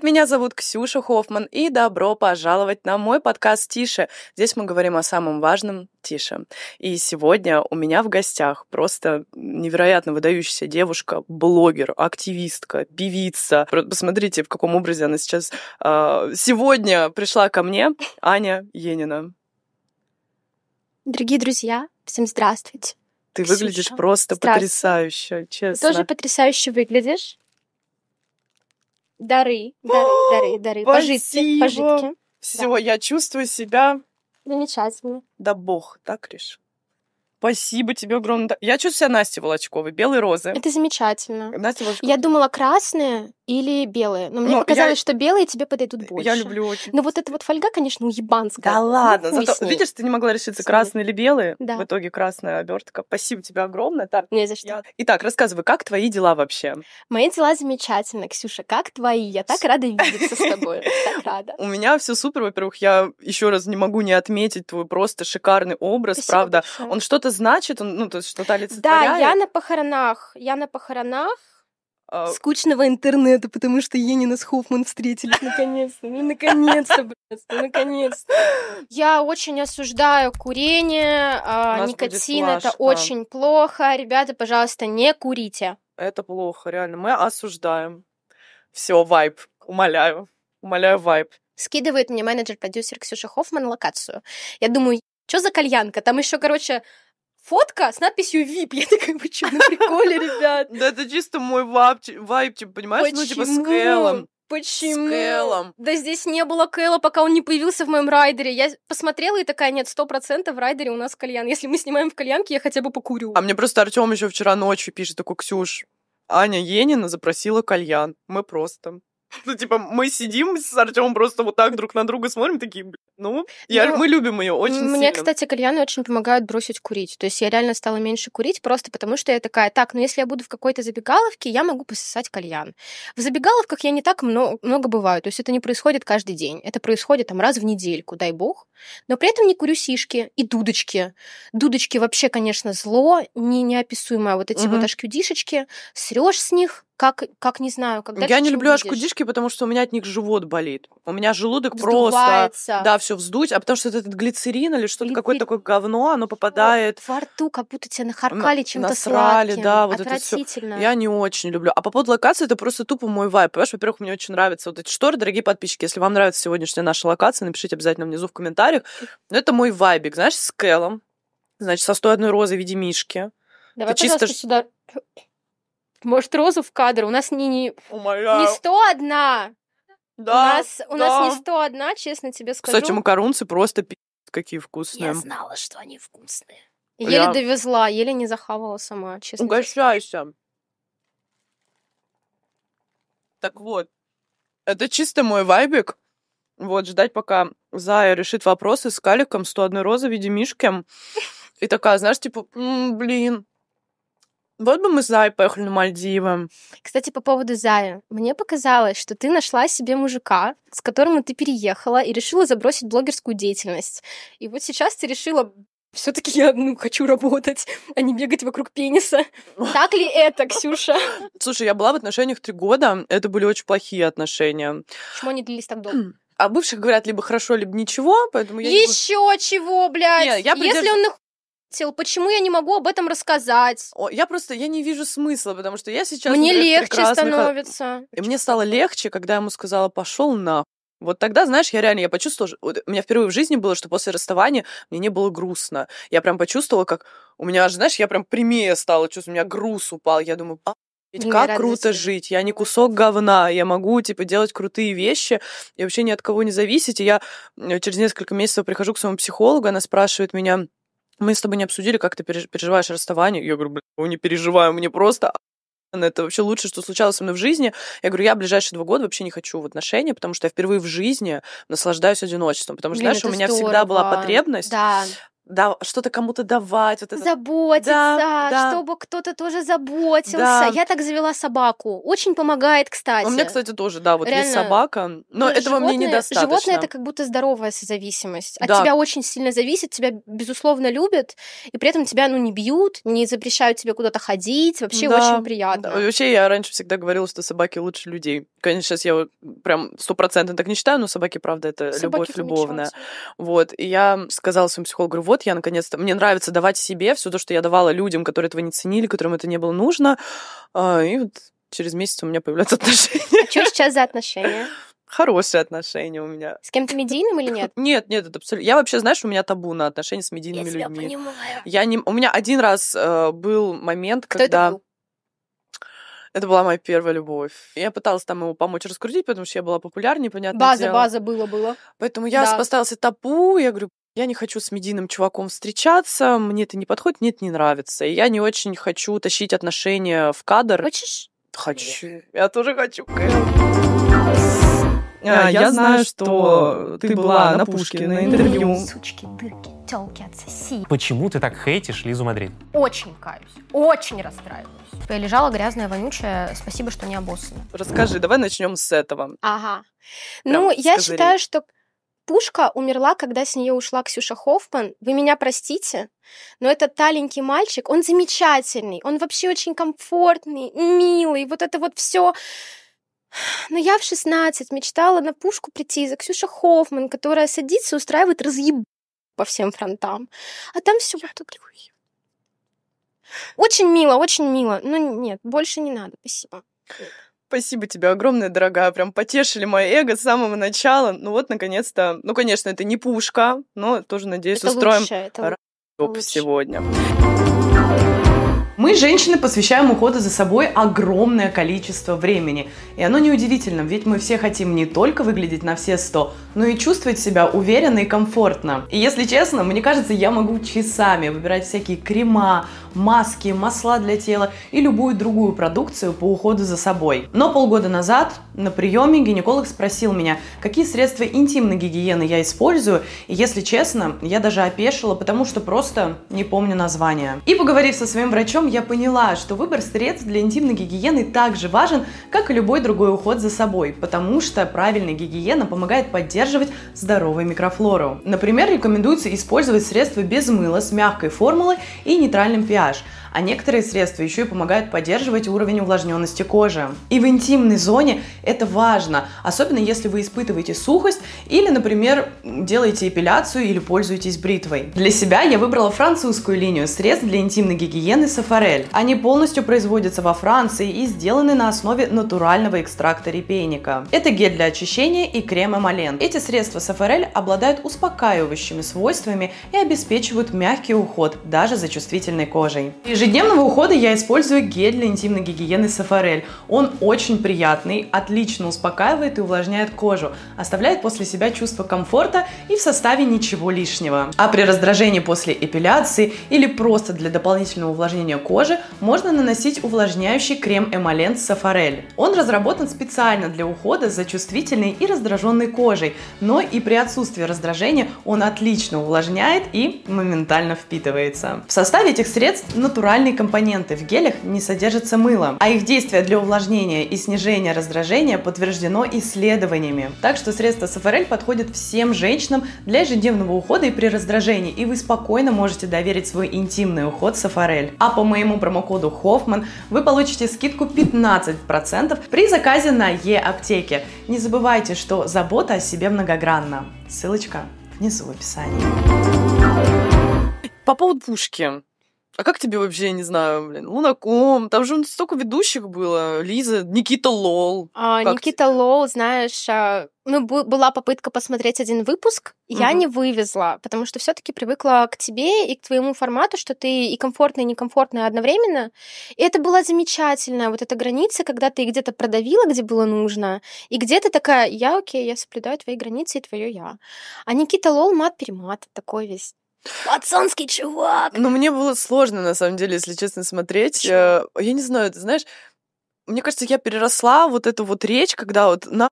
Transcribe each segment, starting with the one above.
Привет, меня зовут Ксюша Хоффман, и добро пожаловать на мой подкаст «Тише». Здесь мы говорим о самом важном «Тише». И сегодня у меня в гостях просто невероятно выдающаяся девушка, блогер, активистка, певица. Посмотрите, в каком образе она сейчас... А, сегодня пришла ко мне Аня Енина. Дорогие друзья, всем здравствуйте. Ты Ксюша. выглядишь просто потрясающе, честно. Ты тоже потрясающе выглядишь. Дары, дары, дары, дары. Пожитки, пожитки. Все, да. я чувствую себя... Замечательно. Да бог, так решил. Спасибо тебе огромное. Я чувствую себя Настей Волочковой, белые розы. Это замечательно. Настя Волочкова. Я думала, красные или белые. Но мне но ну, показалось, я... что белые тебе подойдут больше. Я люблю очень. Но вот эта вот фольга, конечно, уебанская. Да ну, ладно. Ну, зато, видишь, ты не могла решиться, красные или белые. Да. В итоге красная обертка. Спасибо тебе огромное. Так, не за что. Я... Итак, рассказывай, как твои дела вообще? Мои дела замечательно, Ксюша. Как твои? Я так рада видеться с тобой. Так рада. У меня все супер. Во-первых, я еще раз не могу не отметить твой просто шикарный образ. Правда, он что-то что-то значит, ну, то есть что-то олицетворяет. Да, я на похоронах, я на похоронах, Uh... Скучного интернета, потому что Енина с Хоффман встретились наконец-то. Ну, наконец-то, блядь, ну, наконец-то. Я очень осуждаю курение, а, никотин, это очень плохо. Ребята, пожалуйста, не курите. Это плохо, реально. Мы осуждаем. Все, вайб, умоляю. Умоляю вайб. Скидывает мне менеджер-продюсер Ксюша Хоффман локацию. Я думаю, что за кальянка? Там еще, короче, фотка с надписью VIP. Я такая, почему на приколе, ребят? Да это чисто мой вайп, типа, понимаешь? Ну, типа, с Кэлом. Почему? С Кэлом. Да здесь не было Кэла, пока он не появился в моем райдере. Я посмотрела и такая, нет, сто процентов в райдере у нас кальян. Если мы снимаем в кальянке, я хотя бы покурю. А мне просто Артем еще вчера ночью пишет такой, Ксюш, Аня Енина запросила кальян. Мы просто Ну, типа, мы сидим с Артемом просто вот так друг на друга смотрим, такие, ну, я, ну, мы любим ее очень мне, сильно. Мне, кстати, кальяны очень помогают бросить курить. То есть я реально стала меньше курить просто потому, что я такая, так, ну, если я буду в какой-то забегаловке, я могу пососать кальян. В забегаловках я не так много, много бываю. То есть это не происходит каждый день. Это происходит там раз в недельку, дай бог. Но при этом не курю сишки и дудочки. Дудочки вообще, конечно, зло, не, неописуемое. Вот эти угу. вот аж кюдишечки. Срешь с них, как, как не знаю, когда Я не люблю ашкудишки, потому что у меня от них живот болит. У меня желудок Вздувается. просто... Да, все вздуть. А потому что это, это глицерин или что-то, Глицер... какое-то такое говно, оно попадает... Во рту, как будто тебя нахаркали чем-то Насрали, сладким. да, вот это все. Я не очень люблю. А по поводу локации, это просто тупо мой вайп. Понимаешь, во-первых, мне очень нравятся вот эти шторы, дорогие подписчики. Если вам нравится сегодняшняя наша локация, напишите обязательно внизу в комментариях. Но это мой вайбик, знаешь, с Кэлом. Значит, со 101 розой в виде мишки. Давай, Ты чисто... сюда может, розу в кадр? У нас не, не, не 101. Да, у нас, у да. нас не 101, честно тебе скажу. Кстати, макарунцы просто пи***, какие вкусные. Я знала, что они вкусные. Еле Я... довезла, еле не захавала сама, честно. Угощайся. Так вот, это чисто мой вайбик. Вот, ждать, пока Зая решит вопросы с Каликом, 101 роза в виде Мишки. И такая, знаешь, типа, блин, вот бы мы с Зай поехали на Мальдивы. Кстати, по поводу Зая. Мне показалось, что ты нашла себе мужика, с которым ты переехала и решила забросить блогерскую деятельность. И вот сейчас ты решила все-таки я ну, хочу работать, а не бегать вокруг пениса. Так ли это, Ксюша? Слушай, я была в отношениях три года. Это были очень плохие отношения. Почему они длились так долго? Хм. А бывших говорят либо хорошо, либо ничего, поэтому я... Еще не... чего, блядь! Нет, я придерж... Если он их заметил, почему я не могу об этом рассказать? О, я просто, я не вижу смысла, потому что я сейчас... Мне легче становится. И мне стало легче, когда я ему сказала, пошел на. Вот тогда, знаешь, я реально, я почувствовала, вот, у меня впервые в жизни было, что после расставания мне не было грустно. Я прям почувствовала, как у меня знаешь, я прям прямее стала чувствовать, у меня груз упал. Я думаю, а, ведь как круто себя. жить, я не кусок говна, я могу, типа, делать крутые вещи и вообще ни от кого не зависеть. И я через несколько месяцев прихожу к своему психологу, она спрашивает меня, мы с тобой не обсудили, как ты переживаешь расставание. Я говорю, блин, ну не переживаю, мне просто это вообще лучшее, что случалось со мной в жизни. Я говорю, я ближайшие два года вообще не хочу в отношения, потому что я впервые в жизни наслаждаюсь одиночеством. Потому что, Блин, знаешь, у меня здорово. всегда была потребность да да, что-то кому-то давать. Вот это. Заботиться, да, да. чтобы кто-то тоже заботился. Да. Я так завела собаку. Очень помогает, кстати. У меня, кстати, тоже, да, вот Реально. есть собака. Но ну, этого животное, мне недостаточно. Животное — это как будто здоровая зависимость. От да. тебя очень сильно зависит, тебя, безусловно, любят, и при этом тебя, ну, не бьют, не запрещают тебе куда-то ходить. Вообще да. очень приятно. Да. Вообще, я раньше всегда говорила, что собаки лучше людей. Конечно, сейчас я прям стопроцентно так не считаю, но собаки, правда, это собаки любовь любовная. Вот. И я сказала своему психологу, вот год я наконец-то... Мне нравится давать себе все то, что я давала людям, которые этого не ценили, которым это не было нужно. А, и вот через месяц у меня появляются отношения. А что сейчас за отношения? хорошие отношения у меня. С кем-то медийным или нет? Нет, нет, это абсолютно. Я вообще, знаешь, у меня табу на отношения с медийными я людьми. Я понимаю. Я не, у меня один раз э, был момент, Кто когда. Это, был? это была моя первая любовь. Я пыталась там ему помочь раскрутить, потому что я была популярнее, понятно. База, дело. база было, было. Поэтому я да. поставила табу, я говорю, я не хочу с медийным чуваком встречаться, мне это не подходит, мне это не нравится. И я не очень хочу тащить отношения в кадр. Хочешь? Хочу. Я тоже хочу. А, «А, я, я знаю, что ты была на пушке на интервью. Сучки, дырки, телки, отсоси. Почему ты так хейтишь Лизу Мадрид? Очень каюсь, очень расстраиваюсь. Я лежала грязная, вонючая, спасибо, что не обоссана. Расскажи, давай начнем с этого. Ага. Прям ну, я считаю, что Пушка умерла, когда с нее ушла Ксюша Хоффман. Вы меня простите, но этот таленький мальчик, он замечательный, он вообще очень комфортный, милый, вот это вот все. Но я в 16 мечтала на пушку прийти за Ксюша Хоффман, которая садится и устраивает разъеб по всем фронтам. А там все вот так... Очень мило, очень мило. Ну нет, больше не надо, спасибо. Спасибо тебе огромное, дорогая. Прям потешили мое эго с самого начала. Ну вот, наконец-то. Ну, конечно, это не пушка, но тоже, надеюсь, это устроим лучше, это сегодня. Мы, женщины, посвящаем уходу за собой огромное количество времени. И оно неудивительно, ведь мы все хотим не только выглядеть на все сто, но и чувствовать себя уверенно и комфортно. И если честно, мне кажется, я могу часами выбирать всякие крема, маски, масла для тела и любую другую продукцию по уходу за собой. Но полгода назад на приеме гинеколог спросил меня, какие средства интимной гигиены я использую, и если честно, я даже опешила, потому что просто не помню название. И поговорив со своим врачом, я поняла, что выбор средств для интимной гигиены также важен, как и любой другой уход за собой, потому что правильная гигиена помогает поддерживать здоровую микрофлору. Например, рекомендуется использовать средства без мыла с мягкой формулой и нейтральным pH ¡Gracias! а некоторые средства еще и помогают поддерживать уровень увлажненности кожи. И в интимной зоне это важно, особенно если вы испытываете сухость или, например, делаете эпиляцию или пользуетесь бритвой. Для себя я выбрала французскую линию средств для интимной гигиены Сафарель. Они полностью производятся во Франции и сделаны на основе натурального экстракта репейника. Это гель для очищения и крем эмолен. Эти средства Сафарель обладают успокаивающими свойствами и обеспечивают мягкий уход даже за чувствительной кожей. Ежедневно ежедневного ухода я использую гель для интимной гигиены Сафарель. Он очень приятный, отлично успокаивает и увлажняет кожу, оставляет после себя чувство комфорта и в составе ничего лишнего. А при раздражении после эпиляции или просто для дополнительного увлажнения кожи можно наносить увлажняющий крем Эмолент Сафарель. Он разработан специально для ухода за чувствительной и раздраженной кожей, но и при отсутствии раздражения он отлично увлажняет и моментально впитывается. В составе этих средств натурально натуральные компоненты в гелях не содержатся мылом, а их действие для увлажнения и снижения раздражения подтверждено исследованиями. Так что средство Сафарель подходит всем женщинам для ежедневного ухода и при раздражении, и вы спокойно можете доверить свой интимный уход Сафарель. А по моему промокоду Хоффман вы получите скидку 15% при заказе на Е-аптеке. Не забывайте, что забота о себе многогранна. Ссылочка внизу в описании. По поводу пушки. А как тебе вообще, я не знаю, блин, Лунаком? Там же столько ведущих было. Лиза, Никита Лол. А, Никита тебе? Лол, знаешь, а, ну, была попытка посмотреть один выпуск, угу. я не вывезла, потому что все таки привыкла к тебе и к твоему формату, что ты и комфортная, и некомфортная одновременно. И это была замечательная вот эта граница, когда ты где-то продавила, где было нужно, и где ты такая, я окей, я соблюдаю твои границы и твое я. А Никита Лол мат-перемат такой весь. Пацанский чувак! Но ну, мне было сложно, на самом деле, если честно, смотреть. Почему? Э, я не знаю, ты знаешь, мне кажется, я переросла вот эту вот речь, когда вот на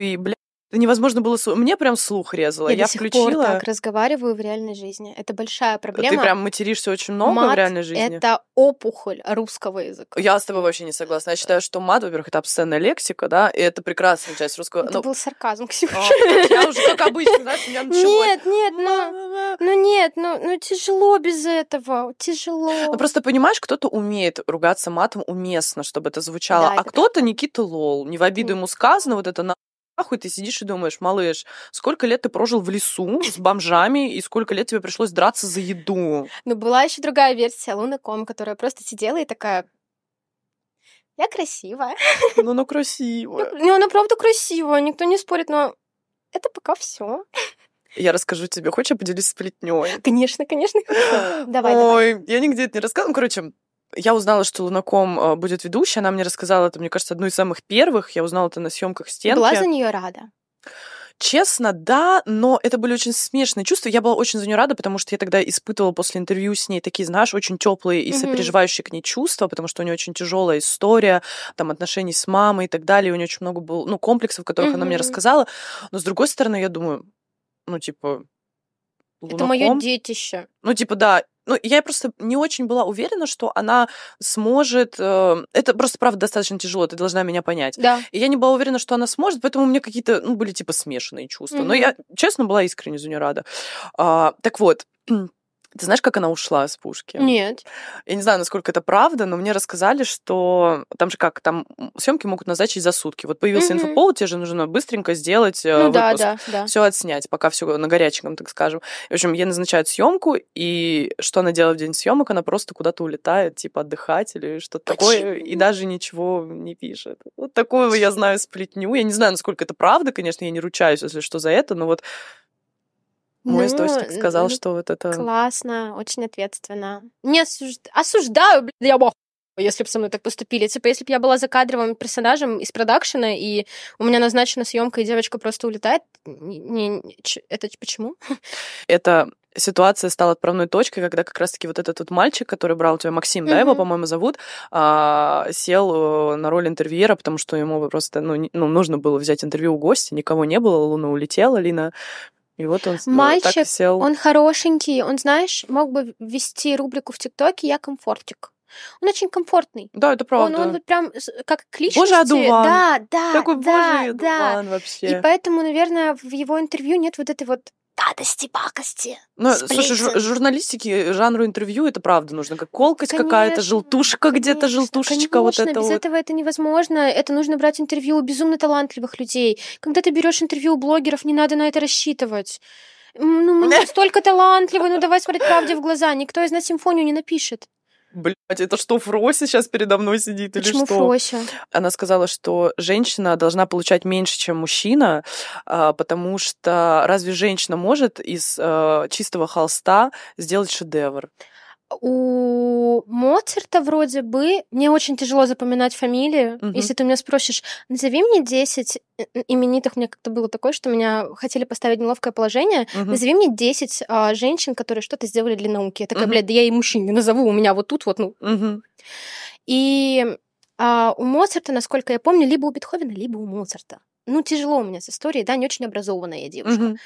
и, бля, невозможно было... Мне прям слух резало. Я, я до сих включила... пор так разговариваю в реальной жизни. Это большая проблема. Ты прям материшься очень много мат в реальной жизни. это опухоль русского языка. Я с тобой вообще не согласна. Я считаю, что мат, во-первых, это обсценная лексика, да, и это прекрасная часть русского... Это ну... был сарказм, Ксюша. А, я уже как обычно, знаешь, у меня началось. Нет, нет, но, ну, ну нет, ну, ну тяжело без этого, тяжело. Ну просто понимаешь, кто-то умеет ругаться матом уместно, чтобы это звучало, а кто-то Никита Лол, не в обиду ему сказано, вот это на нахуй ты сидишь и думаешь, малыш, сколько лет ты прожил в лесу с бомжами и сколько лет тебе пришлось драться за еду? Ну, была еще другая версия Луны Ком, которая просто сидела и такая, я красивая. Ну, ну, красивая. Ну, она правда красивая, никто не спорит, но это пока все. Я расскажу тебе. Хочешь, я поделюсь сплетней? Конечно, конечно. Давай, Ой, давай. я нигде это не рассказывала. Ну, короче, я узнала, что Лунаком э, будет ведущая. Она мне рассказала это, мне кажется, одну из самых первых. Я узнала это на съемках стенки. Была за нее рада. Честно, да, но это были очень смешанные чувства. Я была очень за нее рада, потому что я тогда испытывала после интервью с ней такие, знаешь, очень теплые и сопереживающие к ней чувства, потому что у нее очень тяжелая история, там отношений с мамой и так далее. У нее очень много было, ну, комплексов, которых она мне рассказала. Но с другой стороны, я думаю, ну, типа, Лунаком. Это мое детище. Ну, типа, да, ну, я просто не очень была уверена, что она сможет... Э, это просто, правда, достаточно тяжело, ты должна меня понять. Да. И я не была уверена, что она сможет, поэтому у меня какие-то, ну, были типа смешанные чувства. Mm-hmm. Но я, честно, была искренне за нее рада. А, так вот, Ты знаешь, как она ушла с пушки? Нет. Я не знаю, насколько это правда, но мне рассказали, что там же как, там съемки могут назначить за сутки. Вот появился угу. инфоповод, тебе же нужно быстренько сделать э, ну, выпуск, да, да, да. все отснять, пока все на горяченьком, так скажем. В общем, ей назначают съемку, и что она делает в день съемок? Она просто куда-то улетает, типа отдыхать или что-то такое, и даже ничего не пишет. Вот такую я знаю сплетню. Я не знаю, насколько это правда, конечно, я не ручаюсь, если что, за это, но вот мой ну, источник сказал, что вот это... Классно, очень ответственно. Не осужд... осуждаю, блядь, я бог если бы со мной так поступили. Типа, если бы я была закадровым персонажем из продакшена, и у меня назначена съемка, и девочка просто улетает, не, не, это почему? Это ситуация стала отправной точкой, когда как раз-таки вот этот вот мальчик, который брал у тебя Максим, mm-hmm. да, его, по-моему, зовут, а, сел э, на роль интервьюера, потому что ему просто, ну, не, ну, нужно было взять интервью у гостя, никого не было, Луна улетела, Лина и вот он э, Мальчик, так сел. он хорошенький, он, знаешь, мог бы ввести рубрику в ТикТоке «Я комфортик». Он очень комфортный. Да, это правда. Он, он вот прям как к личности. Боже, одуван. Да, да, Такой, да, боже, да. вообще. И поэтому, наверное, в его интервью нет вот этой вот гадости, пакости. Ну, слушай, жур- журналистики, э, жанру интервью, это правда нужно. Как колкость конечно, какая-то, желтушка где-то, желтушечка конечно, вот это без вот. этого это невозможно. Это нужно брать интервью у безумно талантливых людей. Когда ты берешь интервью у блогеров, не надо на это рассчитывать. Ну, мы не столько талантливы, ну давай смотреть правде в глаза. Никто из нас симфонию не напишет. Блять, это что, Фрося сейчас передо мной сидит Почему или что? Фрося? Она сказала, что женщина должна получать меньше, чем мужчина, а, потому что разве женщина может из э, чистого холста сделать шедевр? у Моцарта вроде бы... Мне очень тяжело запоминать фамилию. Угу. Если ты меня спросишь, назови мне 10 э, э, именитых, у меня как-то было такое, что меня хотели поставить неловкое положение. Угу. Назови мне 10 а, женщин, которые что-то сделали для науки. Я такая, угу. блядь, да я и мужчин не назову, у меня вот тут вот, ну... Угу. И а, у Моцарта, насколько я помню, либо у Бетховена, либо у Моцарта ну, тяжело у меня с историей, да, не очень образованная девушка. Угу.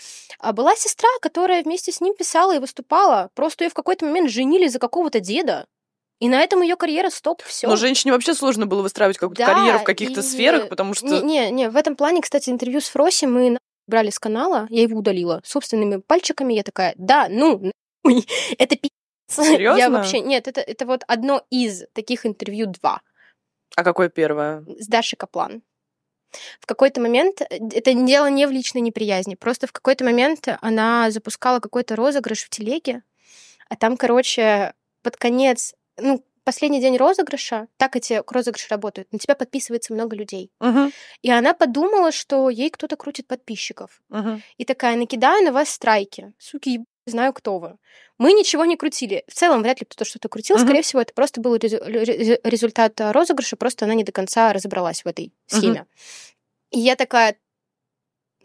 А была сестра, которая вместе с ним писала и выступала. Просто ее в какой-то момент женили за какого-то деда. И на этом ее карьера стоп, все. Но женщине вообще сложно было выстраивать какую-то да, карьеру в каких-то и... сферах, потому что. Не, не, не, в этом плане, кстати, интервью с Фроси мы брали с канала, я его удалила собственными пальчиками. Я такая, да, ну, это пи***ц. Серьезно? Я вообще, нет, это, это вот одно из таких интервью два. А какое первое? С Дашей Каплан. В какой-то момент, э, это дело не в личной неприязни, просто в какой-то момент она запускала какой-то розыгрыш в телеге, а там, короче, под конец, ну, последний день розыгрыша, так эти розыгрыши работают, на тебя подписывается много людей. Uh-huh. И она подумала, что ей кто-то крутит подписчиков. Uh-huh. И такая, накидаю на вас страйки. Суки, знаю, кто вы. Мы ничего не крутили. В целом, вряд ли кто-то что-то крутил. Uh-huh. Скорее всего, это просто был результат розыгрыша, просто она не до конца разобралась в этой схеме. Uh-huh. И я такая,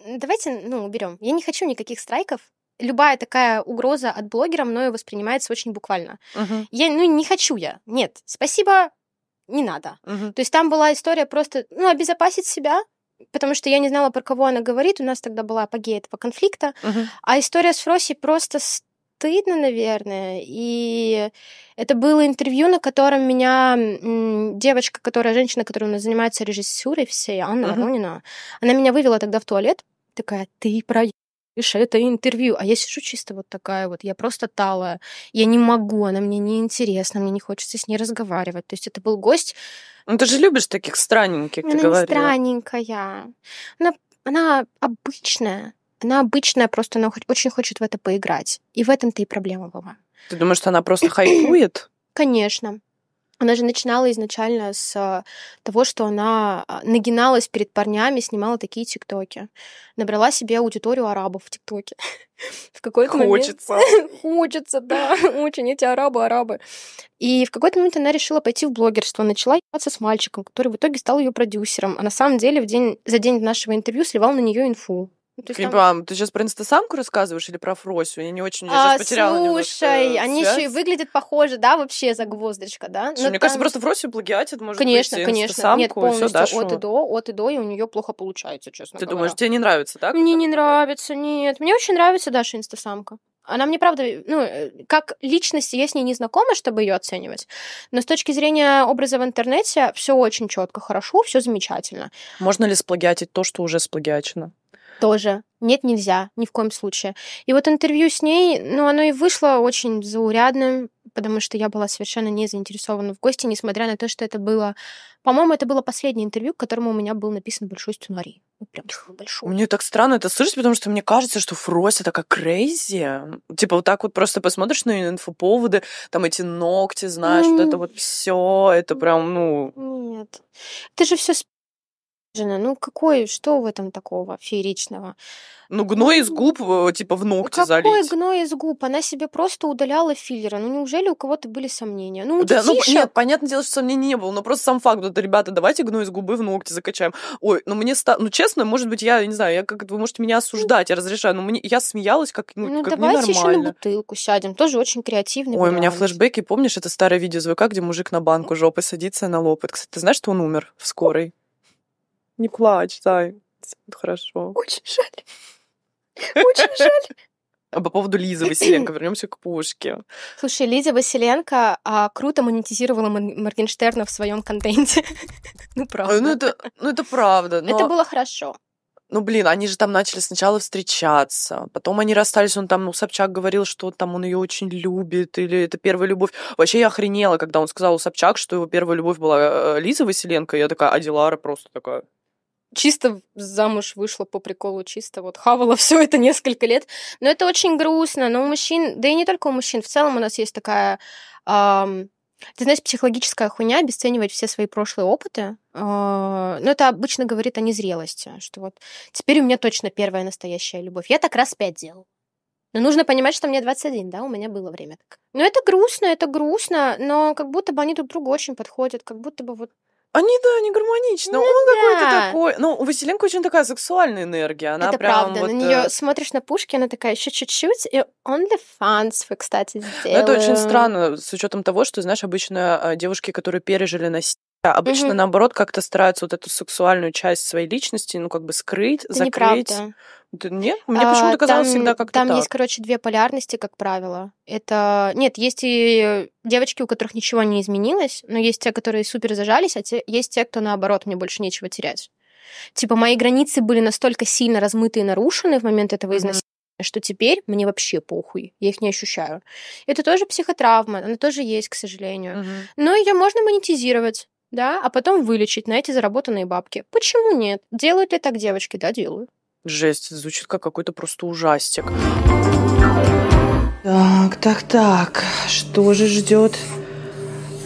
давайте, ну, уберем. Я не хочу никаких страйков. Любая такая угроза от блогера мною воспринимается очень буквально. Uh-huh. Я, ну, не хочу я. Нет, спасибо, не надо. Uh-huh. То есть там была история просто, ну, обезопасить себя, потому что я не знала, про кого она говорит. У нас тогда была апогея этого конфликта. Uh-huh. А история с ФРосси просто стыдно, наверное. И это было интервью, на котором меня девочка, которая женщина, которая у нас занимается режиссурой всей, Анна uh-huh. Воронина, она меня вывела тогда в туалет. Такая, ты про Видишь, это интервью, а я сижу чисто вот такая вот, я просто талая, я не могу, она мне не интересна, мне не хочется с ней разговаривать. То есть это был гость. Ну ты же любишь таких странненьких, она ты говорила. Она странненькая, она, она обычная, она обычная, просто она очень хочет в это поиграть. И в этом-то и проблема была. Ты думаешь, что она просто хайпует? Конечно. Она же начинала изначально с а, того, что она а, нагиналась перед парнями, снимала такие тиктоки. Набрала себе аудиторию арабов в тиктоке. В какой-то Хочется. Момент... Хочется, да. Очень эти арабы, арабы. И в какой-то момент она решила пойти в блогерство. Начала ебаться с мальчиком, который в итоге стал ее продюсером. А на самом деле в день... за день нашего интервью сливал на нее инфу. Ну, ты не понимаю, ты сейчас про инстасамку рассказываешь или про Фросю? Я не очень, я а, сейчас потеряла Слушай, немножко они связь. еще и выглядят похоже, да, вообще загвоздочка, да? Слушай, мне там... кажется, просто Фросю плагиатит, может конечно, быть, Конечно, Нет, полностью и все, от и до, от и до, и у нее плохо получается, честно Ты говоря. думаешь, тебе не нравится, да? Мне не нравится, нет. Мне очень нравится Даша инстасамка. Она мне, правда, ну, э, как личность, я с ней не знакома, чтобы ее оценивать. Но с точки зрения образа в интернете все очень четко, хорошо, все замечательно. Можно ли сплагиатить то, что уже сплагиачено? тоже. Нет, нельзя, ни в коем случае. И вот интервью с ней, ну, оно и вышло очень заурядным, потому что я была совершенно не заинтересована в гости, несмотря на то, что это было... По-моему, это было последнее интервью, к которому у меня был написан большой сценарий. Ну, прям большой. Мне так странно это слышать, потому что мне кажется, что Фрося такая крейзи. Типа вот так вот просто посмотришь на инфоповоды, там эти ногти, знаешь, mm. вот ну, это вот все, это прям, ну... Нет. Это же все Жена, ну какой, что в этом такого фееричного? Ну, гной из губ, э, типа, в ну, ногти Какой залить. Какой гной из губ? Она себе просто удаляла филлеры. Ну, неужели у кого-то были сомнения? Ну, у да, ну, нет, понятное дело, что сомнений не было, но просто сам факт, вот, ребята, давайте гной из губы в ногти закачаем. Ой, ну, мне ста... Ну, честно, может быть, я, не знаю, я как вы можете меня ну осуждать, я разрешаю, но мне... я смеялась как, ну, ну как давайте ненормально. еще на бутылку сядем, тоже очень креативный Ой, вариант. у меня флешбеки, помнишь, это старое видео ЗВК, где мужик на банку жопы садится, на лопает. Кстати, ты знаешь, что он умер в скорой? Не плачь, Зай. Все будет хорошо. Очень жаль. Очень жаль. А по поводу Лизы Василенко, вернемся к Пушке. Слушай, Лиза Василенко а, круто монетизировала Моргенштерна в своем контенте. Ну, ну, правда. Ну, это, ну, это правда. Но... Это было хорошо. Ну, блин, они же там начали сначала встречаться, потом они расстались, он там, ну, Собчак говорил, что там он ее очень любит, или это первая любовь. Вообще я охренела, когда он сказал у Собчак, что его первая любовь была э, Лиза Василенко, я такая, а Дилара просто такая, чисто замуж вышла по приколу, чисто вот хавала все это несколько лет. Но это очень грустно. Но у мужчин, да и не только у мужчин, в целом у нас есть такая... Эм, ты знаешь, психологическая хуйня обесценивать все свои прошлые опыты. Э, но это обычно говорит о незрелости, что вот теперь у меня точно первая настоящая любовь. Я так раз пять делал. Но нужно понимать, что мне 21, да, у меня было время так. Но это грустно, это грустно, но как будто бы они друг другу очень подходят, как будто бы вот они, да, они гармоничны. Ну, он да. какой-то такой. Ну, у Василенко очень такая сексуальная энергия. Она Это прям правда. Вот... На нее э, смотришь на пушки, она такая еще чуть-чуть. И он OnlyFans вы, кстати, сделали. это очень странно, с учетом того, что, знаешь, обычно э, девушки, которые пережили насилие, Обычно, угу. наоборот, как-то стараются вот эту сексуальную часть своей личности, ну, как бы скрыть, это закрыть. Неправда. Да нет, мне а, почему-то казалось там, всегда как-то Там так. есть, короче, две полярности, как правило. Это... Нет, есть и девочки, у которых ничего не изменилось, но есть те, которые супер зажались, а те... есть те, кто, наоборот, мне больше нечего терять. Типа, мои границы были настолько сильно размыты и нарушены в момент этого изнасилия, mm-hmm. что теперь мне вообще похуй, я их не ощущаю. Это тоже психотравма, она тоже есть, к сожалению. mm Но ее можно монетизировать да, а потом вылечить на эти заработанные бабки. Почему нет? Делают ли так девочки? Да, делаю. Жесть, звучит как какой-то просто ужастик. Так, так, так, что же ждет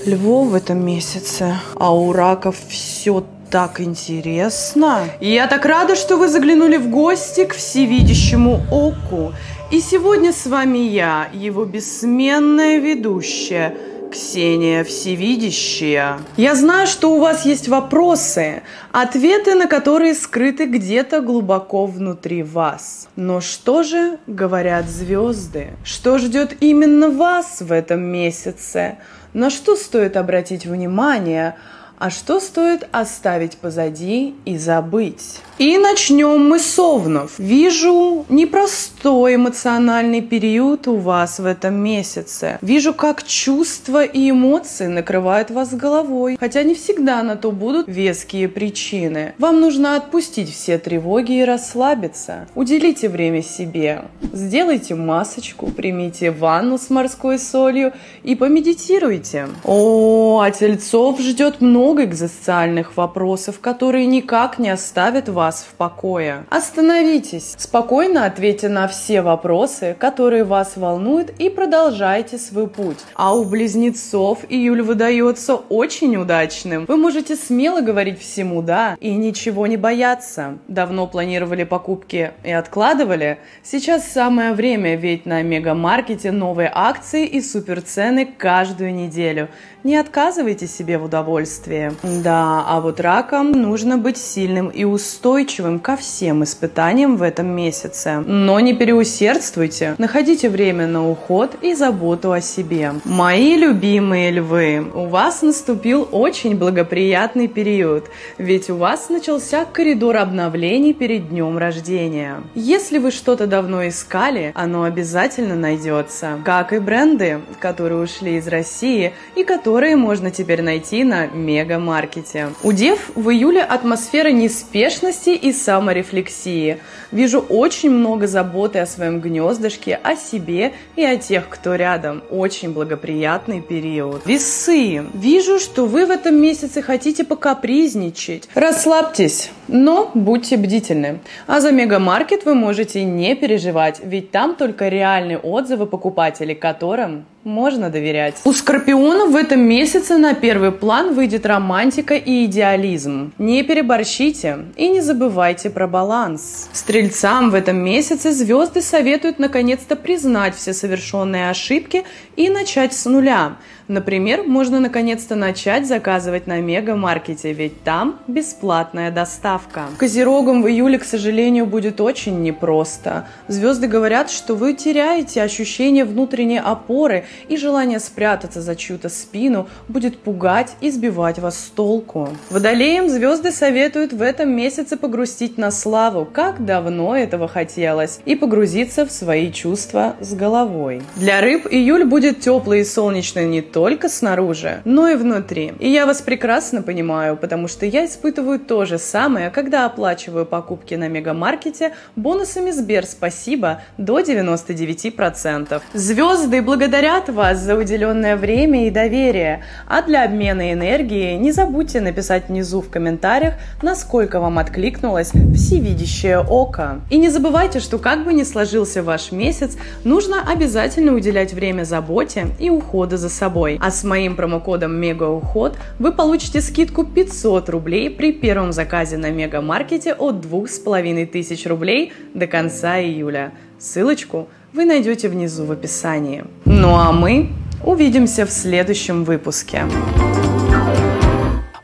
Львов в этом месяце? А у раков все так интересно. Я так рада, что вы заглянули в гости к всевидящему оку. И сегодня с вами я, его бессменная ведущая – Ксения Всевидящая. Я знаю, что у вас есть вопросы, ответы на которые скрыты где-то глубоко внутри вас. Но что же говорят звезды? Что ждет именно вас в этом месяце? На что стоит обратить внимание? А что стоит оставить позади и забыть? И начнем мы с овнов. Вижу непростой эмоциональный период у вас в этом месяце. Вижу, как чувства и эмоции накрывают вас головой. Хотя не всегда на то будут веские причины. Вам нужно отпустить все тревоги и расслабиться. Уделите время себе. Сделайте масочку, примите ванну с морской солью и помедитируйте. О, а тельцов ждет много экзистенциальных вопросов, которые никак не оставят вас вас в покое. Остановитесь, спокойно ответьте на все вопросы, которые вас волнуют, и продолжайте свой путь. А у близнецов июль выдается очень удачным. Вы можете смело говорить всему «да» и ничего не бояться. Давно планировали покупки и откладывали? Сейчас самое время, ведь на мегамаркете новые акции и суперцены каждую неделю – не отказывайте себе в удовольствии. Да, а вот ракам нужно быть сильным и устойчивым ко всем испытаниям в этом месяце. Но не переусердствуйте. Находите время на уход и заботу о себе. Мои любимые львы, у вас наступил очень благоприятный период, ведь у вас начался коридор обновлений перед днем рождения. Если вы что-то давно искали, оно обязательно найдется. Как и бренды, которые ушли из России и которые которые можно теперь найти на мегамаркете. У дев в июле атмосфера неспешности и саморефлексии. Вижу очень много заботы о своем гнездышке, о себе и о тех, кто рядом. Очень благоприятный период. Весы. Вижу, что вы в этом месяце хотите покапризничать. Расслабьтесь, но будьте бдительны. А за мегамаркет вы можете не переживать, ведь там только реальные отзывы покупателей, которым можно доверять. У Скорпиона в этом месяце на первый план выйдет романтика и идеализм. Не переборщите и не забывайте про баланс. Стрельцам в этом месяце звезды советуют наконец-то признать все совершенные ошибки и начать с нуля. Например, можно наконец-то начать заказывать на мега-маркете, ведь там бесплатная доставка. Козерогам в июле, к сожалению, будет очень непросто. Звезды говорят, что вы теряете ощущение внутренней опоры и желание спрятаться за чью-то спину будет пугать и сбивать вас с толку. Водолеям звезды советуют в этом месяце погрустить на славу, как давно этого хотелось, и погрузиться в свои чувства с головой. Для рыб июль будет теплый и солнечный не только снаружи, но и внутри. И я вас прекрасно понимаю, потому что я испытываю то же самое, когда оплачиваю покупки на мегамаркете бонусами Сбер спасибо до 99%. Звезды благодарят благодарят вас за уделенное время и доверие. А для обмена энергии не забудьте написать внизу в комментариях, насколько вам откликнулось всевидящее око. И не забывайте, что как бы ни сложился ваш месяц, нужно обязательно уделять время заботе и уходу за собой. А с моим промокодом МЕГАУХОД вы получите скидку 500 рублей при первом заказе на Мегамаркете от 2500 рублей до конца июля. Ссылочку вы найдете внизу в описании. Ну а мы увидимся в следующем выпуске.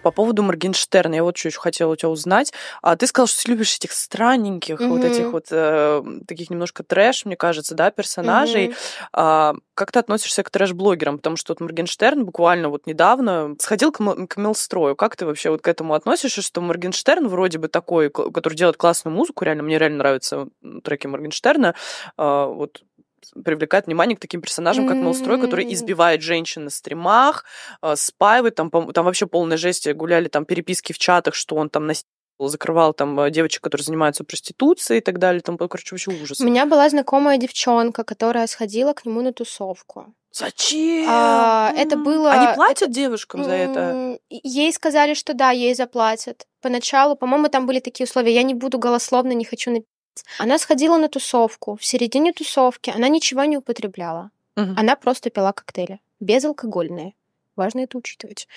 По поводу Моргенштерна, я вот что еще хотела у тебя узнать. А ты сказал, что ты любишь этих странненьких, mm-hmm. вот этих вот э, таких немножко трэш, мне кажется, да, персонажей. Mm-hmm. А, как ты относишься к трэш-блогерам? Потому что вот Моргенштерн буквально вот недавно сходил к, м- к Мелстрою. Как ты вообще вот к этому относишься, что Моргенштерн вроде бы такой, который делает классную музыку, реально, мне реально нравятся треки Моргенштерна, а, вот привлекает внимание к таким персонажам, как Мелстрой, который избивает женщин на стримах, э, спаивает, там, там вообще полная жесть, э, гуляли там переписки в чатах, что он там насилует закрывал там э, девочек, которые занимаются проституцией и так далее. Там, короче, вообще ужас. У меня была знакомая девчонка, которая сходила к нему на тусовку. Зачем? А, это было... Они платят это... девушкам за это? Ей сказали, что да, ей заплатят. Поначалу, по-моему, там были такие условия. Я не буду голословно, не хочу она сходила на тусовку. В середине тусовки она ничего не употребляла. Угу. Она просто пила коктейли. Безалкогольные. Важно это учитывать.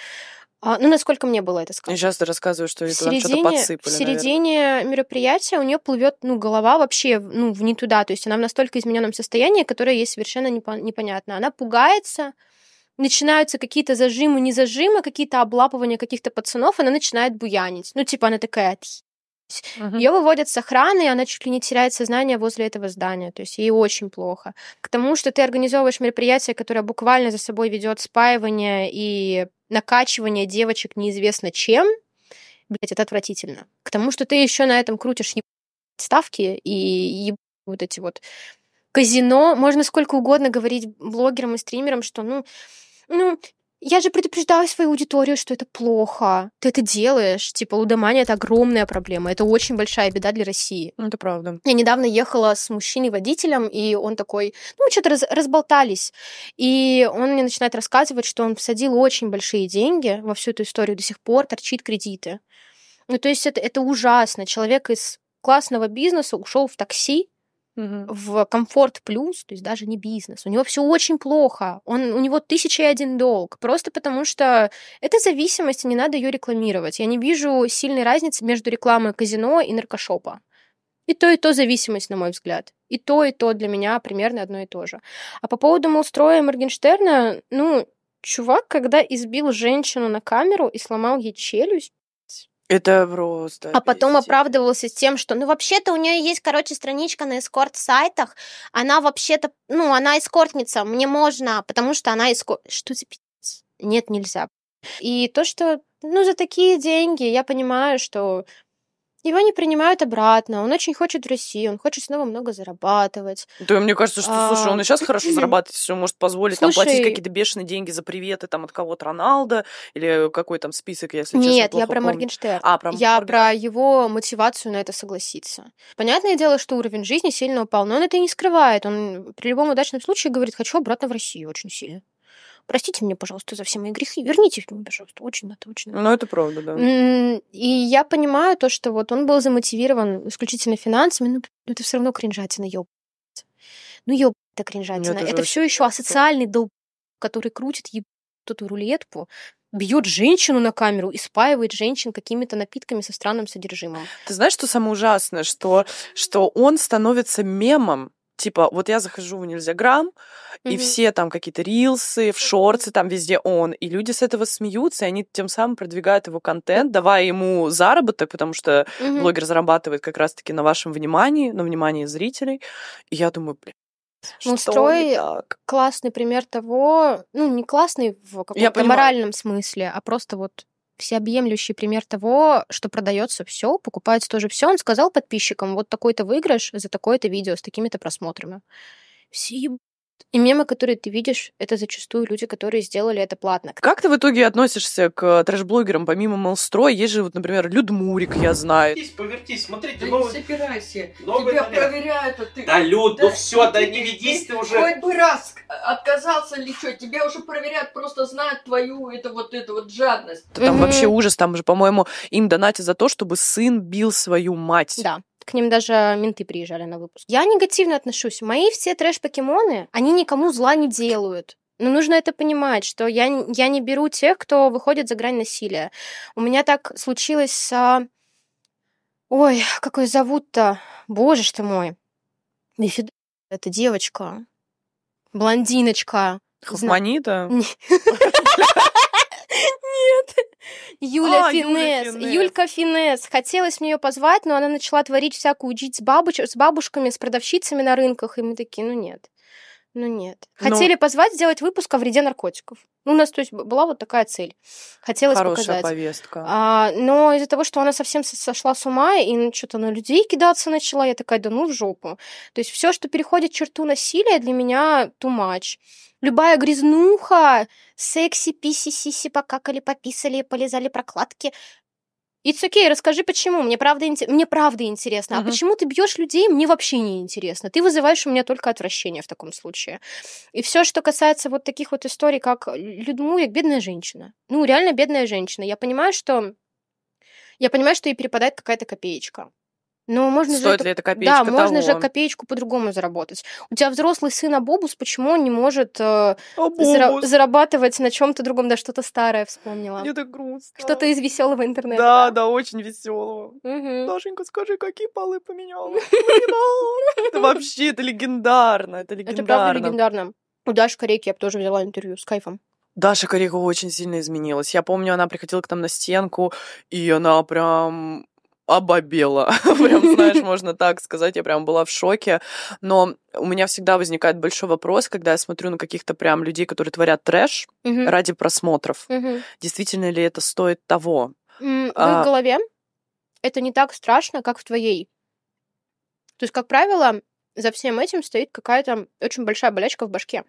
А, ну, насколько мне было это сказано. Сейчас ты рассказываешь, что это что-то подсыпали. В середине наверное. мероприятия у нее плывет ну, голова вообще ну, в не туда. То есть она в настолько измененном состоянии, которое ей совершенно непонятно. Она пугается, начинаются какие-то зажимы, не зажимы, какие-то облапывания каких-то пацанов, она начинает буянить. Ну, типа, она такая, ее выводят с охраны, и она чуть ли не теряет сознание возле этого здания. То есть ей очень плохо. К тому, что ты организовываешь мероприятие, которое буквально за собой ведет спаивание и накачивание девочек неизвестно чем, блять, это отвратительно. К тому, что ты еще на этом крутишь ставки и еб... вот эти вот казино. Можно сколько угодно говорить блогерам и стримерам, что, ну, ну, я же предупреждаю свою аудиторию, что это плохо. Ты это делаешь. Типа, лудомания — это огромная проблема. Это очень большая беда для России. Ну, это правда. Я недавно ехала с мужчиной-водителем, и он такой... Ну, мы что-то раз- разболтались. И он мне начинает рассказывать, что он всадил очень большие деньги во всю эту историю. До сих пор торчит кредиты. Ну, то есть это, это ужасно. Человек из классного бизнеса ушел в такси, в комфорт плюс, то есть даже не бизнес. У него все очень плохо, он, у него тысяча и один долг, просто потому что это зависимость, и не надо ее рекламировать. Я не вижу сильной разницы между рекламой казино и наркошопа. И то, и то зависимость, на мой взгляд. И то, и то для меня примерно одно и то же. А по поводу Мулстроя и Моргенштерна, ну, чувак, когда избил женщину на камеру и сломал ей челюсть, это просто. А потом оправдывался тем, что, ну, вообще-то у нее есть, короче, страничка на эскорт-сайтах. Она вообще-то, ну, она эскортница, мне можно, потому что она эскорт... Что за пиздец? Нет, нельзя. И то, что, ну, за такие деньги, я понимаю, что его не принимают обратно. Он очень хочет в Россию, он хочет снова много зарабатывать. Да, мне кажется, что, а... слушай, он и сейчас хорошо зарабатывает, все может позволить слушай... там платить какие-то бешеные деньги за приветы там от кого-то Роналда или какой там список, если Нет, честно, я про помню. Моргенштерн. А, про Я про его мотивацию на это согласиться. Понятное дело, что уровень жизни сильно упал, но он это и не скрывает. Он при любом удачном случае говорит, хочу обратно в Россию очень сильно. Простите меня, пожалуйста, за все мои грехи. Верните мне, пожалуйста. Очень надо, очень надо. Ну, это правда, да. И я понимаю то, что вот он был замотивирован исключительно финансами, но это все равно кринжатина, ёб. Ну, ёб, это кринжатина. Нет, ну, это, это все еще асоциальный долб, который крутит еб эту рулетку, бьет женщину на камеру и спаивает женщин какими-то напитками со странным содержимым. Ты знаешь, что самое ужасное? Что, что он становится мемом типа, вот я захожу в нельзя грамм, mm-hmm. и все там какие-то рилсы, в шорты, там везде он. И люди с этого смеются, и они тем самым продвигают его контент, давая ему заработок, потому что mm-hmm. блогер зарабатывает как раз-таки на вашем внимании, на внимании зрителей. И я думаю, блин, ну, строй классный пример того, ну, не классный в каком-то моральном смысле, а просто вот всеобъемлющий пример того, что продается все, покупается тоже все. Он сказал подписчикам, вот такой-то выигрыш за такое-то видео с такими-то просмотрами. Все и мемы, которые ты видишь, это зачастую люди, которые сделали это платно. Как ты в итоге относишься к э, трэш-блогерам? Помимо Малстро, есть же, вот, например, Людмурик, я знаю. Повертись, повертись, смотрите, да новый... собирайся, новый тебя наряд. проверяют, а ты... Да, Люд, ну да, ну все, да не ведись ты уже... Хоть бы раз отказался или что, тебя уже проверяют, просто знают твою это вот эту вот жадность. Там mm вообще ужас, там же, по-моему, им донатят за то, чтобы сын бил свою мать. Да. К ним даже менты приезжали на выпуск. Я негативно отношусь. Мои все трэш-покемоны, они никому зла не делают. Но нужно это понимать, что я, я не беру тех, кто выходит за грань насилия. У меня так случилось с... Ой, как зовут-то? Боже ж ты мой. Мифид... Это девочка. Блондиночка. Хофманита? Юля а, Финес. Юля Финес. Юлька Финес. Хотелось мне ее позвать, но она начала творить всякую учить с, бабуч... с бабушками, с продавщицами на рынках, и мы такие, ну нет. Ну нет. Ну, Хотели Но... позвать сделать выпуск о вреде наркотиков. Ну, у нас, то есть, была вот такая цель. Хотелось Хорошая показать. повестка. А, но из-за того, что она совсем сошла с ума и ну, что-то на людей кидаться начала, я такая, да ну в жопу. То есть все, что переходит черту насилия, для меня too much. Любая грязнуха, секси, писи, сиси, покакали, пописали, полезали прокладки. It's okay, расскажи, почему. Мне правда, инте... мне правда интересно. Uh-huh. А почему ты бьешь людей, мне вообще не интересно. Ты вызываешь у меня только отвращение в таком случае. И все, что касается вот таких вот историй, как Людмурик, бедная женщина. Ну, реально бедная женщина. Я понимаю, что... Я понимаю, что ей перепадает какая-то копеечка. Но ну, можно Стоит же ли это, копеечка? Да, того? можно же копеечку по-другому заработать. У тебя взрослый сын Абобус, почему он не может э, зара- зарабатывать на чем-то другом? Да, что-то старое вспомнила. Мне так грустно. Что-то из веселого интернета. Да, да, да очень веселого. Угу. Дашенька, скажи, какие полы поменяла? Это вообще, это легендарно. Это легендарно. Это правда легендарно. У Даши Корейки я бы тоже взяла интервью с кайфом. Даша Корейка очень сильно изменилась. Я помню, она приходила к нам на стенку, и она прям обобела. прям, знаешь, можно так сказать. Я прям была в шоке. Но у меня всегда возникает большой вопрос, когда я смотрю на каких-то прям людей, которые творят трэш угу. ради просмотров. Угу. Действительно ли это стоит того? В а... голове это не так страшно, как в твоей. То есть, как правило, за всем этим стоит какая-то очень большая болячка в башке.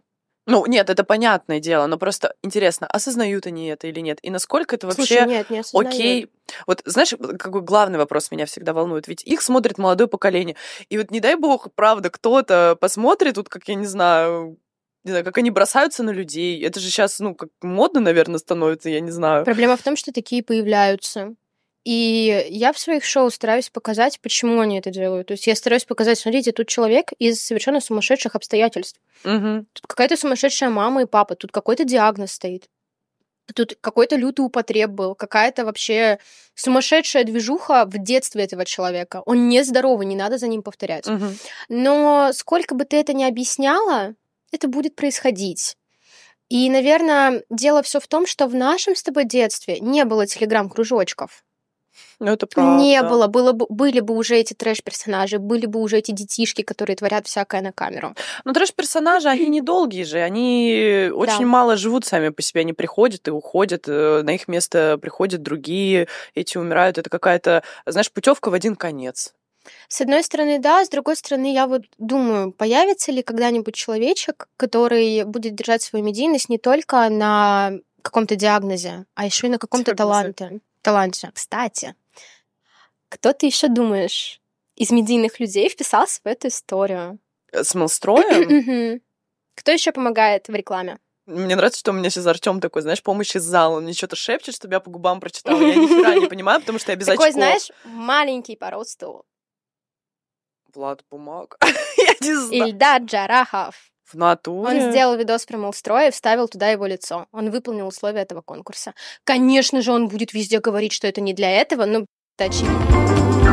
Ну, нет, это понятное дело, но просто интересно, осознают они это или нет? И насколько это вообще Слушай, нет, не окей? Вот знаешь, какой главный вопрос меня всегда волнует? Ведь их смотрит молодое поколение. И вот не дай бог, правда, кто-то посмотрит, вот как я не знаю, не знаю, как они бросаются на людей. Это же сейчас, ну, как модно, наверное, становится, я не знаю. Проблема в том, что такие появляются. И я в своих шоу стараюсь показать, почему они это делают. То есть я стараюсь показать, смотрите, тут человек из совершенно сумасшедших обстоятельств. Угу. Тут какая-то сумасшедшая мама и папа, тут какой-то диагноз стоит. Тут какой-то лютый употреб был, какая-то вообще сумасшедшая движуха в детстве этого человека. Он нездоровый, не надо за ним повторять. Угу. Но сколько бы ты это ни объясняла, это будет происходить. И, наверное, дело все в том, что в нашем с тобой детстве не было телеграм-кружочков. Ну, это правда. Не было, было бы, были бы уже эти трэш-персонажи, были бы уже эти детишки, которые творят всякое на камеру. Но ну, трэш-персонажи, они недолгие же, они очень да. мало живут сами по себе, они приходят и уходят, э, на их место приходят другие, эти умирают, это какая-то, знаешь, путевка в один конец. С одной стороны, да, с другой стороны, я вот думаю, появится ли когда-нибудь человечек, который будет держать свою медийность не только на каком-то диагнозе, а еще и на каком-то таланте талантжа. Кстати, кто ты еще думаешь из медийных людей вписался в эту историю? Э, с Малстроем? Кто еще помогает в рекламе? Мне нравится, что у меня сейчас Артем такой, знаешь, помощь из зала. Он мне что-то шепчет, чтобы я по губам прочитала. Я ни не понимаю, потому что я без Такой, очков. знаешь, маленький по росту. Влад Бумаг. я не знаю. Ильдар Джарахов. В натуре? Он сделал видос про Молстроя и вставил туда его лицо. Он выполнил условия этого конкурса. Конечно же, он будет везде говорить, что это не для этого, но это очевидно.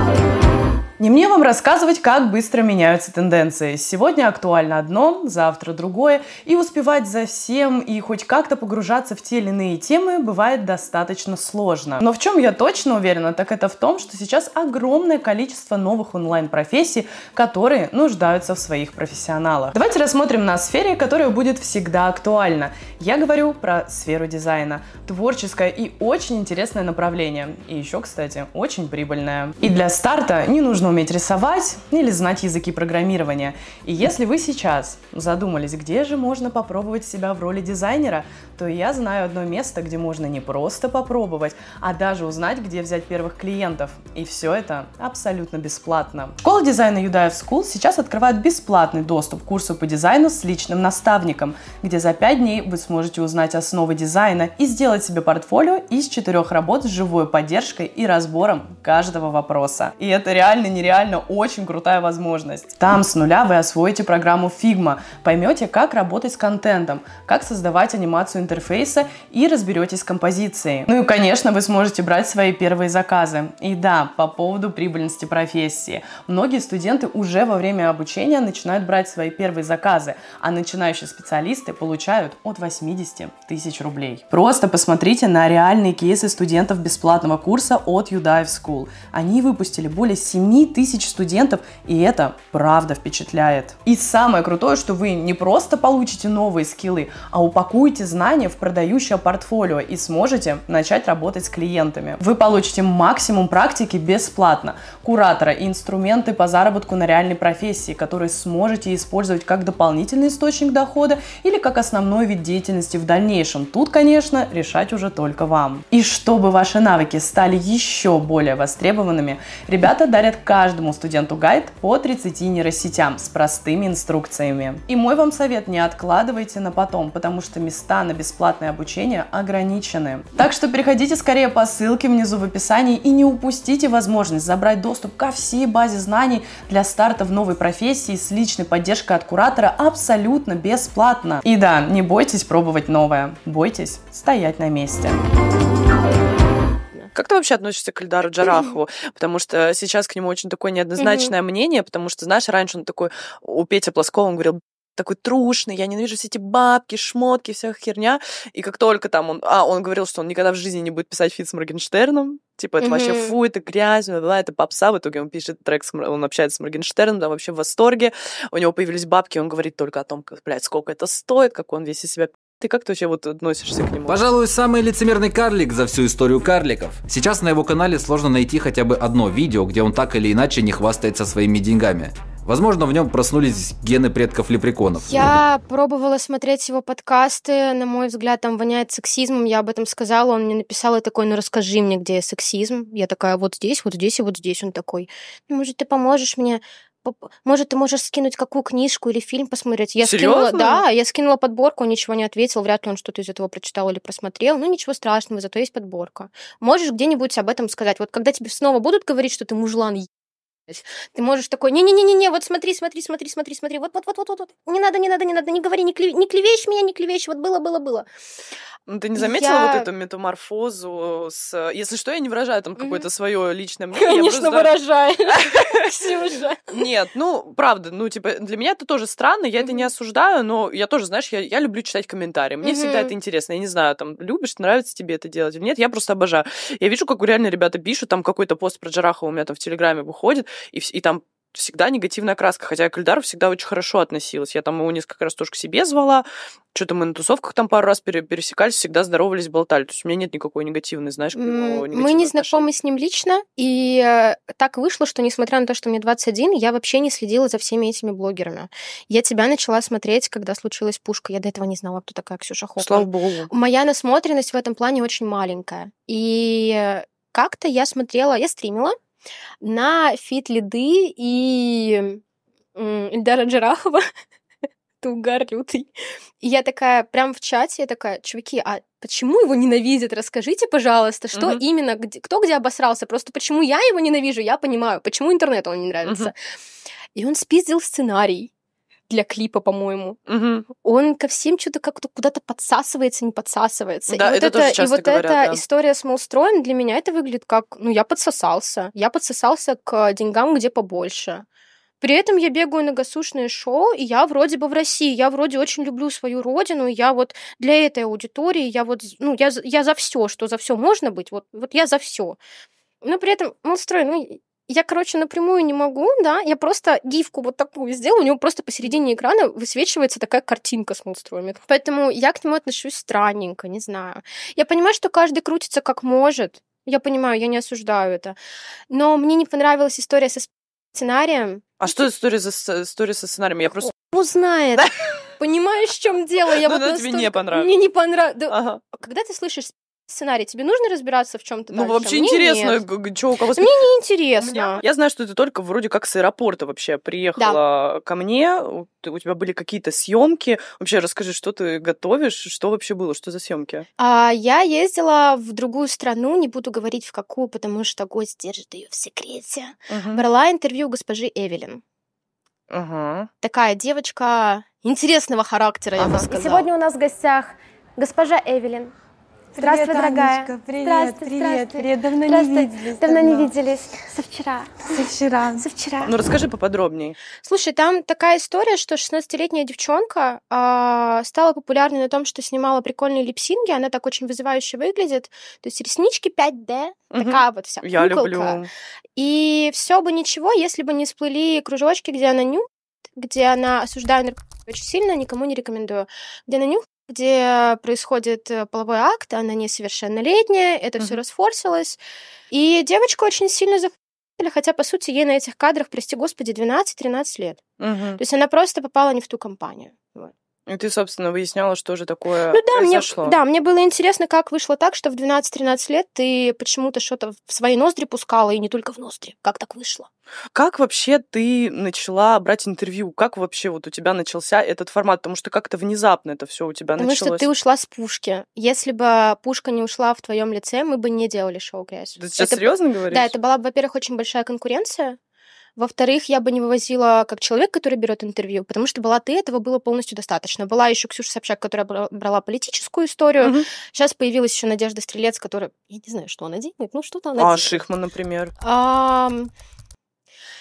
Не мне вам рассказывать, как быстро меняются тенденции. Сегодня актуально одно, завтра другое, и успевать за всем и хоть как-то погружаться в те или иные темы бывает достаточно сложно. Но в чем я точно уверена, так это в том, что сейчас огромное количество новых онлайн-профессий, которые нуждаются в своих профессионалах. Давайте рассмотрим на сфере, которая будет всегда актуальна. Я говорю про сферу дизайна. Творческое и очень интересное направление. И еще, кстати, очень прибыльное. И для старта не нужно уметь рисовать или знать языки программирования. И если вы сейчас задумались, где же можно попробовать себя в роли дизайнера, что я знаю одно место, где можно не просто попробовать, а даже узнать, где взять первых клиентов. И все это абсолютно бесплатно. Школа дизайна Юдаев School сейчас открывает бесплатный доступ к курсу по дизайну с личным наставником, где за 5 дней вы сможете узнать основы дизайна и сделать себе портфолио из четырех работ с живой поддержкой и разбором каждого вопроса. И это реально, нереально очень крутая возможность. Там с нуля вы освоите программу Figma, поймете, как работать с контентом, как создавать анимацию интернета, интерфейса и разберетесь с композицией. Ну и, конечно, вы сможете брать свои первые заказы. И да, по поводу прибыльности профессии. Многие студенты уже во время обучения начинают брать свои первые заказы, а начинающие специалисты получают от 80 тысяч рублей. Просто посмотрите на реальные кейсы студентов бесплатного курса от Udive School. Они выпустили более 7 тысяч студентов, и это правда впечатляет. И самое крутое, что вы не просто получите новые скиллы, а упакуете знания компании в продающее портфолио и сможете начать работать с клиентами. Вы получите максимум практики бесплатно, куратора и инструменты по заработку на реальной профессии, которые сможете использовать как дополнительный источник дохода или как основной вид деятельности в дальнейшем. Тут, конечно, решать уже только вам. И чтобы ваши навыки стали еще более востребованными, ребята дарят каждому студенту гайд по 30 нейросетям с простыми инструкциями. И мой вам совет не откладывайте на потом, потому что места на бесплатное обучение ограничены. Так что переходите скорее по ссылке внизу в описании и не упустите возможность забрать доступ ко всей базе знаний для старта в новой профессии с личной поддержкой от куратора абсолютно бесплатно. И да, не бойтесь пробовать новое, бойтесь стоять на месте. Как ты вообще относишься к Эльдару Джарахову? Потому что сейчас к нему очень такое неоднозначное мнение, потому что, знаешь, раньше он такой, у Пети Плоскова он говорил, такой трушный, я ненавижу все эти бабки, шмотки, вся херня. И как только там он... А, он говорил, что он никогда в жизни не будет писать фит с Моргенштерном. Типа, это mm-hmm. вообще фу, это грязь, бла, это попса. В итоге он пишет трек, с, он общается с Моргенштерном, да вообще в восторге. У него появились бабки, он говорит только о том, как, блядь, сколько это стоит, как он весь из себя ты как ты вообще вот относишься к нему? Пожалуй, самый лицемерный карлик за всю историю карликов. Сейчас на его канале сложно найти хотя бы одно видео, где он так или иначе не хвастается своими деньгами. Возможно, в нем проснулись гены предков лепреконов. Я пробовала смотреть его подкасты. На мой взгляд, там воняет сексизмом. Я об этом сказала. Он мне написал и такой, ну расскажи мне, где сексизм. Я такая, вот здесь, вот здесь и вот здесь. Он такой, ну, может, ты поможешь мне? Может, ты можешь скинуть какую книжку или фильм посмотреть? Я Серьезно? скинула, да, я скинула подборку, он ничего не ответил, вряд ли он что-то из этого прочитал или просмотрел. Ну, ничего страшного, зато есть подборка. Можешь где-нибудь об этом сказать. Вот когда тебе снова будут говорить, что ты мужлан, ты можешь такой, не-не-не-не, вот смотри, смотри, смотри, смотри, смотри, вот, вот, вот, вот, вот, не надо, не надо, не надо, не говори, не, клеве, не клевещь меня, не клевещь, вот было, было, было. Ну, ты не заметила я... вот эту метаморфозу с... Если что, я не выражаю там какое-то свое личное мнение. Конечно, выражаю. Нет, ну, правда, ну, типа, для меня это тоже странно, я это не осуждаю, но я тоже, знаешь, я люблю читать комментарии, мне всегда это интересно, я не знаю, там, любишь, нравится тебе это делать или нет, я просто обожаю. Я вижу, как реально ребята пишут, там какой-то пост про Джарахова у меня там в Телеграме выходит, и, и там всегда негативная краска, хотя я к Эльдару всегда очень хорошо относилась. Я там его несколько раз тоже к себе звала, что-то мы на тусовках там пару раз пересекались, всегда здоровались, болтали. То есть у меня нет никакой негативной, знаешь, негативной Мы не знакомы с ним лично, и э, так вышло, что, несмотря на то, что мне 21, я вообще не следила за всеми этими блогерами. Я тебя начала смотреть, когда случилась пушка. Я до этого не знала, кто такая Ксюша Хопман. Слава богу. Моя насмотренность в этом плане очень маленькая. И э, как-то я смотрела, я стримила, на фит-лиды и Эльдара Джарахова. Это угар лютый. И я такая, прям в чате, я такая, чуваки, а почему его ненавидят? Расскажите, пожалуйста, что uh-huh. именно, где, кто где обосрался? Просто почему я его ненавижу, я понимаю. Почему интернет он не нравится? Uh-huh. И он спиздил сценарий для клипа, по-моему. Угу. Он ко всем что-то как-то куда-то подсасывается, не подсасывается. Да, и вот это, тоже часто и вот говорят, эта да. история с Молстроем для меня это выглядит как, ну, я подсосался. Я подсосался к э, деньгам, где побольше. При этом я бегаю на гасушные шоу, и я вроде бы в России, я вроде очень люблю свою родину, я вот для этой аудитории, я вот, ну, я, я за все, что за все можно быть, вот, вот я за все. Но при этом Молстрой, ну, я, короче, напрямую не могу, да, я просто гифку вот такую сделала, у него просто посередине экрана высвечивается такая картинка с монструями. Поэтому я к нему отношусь странненько, не знаю. Я понимаю, что каждый крутится как может, я понимаю, я не осуждаю это. Но мне не понравилась история со сценарием. А что история, за, история со сценарием? Я просто... Узнает. Понимаешь, в чем дело? Я ну, вот да, настолько... тебе не понравилось. Мне не понравилось. Ага. Когда ты слышишь сценарий. Тебе нужно разбираться в чем-то. Ну, вообще Мне интересно, что у кого. Мне не интересно. Я знаю, что ты только вроде как с аэропорта вообще приехала да. ко мне. У тебя были какие-то съемки. Вообще расскажи, что ты готовишь, что вообще было, что за съемки? А, я ездила в другую страну, не буду говорить в какую, потому что гость держит ее в секрете. Угу. Брала интервью госпожи Эвелин. Угу. Такая девочка интересного характера, ага. я бы сказала. И сегодня у нас в гостях госпожа Эвелин, Здравствуй, привет, дорогая. привет, здравствуй, привет, здравствуй. привет. Давно не виделись. Давно, давно не виделись. Со вчера. Со вчера. Со вчера. Ну расскажи поподробнее. Слушай, там такая история, что 16-летняя девчонка э, стала популярной на том, что снимала прикольные липсинги. Она так очень вызывающе выглядит. То есть реснички 5D, угу. такая вот вся Я куколка. люблю. И все бы ничего, если бы не сплыли кружочки, где она ню где она осуждаю очень сильно, никому не рекомендую, где она нюх где происходит э, половой акт, она несовершеннолетняя, это угу. все расфорсилось. И девочку очень сильно захватили, хотя, по сути, ей на этих кадрах, прости господи, 12-13 лет. Угу. То есть она просто попала не в ту компанию. Вот. И ты, собственно, выясняла, что же такое ну, да, произошло. Мне, да, мне было интересно, как вышло так, что в 12-13 лет ты почему-то что-то в свои ноздри пускала, и не только в ноздри. Как так вышло? Как вообще ты начала брать интервью? Как вообще вот у тебя начался этот формат? Потому что как-то внезапно это все у тебя Потому началось. Потому что ты ушла с пушки. Если бы пушка не ушла в твоем лице, мы бы не делали шоу «Грязь». Ты сейчас это... серьезно говоришь? Да, это была бы, во-первых, очень большая конкуренция во-вторых, я бы не вывозила как человек, который берет интервью, потому что была ты, этого было полностью достаточно. Была еще Ксюша Собчак, которая брала политическую историю. Угу. Сейчас появилась еще Надежда Стрелец, которая, я не знаю, что она делает, ну что-то она А, делает. Шихман, например. А,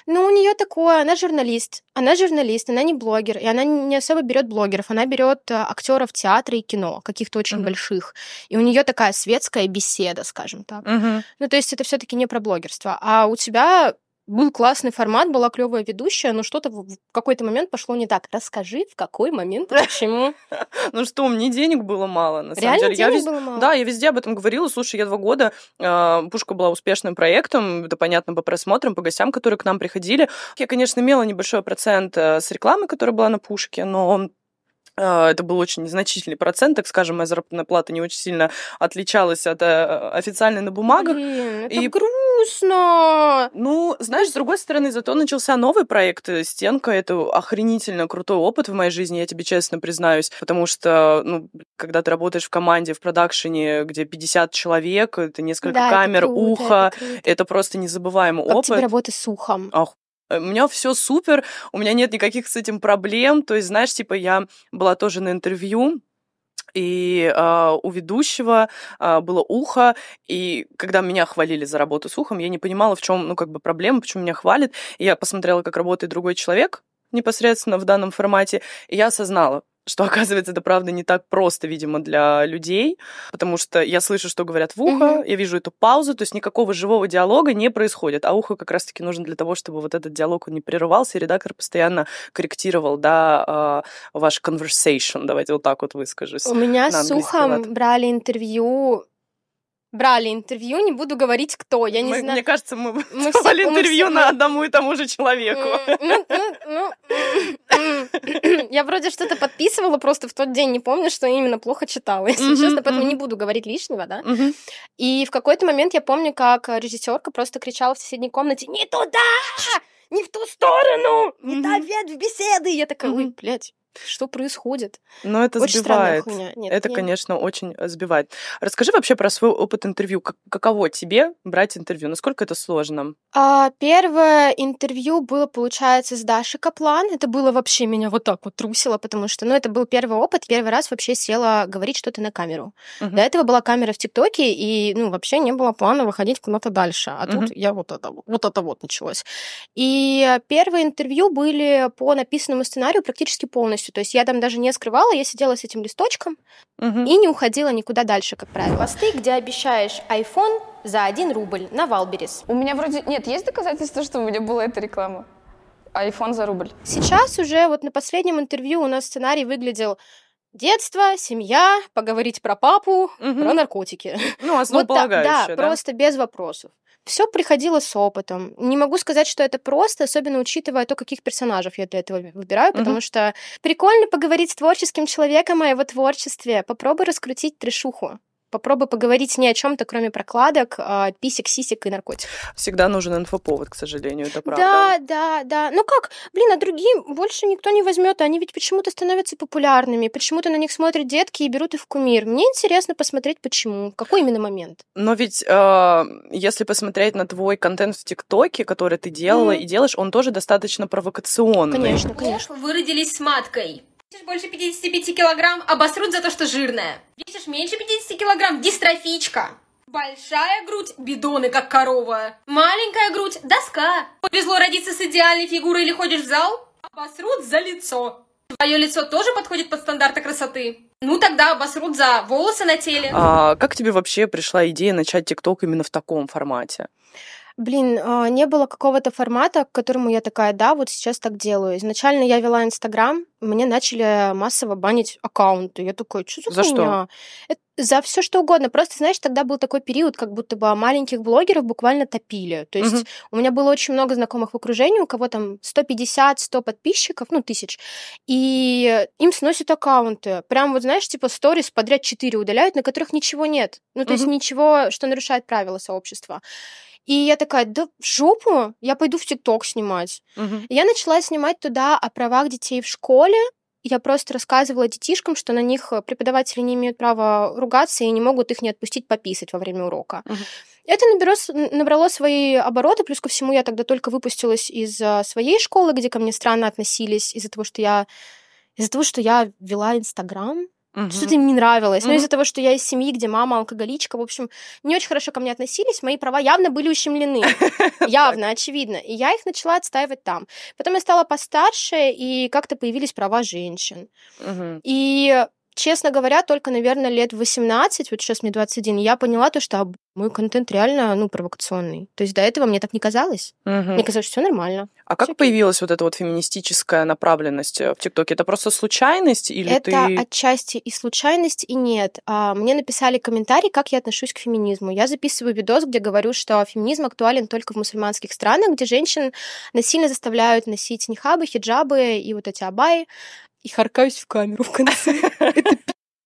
ну, у нее такое, она журналист. Она журналист, она не блогер, и она не особо берет блогеров, она берет э, актеров театра и кино, каких-то очень uh-huh. больших. И у нее такая светская беседа, скажем так. Uh-huh. Ну, то есть это все-таки не про блогерство. А у тебя был классный формат, была клевая ведущая, но что-то в какой-то момент пошло не так. Расскажи, в какой момент, почему? Ну что, мне денег было мало, на самом деле. денег было мало? Да, я везде об этом говорила. Слушай, я два года, а, Пушка была успешным проектом, это понятно по просмотрам, по гостям, которые к нам приходили. Я, конечно, имела небольшой процент э, с рекламы, которая была на Пушке, но а, это был очень незначительный процент, так скажем, моя заработная плата не очень сильно отличалась от э, официальной на бумагах. Блин, это и... грустно! Ну, знаешь, с другой стороны, зато начался новый проект э, «Стенка». Это охренительно крутой опыт в моей жизни, я тебе честно признаюсь, потому что, ну, когда ты работаешь в команде, в продакшене, где 50 человек, это несколько да, камер, это круто, ухо, это, круто. это просто незабываемый как опыт. Как тебе работа с ухом? Ах, Э, у меня все супер, у меня нет никаких с этим проблем. То есть, знаешь, типа я была тоже на интервью, и э, у ведущего э, было ухо, и когда меня хвалили за работу с ухом, я не понимала, в чем, ну, как бы проблема, почему меня хвалит. И я посмотрела, как работает другой человек непосредственно в данном формате, и я осознала, что, оказывается, это правда не так просто, видимо, для людей, потому что я слышу, что говорят в ухо, mm-hmm. я вижу эту паузу, то есть никакого живого диалога не происходит, а ухо как раз-таки нужно для того, чтобы вот этот диалог не прерывался, и редактор постоянно корректировал, да, а, ваш conversation, давайте вот так вот выскажусь. У меня с ухом брали интервью брали интервью, не буду говорить кто, я не мы, знаю. Мне кажется, мы, мы давали все, интервью мы на одному и тому же человеку. Ну, ну, ну, ну, я вроде что-то подписывала, просто в тот день не помню, что именно плохо читала, если честно, поэтому не буду говорить лишнего, да. И в какой-то момент я помню, как режиссерка просто кричала в соседней комнате «Не туда!» не в ту сторону, не та в беседы. Я такая, ой, блядь, что происходит? Но это очень сбивает. Хуйня. Нет, это, я... конечно, очень э, сбивает. Расскажи вообще про свой опыт интервью. Как, каково тебе брать интервью? Насколько это сложно? А, первое интервью было, получается, с Дашей Каплан. Это было вообще меня вот так вот трусило, потому что, ну, это был первый опыт. Первый раз вообще села говорить что-то на камеру. Угу. До этого была камера в ТикТоке, и, ну, вообще не было плана выходить куда-то дальше. А угу. тут я вот это вот, это вот началось. И э, первые интервью были по написанному сценарию практически полностью полностью. То есть я там даже не скрывала, я сидела с этим листочком угу. и не уходила никуда дальше, как правило. Посты, где обещаешь iPhone за 1 рубль на Валберес. У меня вроде... Нет, есть доказательства, что у меня была эта реклама? iPhone за рубль. Сейчас уже вот на последнем интервью у нас сценарий выглядел детство, семья, поговорить про папу, угу. про наркотики. Ну, а основополагающее, вот, да, да? просто без вопросов. Все приходило с опытом. Не могу сказать, что это просто, особенно учитывая то, каких персонажей я для этого выбираю, потому угу. что прикольно поговорить с творческим человеком о его творчестве. Попробуй раскрутить трешуху попробуй поговорить не о чем-то, кроме прокладок, а писек, сисек и наркотиков. Всегда нужен инфоповод, к сожалению, это правда. Да, да, да. Ну как, блин, а другие больше никто не возьмет, они ведь почему-то становятся популярными, почему-то на них смотрят детки и берут их в кумир. Мне интересно посмотреть, почему, какой именно момент. Но ведь э, если посмотреть на твой контент в ТикТоке, который ты делала mm. и делаешь, он тоже достаточно провокационный. Конечно, конечно. Вы родились с маткой. Весишь больше 55 килограмм, обосрут за то, что жирная. Весишь меньше 50 килограмм, дистрофичка. Большая грудь, бедоны как корова. Маленькая грудь, доска. Повезло родиться с идеальной фигурой или ходишь в зал? Обосрут за лицо. Твое лицо тоже подходит под стандарты красоты? Ну, тогда обосрут за волосы на теле. А как тебе вообще пришла идея начать ТикТок именно в таком формате? Блин, а, не было какого-то формата, к которому я такая, да, вот сейчас так делаю. Изначально я вела Инстаграм, мне начали массово банить аккаунты. Я такой, что за, за хуйня? Что? за все что угодно. Просто, знаешь, тогда был такой период, как будто бы маленьких блогеров буквально топили. То есть uh-huh. у меня было очень много знакомых в окружении, у кого там 150-100 подписчиков, ну, тысяч, и им сносят аккаунты. Прям вот, знаешь, типа сторис подряд 4 удаляют, на которых ничего нет. Ну, то uh-huh. есть ничего, что нарушает правила сообщества. И я такая, да в жопу, я пойду в ТикТок снимать. Угу. я начала снимать туда о правах детей в школе, я просто рассказывала детишкам, что на них э, преподаватели не имеют права ругаться и не могут их не отпустить пописать во время урока. uh Это набирало набрало свои обороты, плюс ко всему я тогда только выпустилась из э, своей школы, где ко мне странно относились из-за того, что я из-за того, что я вела Инстаграм, Угу. Что-то им не нравилось. Угу. Ну, Но из-за того, что я из семьи, где мама алкоголичка, в общем, не очень хорошо ко мне относились, мои права явно были ущемлены. Явно, очевидно. И я их начала отстаивать там. Потом я стала постарше, и как-то появились права женщин. И честно говоря, только, наверное, лет 18, вот сейчас мне 21, я поняла то, что а, мой контент реально, ну, провокационный. То есть до этого мне так не казалось. Угу. Мне казалось, что все нормально. А как окей. появилась вот эта вот феминистическая направленность э, в ТикТоке? Это просто случайность или Это ты... отчасти и случайность, и нет. А, мне написали комментарий, как я отношусь к феминизму. Я записываю видос, где говорю, что феминизм актуален только в мусульманских странах, где женщин насильно заставляют носить нихабы, хиджабы и вот эти абаи и харкаюсь в камеру в конце.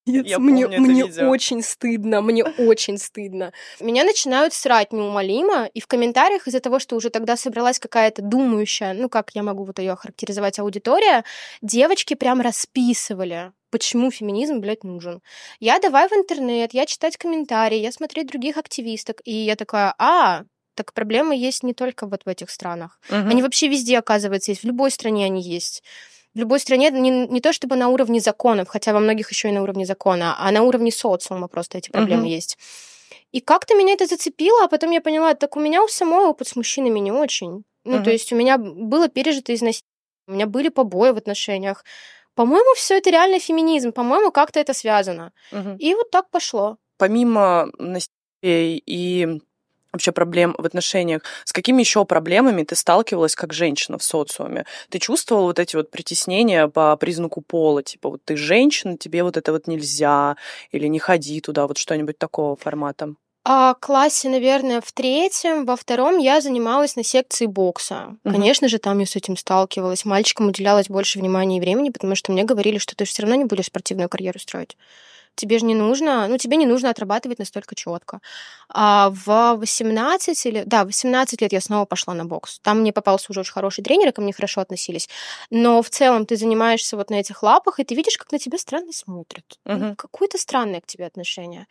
Это мне очень стыдно, мне очень стыдно. Меня начинают срать неумолимо, и в комментариях из-за того, что уже тогда собралась какая-то думающая, ну как я могу вот ее охарактеризовать, аудитория, девочки прям расписывали, почему феминизм, блядь, нужен. Я давай в интернет, я читать комментарии, я смотреть других активисток, и я такая, а, так проблемы есть не только вот в этих странах. Они вообще везде, оказывается, есть, в любой стране они есть в любой стране не, не то чтобы на уровне законов, хотя во многих еще и на уровне закона, а на уровне социума просто эти проблемы mm-hmm. есть. И как-то меня это зацепило, а потом я поняла, так у меня у самой опыт с мужчинами не очень. Ну, mm-hmm. то есть у меня было пережито изнасилование, у меня были побои в отношениях. По-моему, все это реально феминизм, по-моему, как-то это связано. Mm-hmm. И вот так пошло. Помимо насилия и вообще проблем в отношениях, с какими еще проблемами ты сталкивалась как женщина в социуме? Ты чувствовала вот эти вот притеснения по признаку пола, типа вот ты женщина, тебе вот это вот нельзя, или не ходи туда, вот что-нибудь такого формата? А, классе, наверное, в третьем, во втором я занималась на секции бокса. Угу. Конечно же, там я с этим сталкивалась. Мальчикам уделялось больше внимания и времени, потому что мне говорили, что ты все равно не будешь спортивную карьеру строить тебе же не нужно, ну, тебе не нужно отрабатывать настолько четко. А в 18 или, да, в 18 лет я снова пошла на бокс. Там мне попался уже очень хороший тренер, и ко мне хорошо относились. Но в целом ты занимаешься вот на этих лапах, и ты видишь, как на тебя странно смотрят. Угу. Ну, какое-то странное к тебе отношение.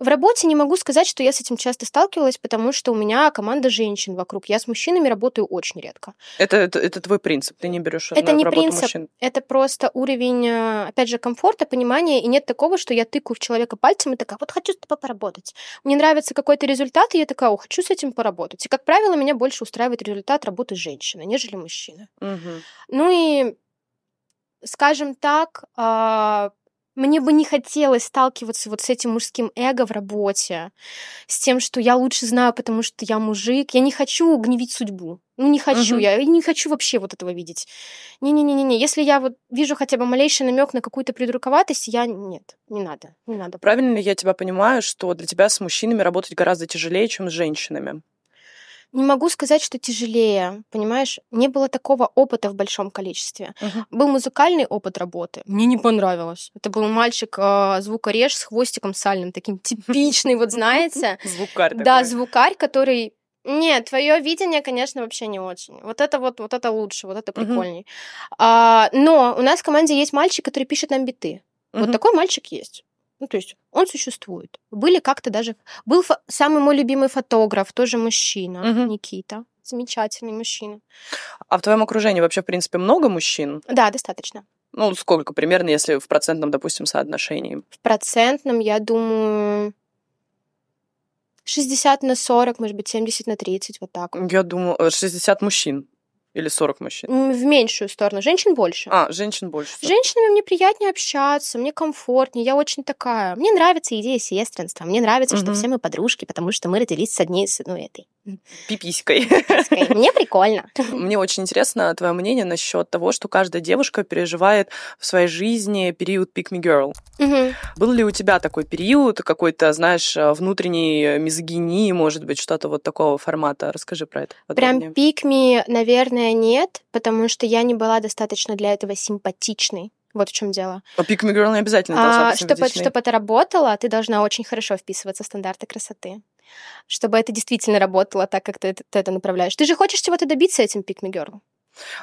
В работе не могу сказать, что я с этим часто сталкивалась, потому что у меня команда женщин вокруг. Я с мужчинами работаю очень редко. Это, это, это твой принцип, ты не берешь это не принцип, мужчин. это просто уровень, э, опять же, комфорта, понимания, и нет такого, что я я тыкаю в человека пальцем и такая, вот хочу с тобой поработать. Мне нравится какой-то результат, и я такая, о, хочу с этим поработать. И, как правило, меня больше устраивает результат работы женщины, нежели мужчины. Угу. Ну и, скажем так, а, мне бы не хотелось сталкиваться вот с этим мужским эго в работе, с тем, что я лучше знаю, потому что я мужик. Я не хочу гневить судьбу. Ну, не хочу, угу. я не хочу вообще вот этого видеть. Не-не-не-не, если я вот вижу хотя бы малейший намек на какую-то предруковатость, я нет, не надо, не надо. Правильно ли я тебя понимаю, что для тебя с мужчинами работать гораздо тяжелее, чем с женщинами? Не могу сказать, что тяжелее, понимаешь? Не было такого опыта в большом количестве. Угу. Был музыкальный опыт работы. Мне не понравилось. Это был мальчик э, звукореж с хвостиком сальным, таким типичный, вот знаете. Звукарь. Да, звукарь, который нет, твое видение, конечно, вообще не очень. Вот это вот, вот это лучше, вот это прикольней. А, но у нас в команде есть мальчик, который пишет нам биты. Вот такой мальчик есть. Ну, то есть он существует. Были как-то даже... Был фо... самый мой любимый фотограф, тоже мужчина, угу. Никита. Замечательный мужчина. А в твоем окружении вообще, в принципе, много мужчин? Да, достаточно. Ну, сколько примерно, если в процентном, допустим, соотношении? В процентном, я думаю, 60 на 40, может быть, 70 на 30, вот так. Я думаю, 60 э, мужчин. Или 40 мужчин? В меньшую сторону. Женщин больше. А, женщин больше. С женщинами мне приятнее общаться, мне комфортнее, я очень такая. Мне нравится идея сестринства, мне нравится, угу. что все мы подружки, потому что мы родились с одней, с одной ну, этой пиписькой. Мне прикольно. Мне очень интересно твое мнение насчет того, что каждая девушка переживает в своей жизни период Pick Me Girl. Угу. Был ли у тебя такой период, какой-то, знаешь, внутренней мизогинии, может быть, что-то вот такого формата? Расскажи про это. Прям Pick Me, наверное, нет, потому что я не была достаточно для этого симпатичной. Вот в чем дело. А Pick не обязательно а, чтобы, чтобы это работало, ты должна очень хорошо вписываться в стандарты красоты чтобы это действительно работало так, как ты, ты это направляешь. Ты же хочешь чего-то добиться этим Pick Girl?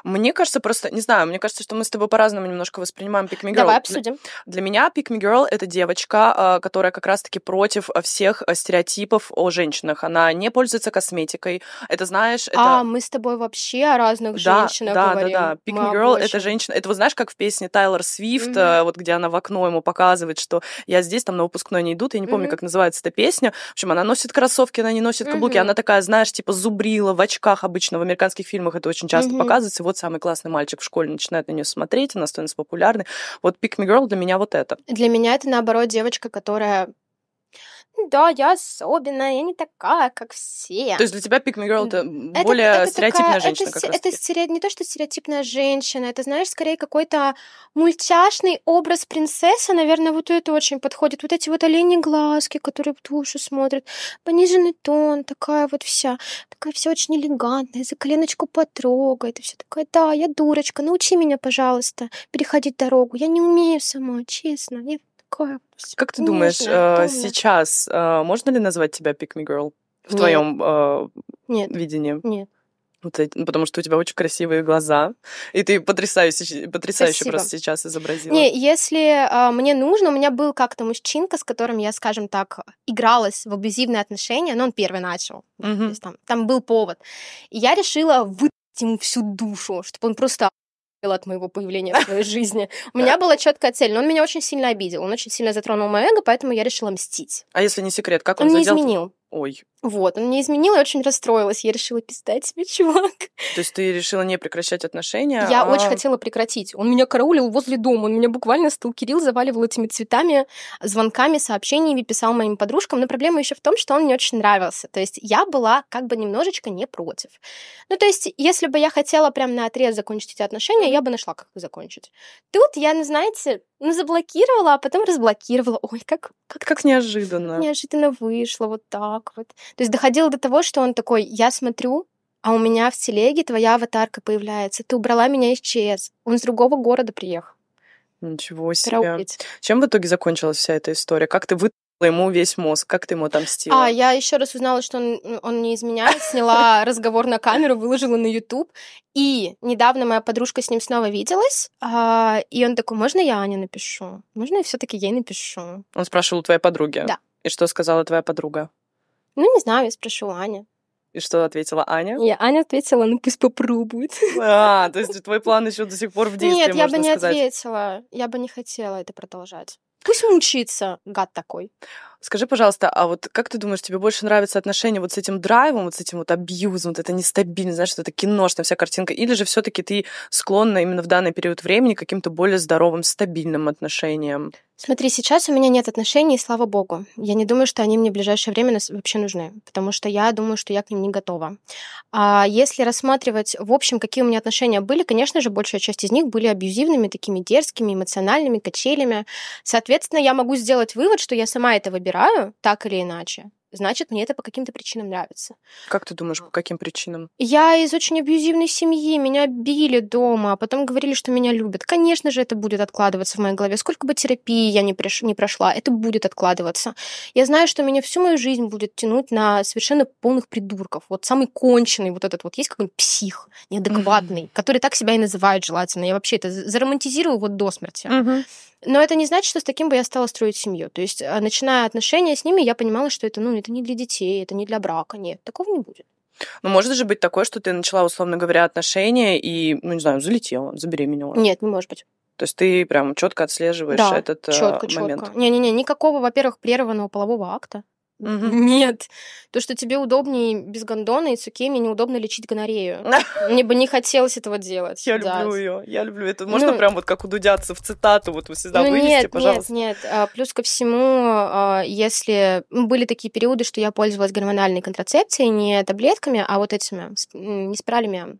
Мне кажется, просто, не знаю, мне кажется, что мы с тобой по-разному немножко воспринимаем Pick Me Girl. Давай обсудим. Для меня Pick Me Girl — это девочка, а, которая как раз-таки против а, всех а, стереотипов о женщинах. Она не пользуется косметикой. Это, знаешь, это... А, мы с тобой вообще о разных да, женщинах да, говорим. Да, да, да. Pick Me Girl — это женщина... Это вот знаешь, как в песне Тайлор Свифт, mm-hmm. вот где она в окно ему показывает, что я здесь, там на выпускной не идут, я не помню, mm-hmm. как называется эта песня. В общем, она носит кроссовки, она не носит каблуки, mm-hmm. она такая, знаешь, типа зубрила в очках обычно в американских фильмах это очень часто mm-hmm. показывают оказывается, вот самый классный мальчик в школе начинает на нее смотреть, она становится популярной. Вот Pick Me Girl для меня вот это. Для меня это, наоборот, девочка, которая да, я особенная, я не такая, как все. То есть для тебя Пик Me Girl это более это, это стереотипная такая, женщина это, как раз это стере... не то, что стереотипная женщина, это, знаешь, скорее какой-то мультяшный образ принцессы, наверное, вот это очень подходит. Вот эти вот олени глазки, которые в душу смотрят, пониженный тон, такая вот вся, такая вся очень элегантная, за коленочку потрогает, и все такое. да, я дурочка, научи меня, пожалуйста, переходить дорогу, я не умею сама, честно, я такое. Как ты думаешь, нежное, э, сейчас э, можно ли назвать тебя Pick Me Girl? В Нет. твоем э, Нет. видении? Нет. Ну, потому что у тебя очень красивые глаза, и ты потрясающе, потрясающе просто сейчас изобразила. Не, если а, мне нужно, у меня был как-то мужчинка, с которым я, скажем так, игралась в абьюзивные отношения, но он первый начал. Угу. То есть, там, там был повод. И я решила вы ему всю душу, чтобы он просто от моего появления в твоей жизни. У меня была четкая цель, но он меня очень сильно обидел, он очень сильно затронул мое эго, поэтому я решила мстить. А если не секрет, как он, он не изменил. Ой. Вот, он мне изменил я очень расстроилась. Я решила пиздать себе, чувак. То есть ты решила не прекращать отношения? Я а... очень хотела прекратить. Он меня караулил возле дома, он меня буквально сталкерил, заваливал этими цветами, звонками, сообщениями, писал моим подружкам. Но проблема еще в том, что он мне очень нравился. То есть я была как бы немножечко не против. Ну, то есть, если бы я хотела прям на отрез закончить эти отношения, я бы нашла, как их закончить. Тут я, ну, знаете, ну, заблокировала, а потом разблокировала. Ой, как... Как, как неожиданно. Неожиданно вышло вот так так вот. То есть доходило до того, что он такой, я смотрю, а у меня в телеге твоя аватарка появляется, ты убрала меня из ЧС, он с другого города приехал. Ничего себе. Траугить. Чем в итоге закончилась вся эта история? Как ты вы ему весь мозг, как ты ему отомстила? А, я еще раз узнала, что он, он не изменяет, сняла разговор на камеру, выложила на YouTube, и недавно моя подружка с ним снова виделась, а, и он такой, можно я Ане напишу? Можно я все таки ей напишу? Он спрашивал у твоей подруги? Да. И что сказала твоя подруга? Ну, не знаю, я спрошу Аня. И что ответила Аня? Я, Аня ответила, ну пусть попробует. А, то есть твой план еще до сих пор в действии, Нет, я бы не сказать. ответила. Я бы не хотела это продолжать. Пусть мучится, гад такой. Скажи, пожалуйста, а вот как ты думаешь, тебе больше нравится отношение вот с этим драйвом, вот с этим вот абьюзом, вот это нестабильность, знаешь, что это кино, вся картинка, или же все таки ты склонна именно в данный период времени к каким-то более здоровым, стабильным отношениям? Смотри, сейчас у меня нет отношений, и слава богу. Я не думаю, что они мне в ближайшее время вообще нужны, потому что я думаю, что я к ним не готова. А если рассматривать, в общем, какие у меня отношения были, конечно же, большая часть из них были абьюзивными, такими дерзкими, эмоциональными, качелями. Соответственно, я могу сделать вывод, что я сама это выбираю выбираю, так или иначе, значит, мне это по каким-то причинам нравится. Как ты думаешь, по каким причинам? Я из очень абьюзивной семьи, меня били дома, а потом говорили, что меня любят. Конечно же, это будет откладываться в моей голове. Сколько бы терапии я не, приш... не прошла, это будет откладываться. Я знаю, что меня всю мою жизнь будет тянуть на совершенно полных придурков. Вот самый конченый вот этот вот. Есть какой-нибудь псих неадекватный, который так себя и называет желательно. Я вообще это заромантизирую вот до смерти. Но это не значит, что с таким бы я стала строить семью. То есть, а, начиная отношения с ними, я понимала, что это, ну, это не для детей, это не для брака. Нет, такого не будет. Но ну, может же быть такое, что ты начала, условно говоря, отношения и, ну, не знаю, залетела, забеременела. Нет, не может быть. То есть ты прям четко отслеживаешь да, этот э, четко, момент. Четко. Не-не-не, никакого, во-первых, прерванного полового акта. Угу. Нет. То, что тебе удобнее без гондона и цукеми, неудобно лечить гонорею. Мне бы не хотелось этого делать. Я люблю ее. Я люблю это. Можно ну прям вот как у в цитату вот вы всегда ну, вынести, нет, пожалуйста? Нет, нет. А, плюс ко всему, а, если ну, были такие периоды, что я пользовалась гормональной контрацепцией, не таблетками, а вот этими, не спиралями.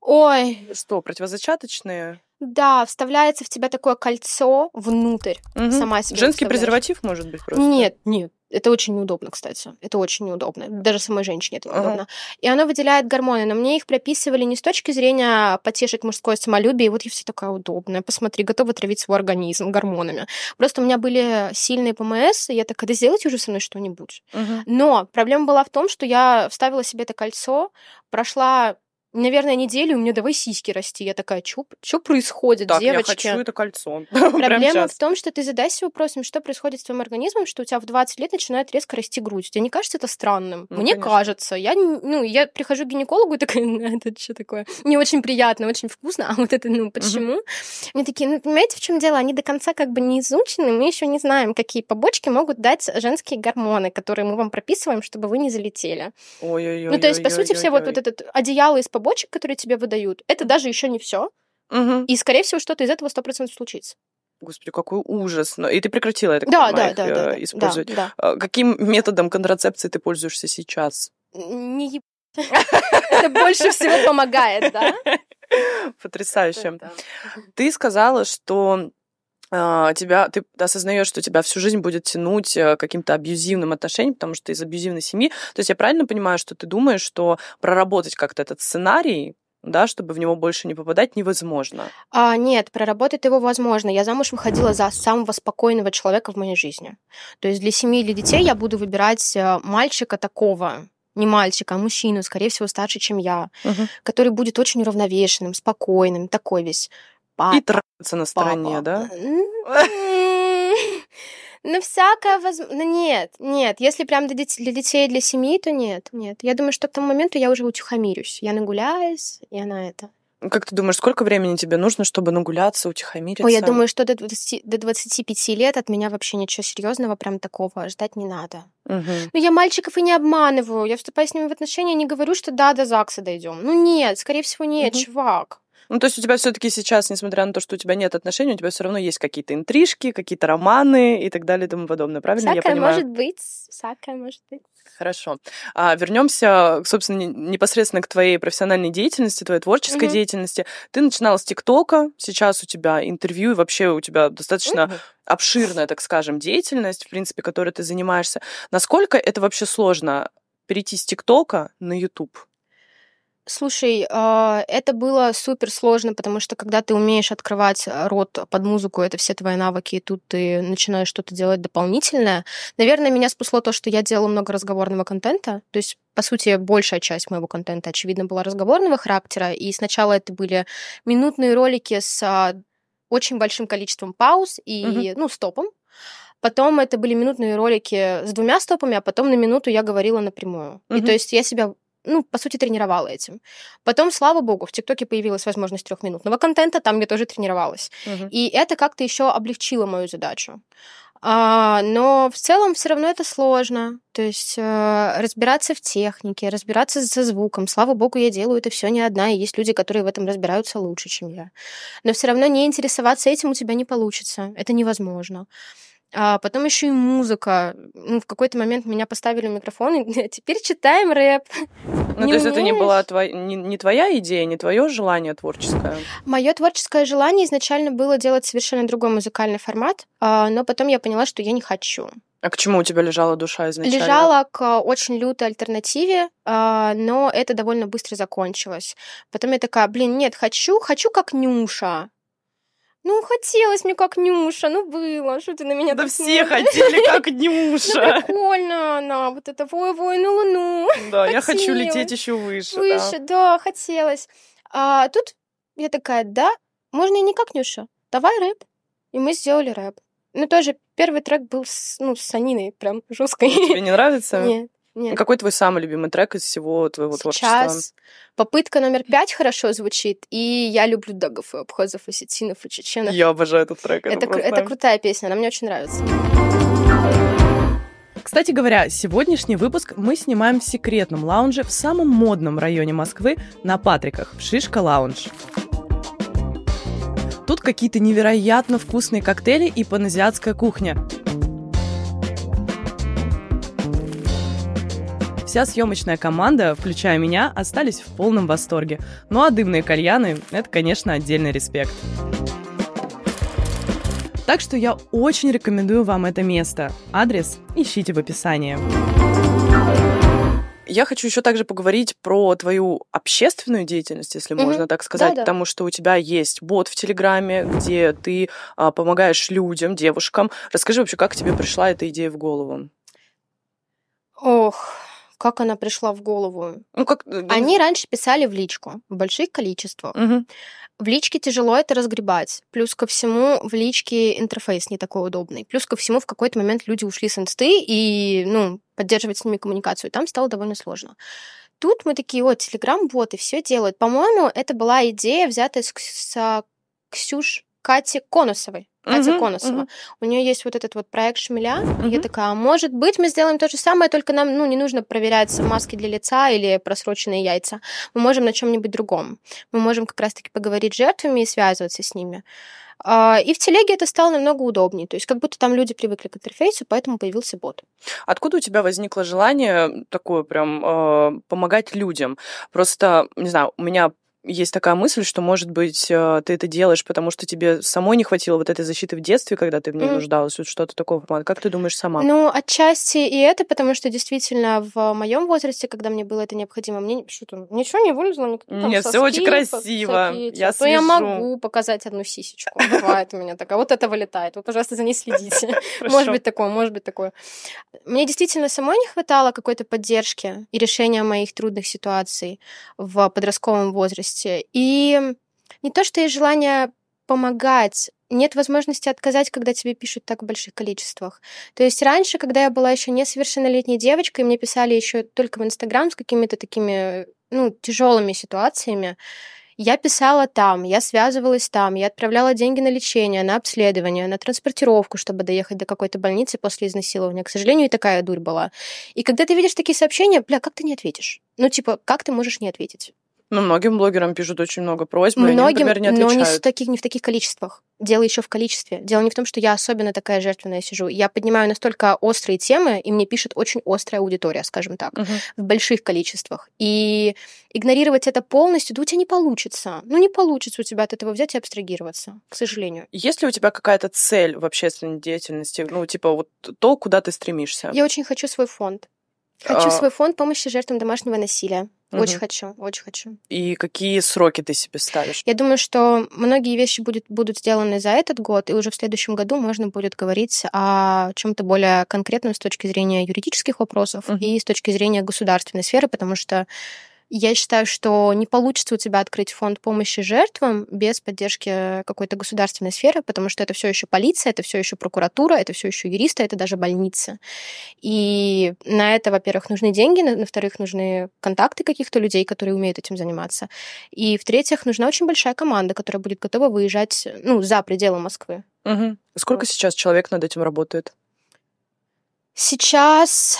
Ой. Что, противозачаточные? Да, вставляется в тебя такое кольцо внутрь. Угу. Сама себе Женский презерватив может быть просто? Нет, нет. Это очень неудобно, кстати. Это очень неудобно. Даже самой женщине это неудобно. uh И оно выделяет гормоны. Но мне их прописывали не с точки зрения потешек мужское самолюбие. И вот я все такая удобная. Посмотри, готова травить свой организм гормонами. Просто у меня были сильные ПМС, и я такая, да сделайте уже со мной что-нибудь. uh Но проблема была в том, что я вставила себе это кольцо, прошла наверное, неделю у меня давай сиськи расти. Я такая, что происходит, так, девочки? я хочу это кольцо. Проблема в том, что ты задайся вопросом, что происходит с твоим организмом, что у тебя в 20 лет начинает резко расти грудь. Тебе не кажется это странным? Ну, Мне конечно. кажется. Я, ну, я прихожу к гинекологу и такая, «Ну, это что такое? Не очень приятно, очень вкусно, а вот это, ну, почему? Угу. Мне такие, ну, понимаете, в чем дело? Они до конца как бы не изучены, мы еще не знаем, какие побочки могут дать женские гормоны, которые мы вам прописываем, чтобы вы не залетели. Ой-ой-ой. Ну, то есть, по сути, все вот, вот этот одеяло из побочек бочек, которые тебе выдают, это даже еще не все. Угу. И, скорее всего, что-то из этого 100% случится. Господи, какой ужас. Но... И ты прекратила это да, понимаю, да, да, э, да, да, использовать. Да, да. Каким методом контрацепции ты пользуешься сейчас? Не еб... Это больше всего помогает, да? Потрясающе. Ты сказала, что а, тебя, ты осознаешь, что тебя всю жизнь будет тянуть э, каким-то абьюзивным отношением, потому что ты из абьюзивной семьи. То есть я правильно понимаю, что ты думаешь, что проработать как-то этот сценарий, да, чтобы в него больше не попадать, невозможно. А, нет, проработать его возможно. Я замуж выходила за самого спокойного человека в моей жизни. То есть для семьи или детей я буду выбирать э, мальчика такого, не мальчика, а мужчину, скорее всего, старше, чем я, угу. который будет очень уравновешенным, спокойным, такой весь, Потом. И трахаться на стороне, да? М-м-м. Ну, всякое возможно. Ну, нет, нет. Если прям для, детей, для детей, для семьи, то нет, нет. Я думаю, что к тому моменту я уже утихомирюсь. Я нагуляюсь, и она это. Ну, как ты думаешь, сколько времени тебе нужно, чтобы нагуляться, утихомириться? Ой, я думаю, что до, 20, до 25 лет от меня вообще ничего серьезного прям такого ждать не надо. Угу. Ну, я мальчиков и не обманываю. Я вступаю с ними в отношения, не говорю, что да, до ЗАГСа дойдем. Ну, нет, скорее всего, нет, угу. чувак. Ну, то есть у тебя все-таки сейчас, несмотря на то, что у тебя нет отношений, у тебя все равно есть какие-то интрижки, какие-то романы и так далее и тому подобное, правильно? Всякое я понимаю? может быть, всякое может быть. Хорошо. А, вернемся, собственно, непосредственно к твоей профессиональной деятельности, твоей творческой mm-hmm. деятельности. Ты начинала с ТикТока, сейчас у тебя интервью, и вообще у тебя достаточно mm-hmm. обширная, так скажем, деятельность, в принципе, которой ты занимаешься. Насколько это вообще сложно перейти с ТикТока на YouTube? Слушай, а, это было супер сложно, потому что когда ты умеешь открывать а, рот под музыку, это все твои навыки, и тут ты начинаешь что-то делать дополнительное. Наверное, меня спасло то, что я делала много разговорного контента, то есть по сути, большая часть моего контента, очевидно, была разговорного характера, и сначала это были минутные ролики с а, очень большим количеством пауз и, mm ну, стопом. Потом это были минутные ролики с двумя стопами, а потом на минуту я говорила напрямую. mm И то есть я себя ну, по сути, тренировала этим. Потом, слава богу, в ТикТоке появилась возможность трехминутного контента, там я тоже тренировалась. Угу. И это как-то еще облегчило мою задачу. А, но в целом все равно это сложно. То есть э, разбираться в технике, разбираться со звуком. Слава богу, я делаю это все не одна, и есть люди, которые в этом разбираются лучше, чем я. Но все равно не интересоваться этим у тебя не получится. Это невозможно. А потом еще и музыка. Ну, в какой-то момент меня поставили микрофон, и теперь читаем рэп. Ну, не то есть это не была твоя, не, не твоя идея, не твое желание творческое? Мое творческое желание изначально было делать совершенно другой музыкальный формат, а, но потом я поняла, что я не хочу. А к чему у тебя лежала душа изначально? Лежала к а, очень лютой альтернативе, а, но это довольно быстро закончилось. Потом я такая, блин, нет, хочу, хочу как Нюша. Ну, хотелось мне как Нюша, ну было, что ты на меня Да так все хотели как Нюша. Ну, прикольно она, вот это вой-вой на ну, луну. Ну». Да, я хочу лететь еще выше. Выше, да, хотелось. А тут я такая, да, можно и не как Нюша, давай рэп. И мы сделали рэп. Ну, тоже первый трек был с, ну, с Аниной, прям жесткой. Тебе не нравится? Нет. Нет. Какой твой самый любимый трек из всего твоего Сейчас творчества? Попытка номер пять хорошо звучит, и я люблю дагов и обхозов, и сетинов, и чеченов. Я обожаю этот трек. Это, это, кру- это крутая песня, она мне очень нравится. Кстати говоря, сегодняшний выпуск мы снимаем в секретном лаунже в самом модном районе Москвы на Патриках, в Шишка Лаунж. Тут какие-то невероятно вкусные коктейли и паназиатская кухня. Вся съемочная команда, включая меня, остались в полном восторге. Ну а дымные кальяны — это, конечно, отдельный респект. Так что я очень рекомендую вам это место. Адрес ищите в описании. Я хочу еще также поговорить про твою общественную деятельность, если mm-hmm. можно так сказать, да, да. потому что у тебя есть бот в Телеграме, где ты а, помогаешь людям, девушкам. Расскажи вообще, как тебе пришла эта идея в голову? Ох, как она пришла в голову? Ну, как... Э, Они раньше писали в личку, в больших количествах. Угу. В личке тяжело это разгребать. Плюс ко всему, в личке интерфейс не такой удобный. Плюс ко всему, в какой-то момент люди ушли с инсты, и, ну, поддерживать с ними коммуникацию там стало довольно сложно тут мы такие, о, Телеграм боты все делают. По-моему, это была идея, взятая с, с, с а, Ксюш Кати Конусовой. Катя uh Конусова. uh У нее есть вот этот вот проект Шмеля. uh Я такая, «А может быть, мы сделаем то же самое, только нам ну, не нужно проверять маски для лица или просроченные яйца. Мы можем на чем-нибудь другом. Мы можем как раз-таки поговорить с жертвами и связываться с ними. А, и в телеге это стало намного удобнее. То есть как будто там люди привыкли к интерфейсу, поэтому появился бот. Откуда у тебя возникло желание такое прям э, помогать людям? Просто, не знаю, у меня есть такая мысль, что, может быть, э, ты это делаешь, потому что тебе самой не хватило вот этой защиты в детстве, когда ты в ней mm. нуждалась, вот что-то такого. Как ты думаешь сама? Ну, отчасти и это, потому что действительно в моем возрасте, когда мне было это необходимо, мне что-то ничего не вылезло, никто ну, там Нет, соски, все очень красиво. Всякие, я То я могу показать одну сисечку. Бывает у меня такая. Вот это вылетает. Вы, пожалуйста, за ней следите. Может быть такое, может быть такое. Мне действительно самой не хватало какой-то поддержки и решения моих трудных ситуаций в подростковом возрасте есть и не то, что есть желание помогать, нет возможности отказать, когда тебе пишут так в больших количествах. То есть раньше, когда я была еще несовершеннолетней девочкой, мне писали еще только в Инстаграм с какими-то такими ну, тяжелыми ситуациями, я писала там, я связывалась там, я отправляла деньги на лечение, на обследование, на транспортировку, чтобы доехать до какой-то больницы после изнасилования. К сожалению, и такая дурь была. И когда ты видишь такие сообщения, бля, как ты не ответишь? Ну, типа, как ты можешь не ответить? Ну, многим блогерам пишут очень много просьб, многим, они, например, не отвечают. Но не в, таких, не в таких количествах. Дело еще в количестве. Дело не в том, что я особенно такая жертвенная сижу. Я поднимаю настолько острые темы, и мне пишет очень острая аудитория, скажем так, угу. в больших количествах. И игнорировать это полностью, да у тебя не получится. Ну, не получится у тебя от этого взять и абстрагироваться, к сожалению. Есть ли у тебя какая-то цель в общественной деятельности? Ну, типа вот то, куда ты стремишься? Я очень хочу свой фонд. Хочу а... свой фонд помощи жертвам домашнего насилия. Угу. Очень хочу, очень хочу. И какие сроки ты себе ставишь? Я думаю, что многие вещи будет, будут сделаны за этот год, и уже в следующем году можно будет говорить о чем-то более конкретном с точки зрения юридических вопросов угу. и с точки зрения государственной сферы, потому что я считаю, что не получится у тебя открыть фонд помощи жертвам без поддержки какой-то государственной сферы, потому что это все еще полиция, это все еще прокуратура, это все еще юристы, это даже больница. И на это, во-первых, нужны деньги, на, вторых нужны контакты каких-то людей, которые умеют этим заниматься. И в-третьих, нужна очень большая команда, которая будет готова выезжать ну, за пределы Москвы. Угу. Сколько вот. сейчас человек над этим работает? Сейчас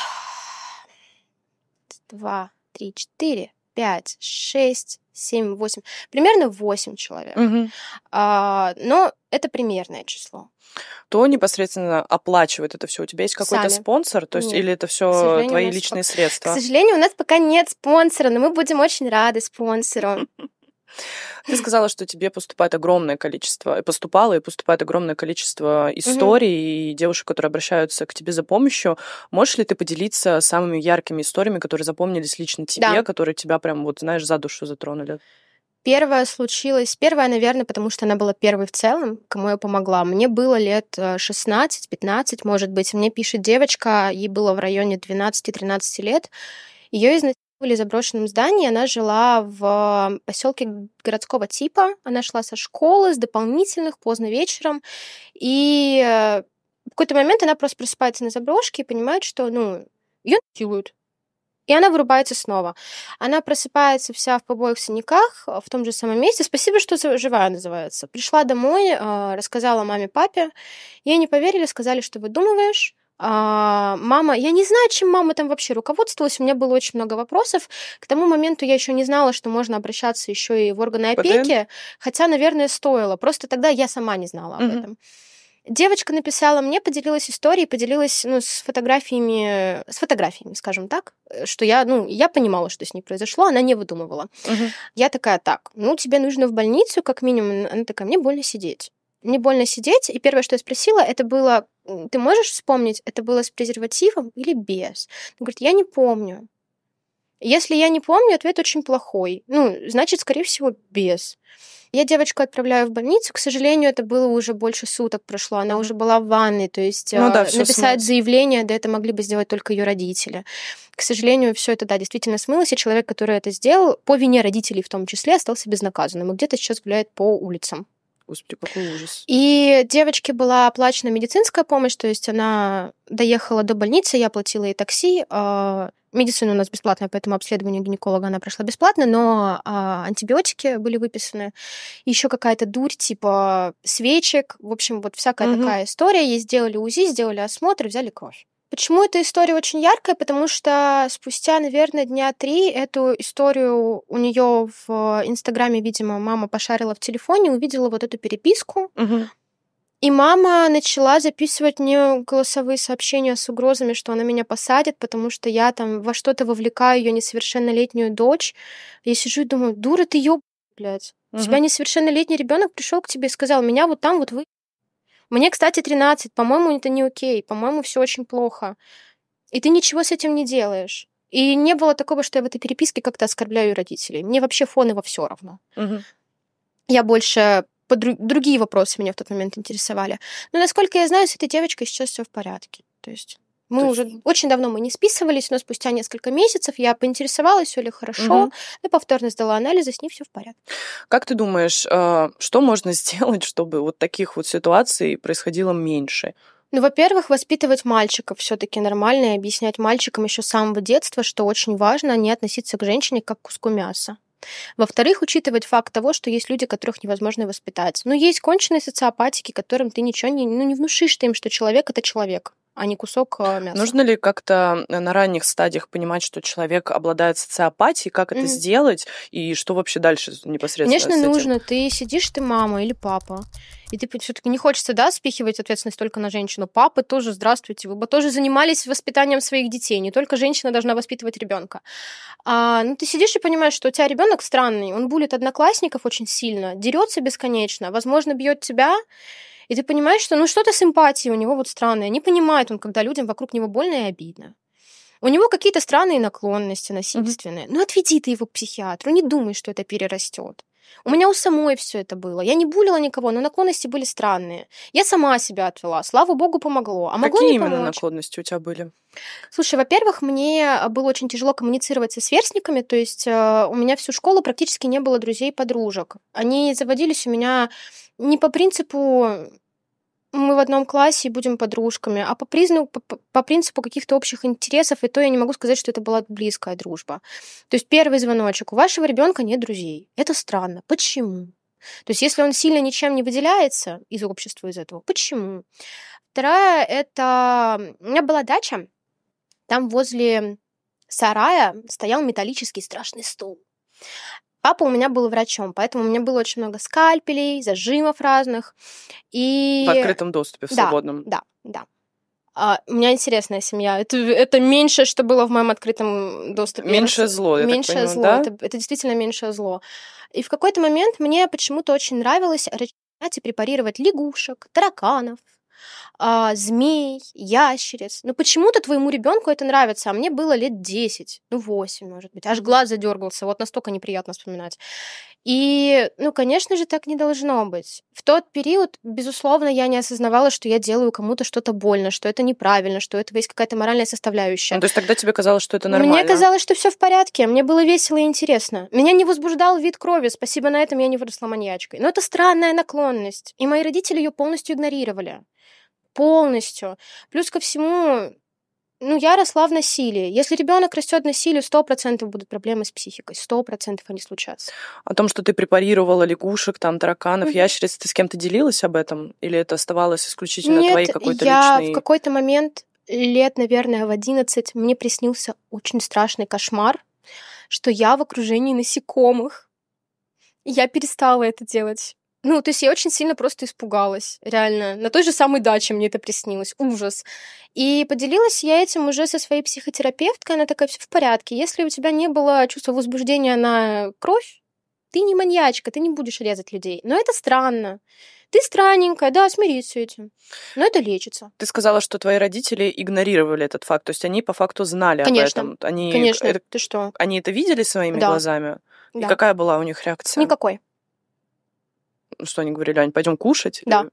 два, три, четыре, пять шесть семь восемь примерно восемь человек. Угу. А, но это примерное число. кто непосредственно оплачивает это все. У тебя есть какой-то Сами. спонсор, то есть нет. или это все твои личные спон... средства? К сожалению, у нас пока нет спонсора, но мы будем очень рады спонсору. Ты сказала, что тебе поступает огромное количество, э, поступало и поступает огромное количество историй угу. и девушек, которые обращаются к тебе за помощью. Можешь ли ты поделиться самыми яркими историями, которые запомнились лично тебе, да. которые тебя прям, вот знаешь, за душу затронули? Первая случилась, первая, наверное, потому что она была первой в целом, кому я помогла. Мне было лет 16-15, э, может быть. Мне пишет девочка, ей было в районе 12-13 лет. Ее изна были заброшенном здании. Она жила в поселке городского типа. Она шла со школы, с дополнительных, поздно вечером. И э, в какой-то момент она просто просыпается на заброшке и понимает, что, ну, ее насилуют. И она вырубается снова. Она просыпается вся в побоях в синяках, э, в том же самом месте. Спасибо, что живая называется. Пришла домой, э, рассказала маме, папе. Ей не поверили, сказали, что выдумываешь. А, мама, я не знаю, чем мама там вообще руководствовалась, у меня было очень много вопросов. К тому моменту я еще не знала, что можно обращаться еще и в органы опеки, хотя, наверное, стоило. Просто тогда я сама не знала об mm этом. Девочка написала мне, поделилась историей, поделилась ну, с фотографиями, с фотографиями, скажем так, э, что я, ну, я понимала, что с ней произошло, она не выдумывала. Угу. Я такая, так, ну, тебе нужно в больницу, как минимум. Она такая, мне больно сидеть не больно сидеть. И первое, что я спросила, это было, ты можешь вспомнить, это было с презервативом или без? Он говорит, я не помню. Если я не помню, ответ очень плохой. Ну, значит, скорее всего, без. Я девочку отправляю в больницу. К сожалению, это было уже больше суток прошло. Она уже была в ванной, то есть ну, да, э, написать смылось. заявление, да, это могли бы сделать только ее родители. К сожалению, все это, да, действительно смылось, и человек, который это сделал, по вине родителей в том числе, остался безнаказанным и где-то сейчас гуляет по улицам. Господи, какой ужас. И девочке была оплачена медицинская помощь, то есть она доехала до больницы, я платила и такси. А, медицина у нас бесплатная, поэтому обследование гинеколога она прошла бесплатно, но а, антибиотики были выписаны. Еще какая-то дурь, типа свечек. В общем, вот всякая угу. такая история. Ей сделали УЗИ, сделали осмотр, взяли кровь. Почему эта история очень яркая? Потому что спустя, наверное, дня три эту историю у нее в Инстаграме, видимо, мама пошарила в телефоне, увидела вот эту переписку. Угу. И мама начала записывать мне голосовые сообщения с угрозами, что она меня посадит, потому что я там во что-то вовлекаю ее несовершеннолетнюю дочь. Я сижу и думаю, дура ты ее, блядь. У угу. тебя несовершеннолетний ребенок пришел к тебе и сказал, меня вот там вот вы мне, кстати, 13, по-моему, это не окей, по-моему, все очень плохо. И ты ничего с этим не делаешь. И не было такого, что я в этой переписке как-то оскорбляю родителей. Мне вообще фон его все равно. Угу. Я больше другие вопросы меня в тот момент интересовали. Но насколько я знаю, с этой девочкой сейчас все в порядке. То есть мы То уже очень давно мы не списывались, но спустя несколько месяцев я поинтересовалась, все ли хорошо, угу. и повторно сдала анализы, с ней все в порядке. Как ты думаешь, а, что можно сделать, чтобы вот таких вот ситуаций происходило меньше? Ну, во-первых, воспитывать мальчиков все-таки нормально и объяснять мальчикам еще с самого детства, что очень важно не относиться к женщине как к куску мяса. Во-вторых, учитывать факт того, что есть люди, которых невозможно воспитать. Но ну, есть конченые социопатики, которым ты ничего не, ну, не внушишь ты им, что человек это человек а не кусок а, мяса. Нужно ли как-то э, на ранних стадиях понимать, что человек обладает социопатией, как mm-hmm. это сделать и что вообще дальше непосредственно? Конечно, с этим? нужно. Ты сидишь, ты мама или папа, и ты все-таки не хочется, да, спихивать ответственность только на женщину. Папы тоже, здравствуйте, вы бы тоже занимались воспитанием своих детей. Не только женщина должна воспитывать ребенка. А, ну, ты сидишь и понимаешь, что у тебя ребенок странный, он булит одноклассников очень сильно, дерется бесконечно, возможно, бьет тебя. И ты понимаешь, что ну что-то симпатии у него вот странные, Не понимает он, когда людям вокруг него больно и обидно. У него какие-то странные наклонности насильственные. Mm-hmm. Ну отведи ты его к психиатру, не думай, что это перерастет. У меня у самой все это было. Я не булила никого, но наклонности были странные. Я сама себя отвела. Слава богу, помогло. А могло Какие не именно помочь? наклонности у тебя были? Слушай, во-первых, мне э, было очень тяжело коммуницировать со сверстниками, то есть э, у меня всю школу практически не было друзей и подружек. Они заводились у меня не по принципу мы в одном классе и будем подружками. А по, признаку, по, по принципу каких-то общих интересов, и то я не могу сказать, что это была близкая дружба. То есть первый звоночек. У вашего ребенка нет друзей. Это странно. Почему? То есть если он сильно ничем не выделяется из общества, из этого, почему? Вторая – это... У меня была дача, там возле сарая стоял металлический страшный стул. Папа у меня был врачом, поэтому у меня было очень много скальпелей, зажимов разных. И... В открытом доступе, в да, свободном. Да, да. А, у меня интересная семья. Это, это меньшее, что было в моем открытом доступе. Меньшее зло, я Меньшее понимаю, зло. Да? Это, это действительно меньшее зло. И в какой-то момент мне почему-то очень нравилось начинать и препарировать лягушек, тараканов, а, змей, ящериц. Но ну, почему-то твоему ребенку это нравится, а мне было лет 10, ну 8, может быть. Аж глаз задергался, вот настолько неприятно вспоминать. И, ну, конечно же, так не должно быть. В тот период, безусловно, я не осознавала, что я делаю кому-то что-то больно, что это неправильно, что это есть какая-то моральная составляющая. Ну, то есть тогда тебе казалось, что это нормально? Мне казалось, что все в порядке, мне было весело и интересно. Меня не возбуждал вид крови, спасибо на этом я не выросла маньячкой. Но это странная наклонность, и мои родители ее полностью игнорировали полностью. Плюс ко всему, ну, я росла в насилии. Если ребенок растет в насилии, сто процентов будут проблемы с психикой, сто процентов они случатся. О том, что ты препарировала лягушек, там, тараканов, mm-hmm. ящериц, ты с кем-то делилась об этом? Или это оставалось исключительно Нет, твоей какой-то я личной... я в какой-то момент, лет, наверное, в 11, мне приснился очень страшный кошмар, что я в окружении насекомых. Я перестала это делать. Ну, то есть я очень сильно просто испугалась, реально. На той же самой даче мне это приснилось. Ужас. И поделилась я этим уже со своей психотерапевткой. Она такая, все в порядке. Если у тебя не было чувства возбуждения на кровь, ты не маньячка, ты не будешь резать людей. Но это странно. Ты странненькая, да, смирись с этим. Но это лечится. Ты сказала, что твои родители игнорировали этот факт. То есть они по факту знали Конечно. об этом. Они, Конечно. Это, ты что? Они это видели своими да. глазами? Да. И какая была у них реакция? Никакой что они говорили, Ань, пойдем кушать? Да.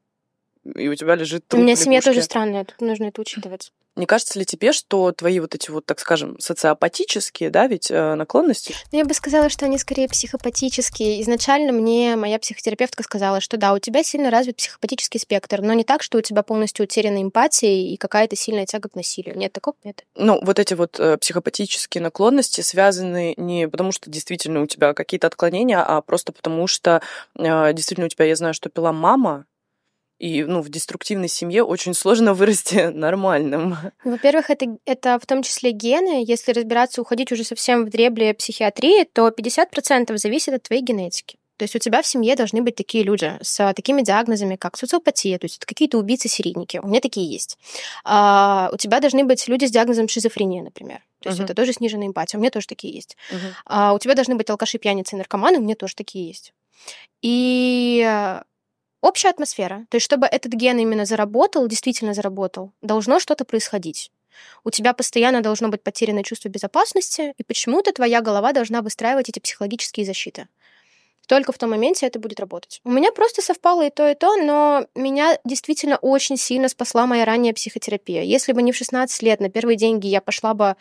И, и у тебя лежит труп У меня лягушки. семья тоже странная, тут нужно это учитывать. Не кажется ли тебе, что твои вот эти вот, так скажем, социопатические, да, ведь э, наклонности? Ну, я бы сказала, что они скорее психопатические. Изначально мне моя психотерапевтка сказала, что да, у тебя сильно развит психопатический спектр, но не так, что у тебя полностью утеряна эмпатия и какая-то сильная тяга к насилию. Нет, такого нет. Ну, вот эти вот э, психопатические наклонности связаны не потому, что действительно у тебя какие-то отклонения, а просто потому, что э, действительно у тебя, я знаю, что пила мама, и, ну, в деструктивной семье очень сложно вырасти нормальным. Ну, во-первых, это, это в том числе гены. Если разбираться, уходить уже совсем в дребли психиатрии, то 50% зависит от твоей генетики. То есть у тебя в семье должны быть такие люди с а, такими диагнозами, как социопатия, то есть какие-то убийцы-серийники. У меня такие есть. А, у тебя должны быть люди с диагнозом шизофрения, например. То есть uh-huh. это тоже сниженная эмпатия. У меня тоже такие есть. Uh-huh. А, у тебя должны быть алкаши, пьяницы наркоманы. У меня тоже такие есть. И Общая атмосфера. То есть, чтобы этот ген именно заработал, действительно заработал, должно что-то происходить. У тебя постоянно должно быть потерянное чувство безопасности, и почему-то твоя голова должна выстраивать эти психологические защиты. Только в том моменте это будет работать. У меня просто совпало и то, и то, но меня действительно очень сильно спасла моя ранняя психотерапия. Если бы не в 16 лет, на первые деньги я пошла бы,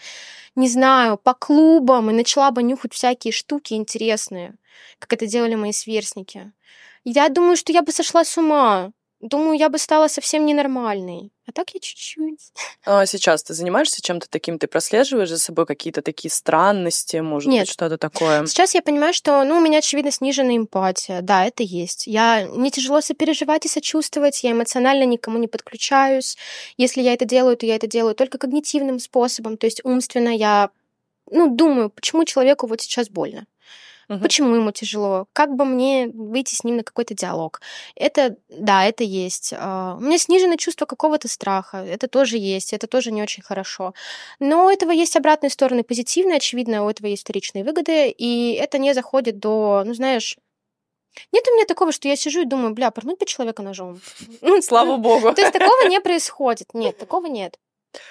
не знаю, по клубам и начала бы нюхать всякие штуки интересные, как это делали мои сверстники. Я думаю, что я бы сошла с ума думаю, я бы стала совсем ненормальной. А так я чуть-чуть. А сейчас ты занимаешься чем-то таким? Ты прослеживаешь за собой какие-то такие странности, может Нет. быть, что-то такое? Сейчас я понимаю, что ну, у меня, очевидно, снижена эмпатия. Да, это есть. Я не тяжело сопереживать и сочувствовать, я эмоционально никому не подключаюсь. Если я это делаю, то я это делаю только когнитивным способом, то есть умственно я ну, думаю, почему человеку вот сейчас больно угу. почему ему тяжело, как бы мне выйти с ним на какой-то диалог. Это, да, это есть. А, у меня снижено чувство какого-то страха, это тоже есть, это тоже не очень хорошо. Но у этого есть обратные стороны позитивные, очевидно, у этого есть вторичные выгоды, и это не заходит до, ну, знаешь, нет у меня такого, что я сижу и думаю, бля, порнуть бы человека ножом. Ну, Слава богу. То есть такого не происходит. Нет, такого нет.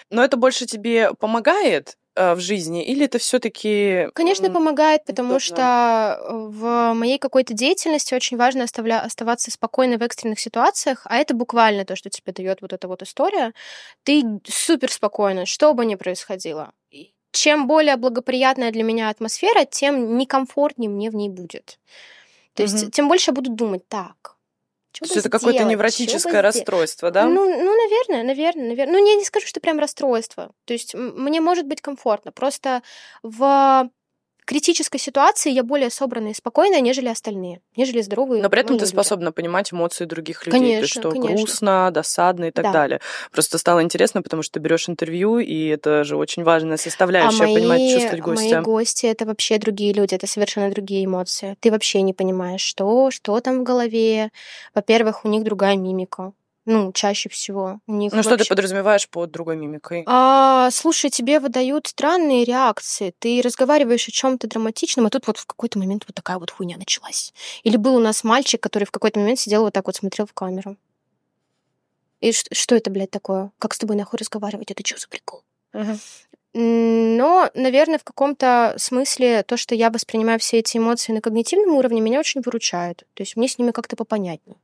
Но это больше тебе помогает Э, в жизни? Или это все-таки... Конечно, помогает, потому удобно. что э, в моей какой-то деятельности очень важно оставля... оставаться спокойной в экстренных ситуациях, а это буквально то, что тебе дает вот эта вот история. Ты супер спокойна, что бы ни происходило. Чем более благоприятная для меня атмосфера, тем некомфортнее мне в ней будет. То угу. есть тем больше я буду думать так что То есть это какое-то невротическое расстройство, да? Ну, ну, наверное, наверное, наверное. Ну, я не скажу, что прям расстройство. То есть мне может быть комфортно. Просто в критической ситуации я более собранная и спокойная, нежели остальные, нежели здоровые. Но при этом ты люди. способна понимать эмоции других людей. Конечно, то есть, что конечно. грустно, досадно и так да. далее. Просто стало интересно, потому что ты берешь интервью, и это же очень важная составляющая, а мои, понимать, чувствовать а гостя. мои гости — это вообще другие люди, это совершенно другие эмоции. Ты вообще не понимаешь, что, что там в голове. Во-первых, у них другая мимика ну, чаще всего. У них ну, вообще... что ты подразумеваешь под другой мимикой? А, слушай, тебе выдают странные реакции. Ты разговариваешь о чем-то драматичном, а тут вот в какой-то момент вот такая вот хуйня началась. Или был у нас мальчик, который в какой-то момент сидел вот так вот смотрел в камеру. И что это, блядь, такое? Как с тобой нахуй разговаривать? Это что за прикол? Угу. Но, наверное, в каком-то смысле то, что я воспринимаю все эти эмоции на когнитивном уровне, меня очень выручает. То есть мне с ними как-то попонятнее.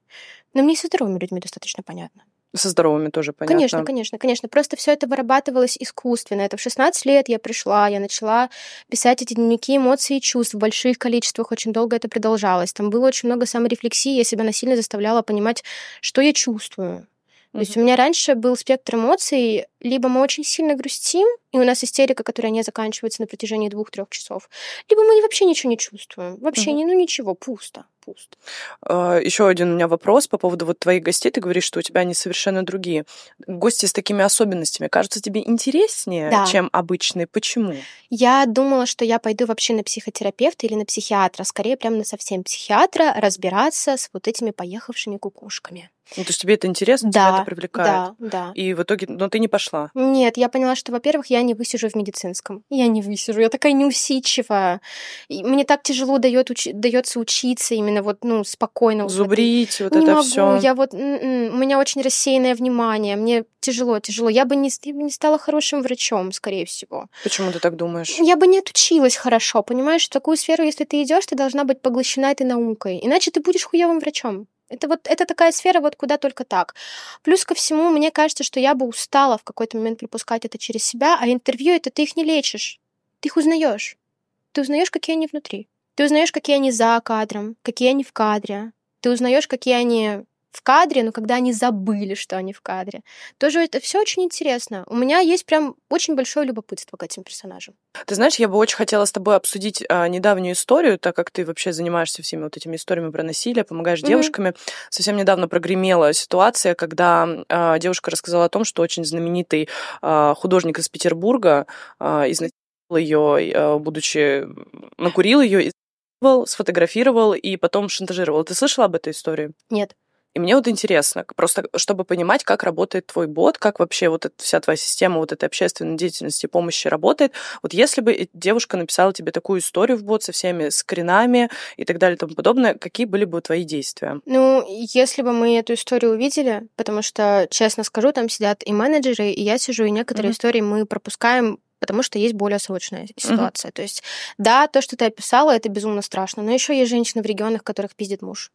Но мне и со здоровыми людьми достаточно понятно. Со здоровыми тоже понятно. Конечно, конечно, конечно. Просто все это вырабатывалось искусственно. Это в 16 лет я пришла, я начала писать эти дневники эмоций и чувств в больших количествах. Очень долго это продолжалось. Там было очень много саморефлексии, я себя насильно заставляла понимать, что я чувствую. То есть у меня раньше был спектр эмоций, либо мы очень сильно грустим, и у нас истерика, которая не заканчивается на протяжении двух-трех часов, либо мы вообще ничего не чувствуем, вообще угу. не, ну ничего, пусто, пусто. А, Еще один у меня вопрос по поводу вот твоих гостей. Ты говоришь, что у тебя они совершенно другие. Гости с такими особенностями, кажется, тебе интереснее, да. чем обычные. Почему? Я думала, что я пойду вообще на психотерапевта или на психиатра, скорее прям на совсем психиатра разбираться с вот этими поехавшими кукушками. Ну, то есть тебе это интересно, да, тебя это привлекает. Да, да. И в итоге, но ты не пошла. Нет, я поняла, что, во-первых, я не высижу в медицинском. Я не высижу, я такая неусидчивая. И мне так тяжело дает уч... дается учиться именно вот, ну, спокойно. Зубрить вот, это вот не это могу, все. я вот, м-м, у меня очень рассеянное внимание, мне тяжело, тяжело. Я бы не, я бы не стала хорошим врачом, скорее всего. Почему ты так думаешь? Я бы не отучилась хорошо, понимаешь? В такую сферу, если ты идешь, ты должна быть поглощена этой наукой. Иначе ты будешь хуевым врачом. Это вот это такая сфера, вот куда только так. Плюс ко всему, мне кажется, что я бы устала в какой-то момент пропускать это через себя, а интервью это ты их не лечишь, ты их узнаешь. Ты узнаешь, какие они внутри. Ты узнаешь, какие они за кадром, какие они в кадре. Ты узнаешь, какие они в кадре, но когда они забыли, что они в кадре. Тоже это все очень интересно. У меня есть прям очень большое любопытство к этим персонажам. Ты знаешь, я бы очень хотела с тобой обсудить а, недавнюю историю, так как ты вообще занимаешься всеми вот этими историями про насилие, помогаешь mm-hmm. Совсем недавно прогремела ситуация, когда а, девушка рассказала о том, что очень знаменитый а, художник из Петербурга а, изнасиловал ее, а, будучи накурил ее, сфотографировал и потом шантажировал. Ты слышала об этой истории? Нет. И мне вот интересно, просто чтобы понимать, как работает твой бот, как вообще вот эта вся твоя система вот этой общественной деятельности, помощи работает. Вот если бы девушка написала тебе такую историю в бот со всеми скринами и так далее и тому подобное, какие были бы твои действия? Ну, если бы мы эту историю увидели, потому что, честно скажу, там сидят и менеджеры, и я сижу, и некоторые mm-hmm. истории мы пропускаем потому что есть более срочная ситуация. Mm-hmm. То есть, да, то, что ты описала, это безумно страшно, но еще есть женщины в регионах, которых пиздит муж.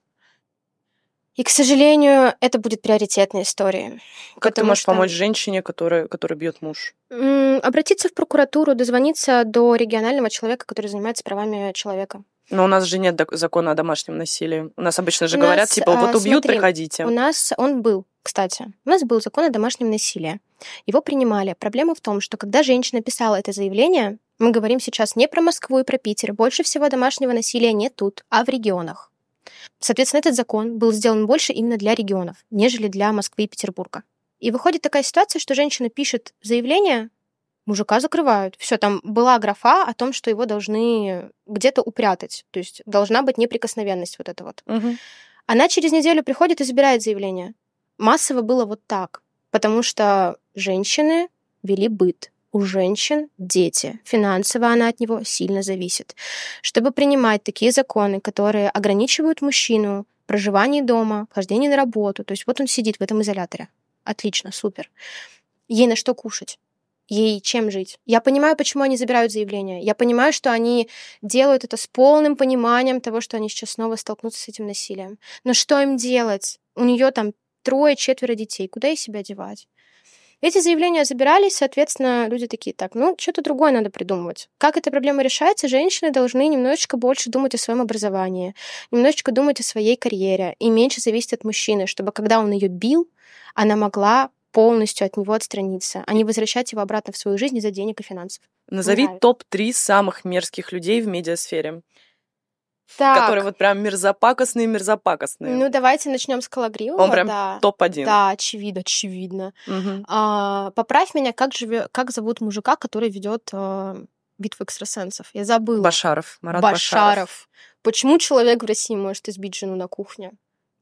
И, к сожалению, это будет приоритетная история. Как ты можешь что... помочь женщине, которая, которая бьет муж? Обратиться в прокуратуру, дозвониться до регионального человека, который занимается правами человека. Но у нас же нет закона о домашнем насилии. У нас обычно же у говорят, нас, типа, вот а, убьют, смотри, приходите. У нас он был, кстати. У нас был закон о домашнем насилии. Его принимали. Проблема в том, что когда женщина писала это заявление, мы говорим сейчас не про Москву и про Питер, больше всего домашнего насилия не тут, а в регионах. Соответственно, этот закон был сделан больше именно для регионов, нежели для Москвы и Петербурга. И выходит такая ситуация, что женщина пишет заявление, мужика закрывают. Все, там была графа о том, что его должны где-то упрятать. То есть должна быть неприкосновенность вот эта вот. Угу. Она через неделю приходит и забирает заявление. Массово было вот так, потому что женщины вели быт у женщин дети. Финансово она от него сильно зависит. Чтобы принимать такие законы, которые ограничивают мужчину проживание дома, хождение на работу, то есть вот он сидит в этом изоляторе. Отлично, супер. Ей на что кушать? ей чем жить. Я понимаю, почему они забирают заявление. Я понимаю, что они делают это с полным пониманием того, что они сейчас снова столкнутся с этим насилием. Но что им делать? У нее там трое, четверо детей. Куда ей себя девать? Эти заявления забирались, соответственно, люди такие, так, ну, что-то другое надо придумывать. Как эта проблема решается? Женщины должны немножечко больше думать о своем образовании, немножечко думать о своей карьере и меньше зависеть от мужчины, чтобы когда он ее бил, она могла полностью от него отстраниться, а не возвращать его обратно в свою жизнь из-за денег и финансов. Назови топ-3 самых мерзких людей в медиасфере. Так. Которые вот прям мерзопакостные, мерзопакостные. Ну, давайте начнем с Калагриева. Он прям да. топ-1. Да, очевидно, очевидно. Угу. А, поправь меня, как, живе... как зовут мужика, который ведет а... битву экстрасенсов? Я забыла. Башаров. Марат Башаров. Башаров. Почему человек в России может избить жену на кухне?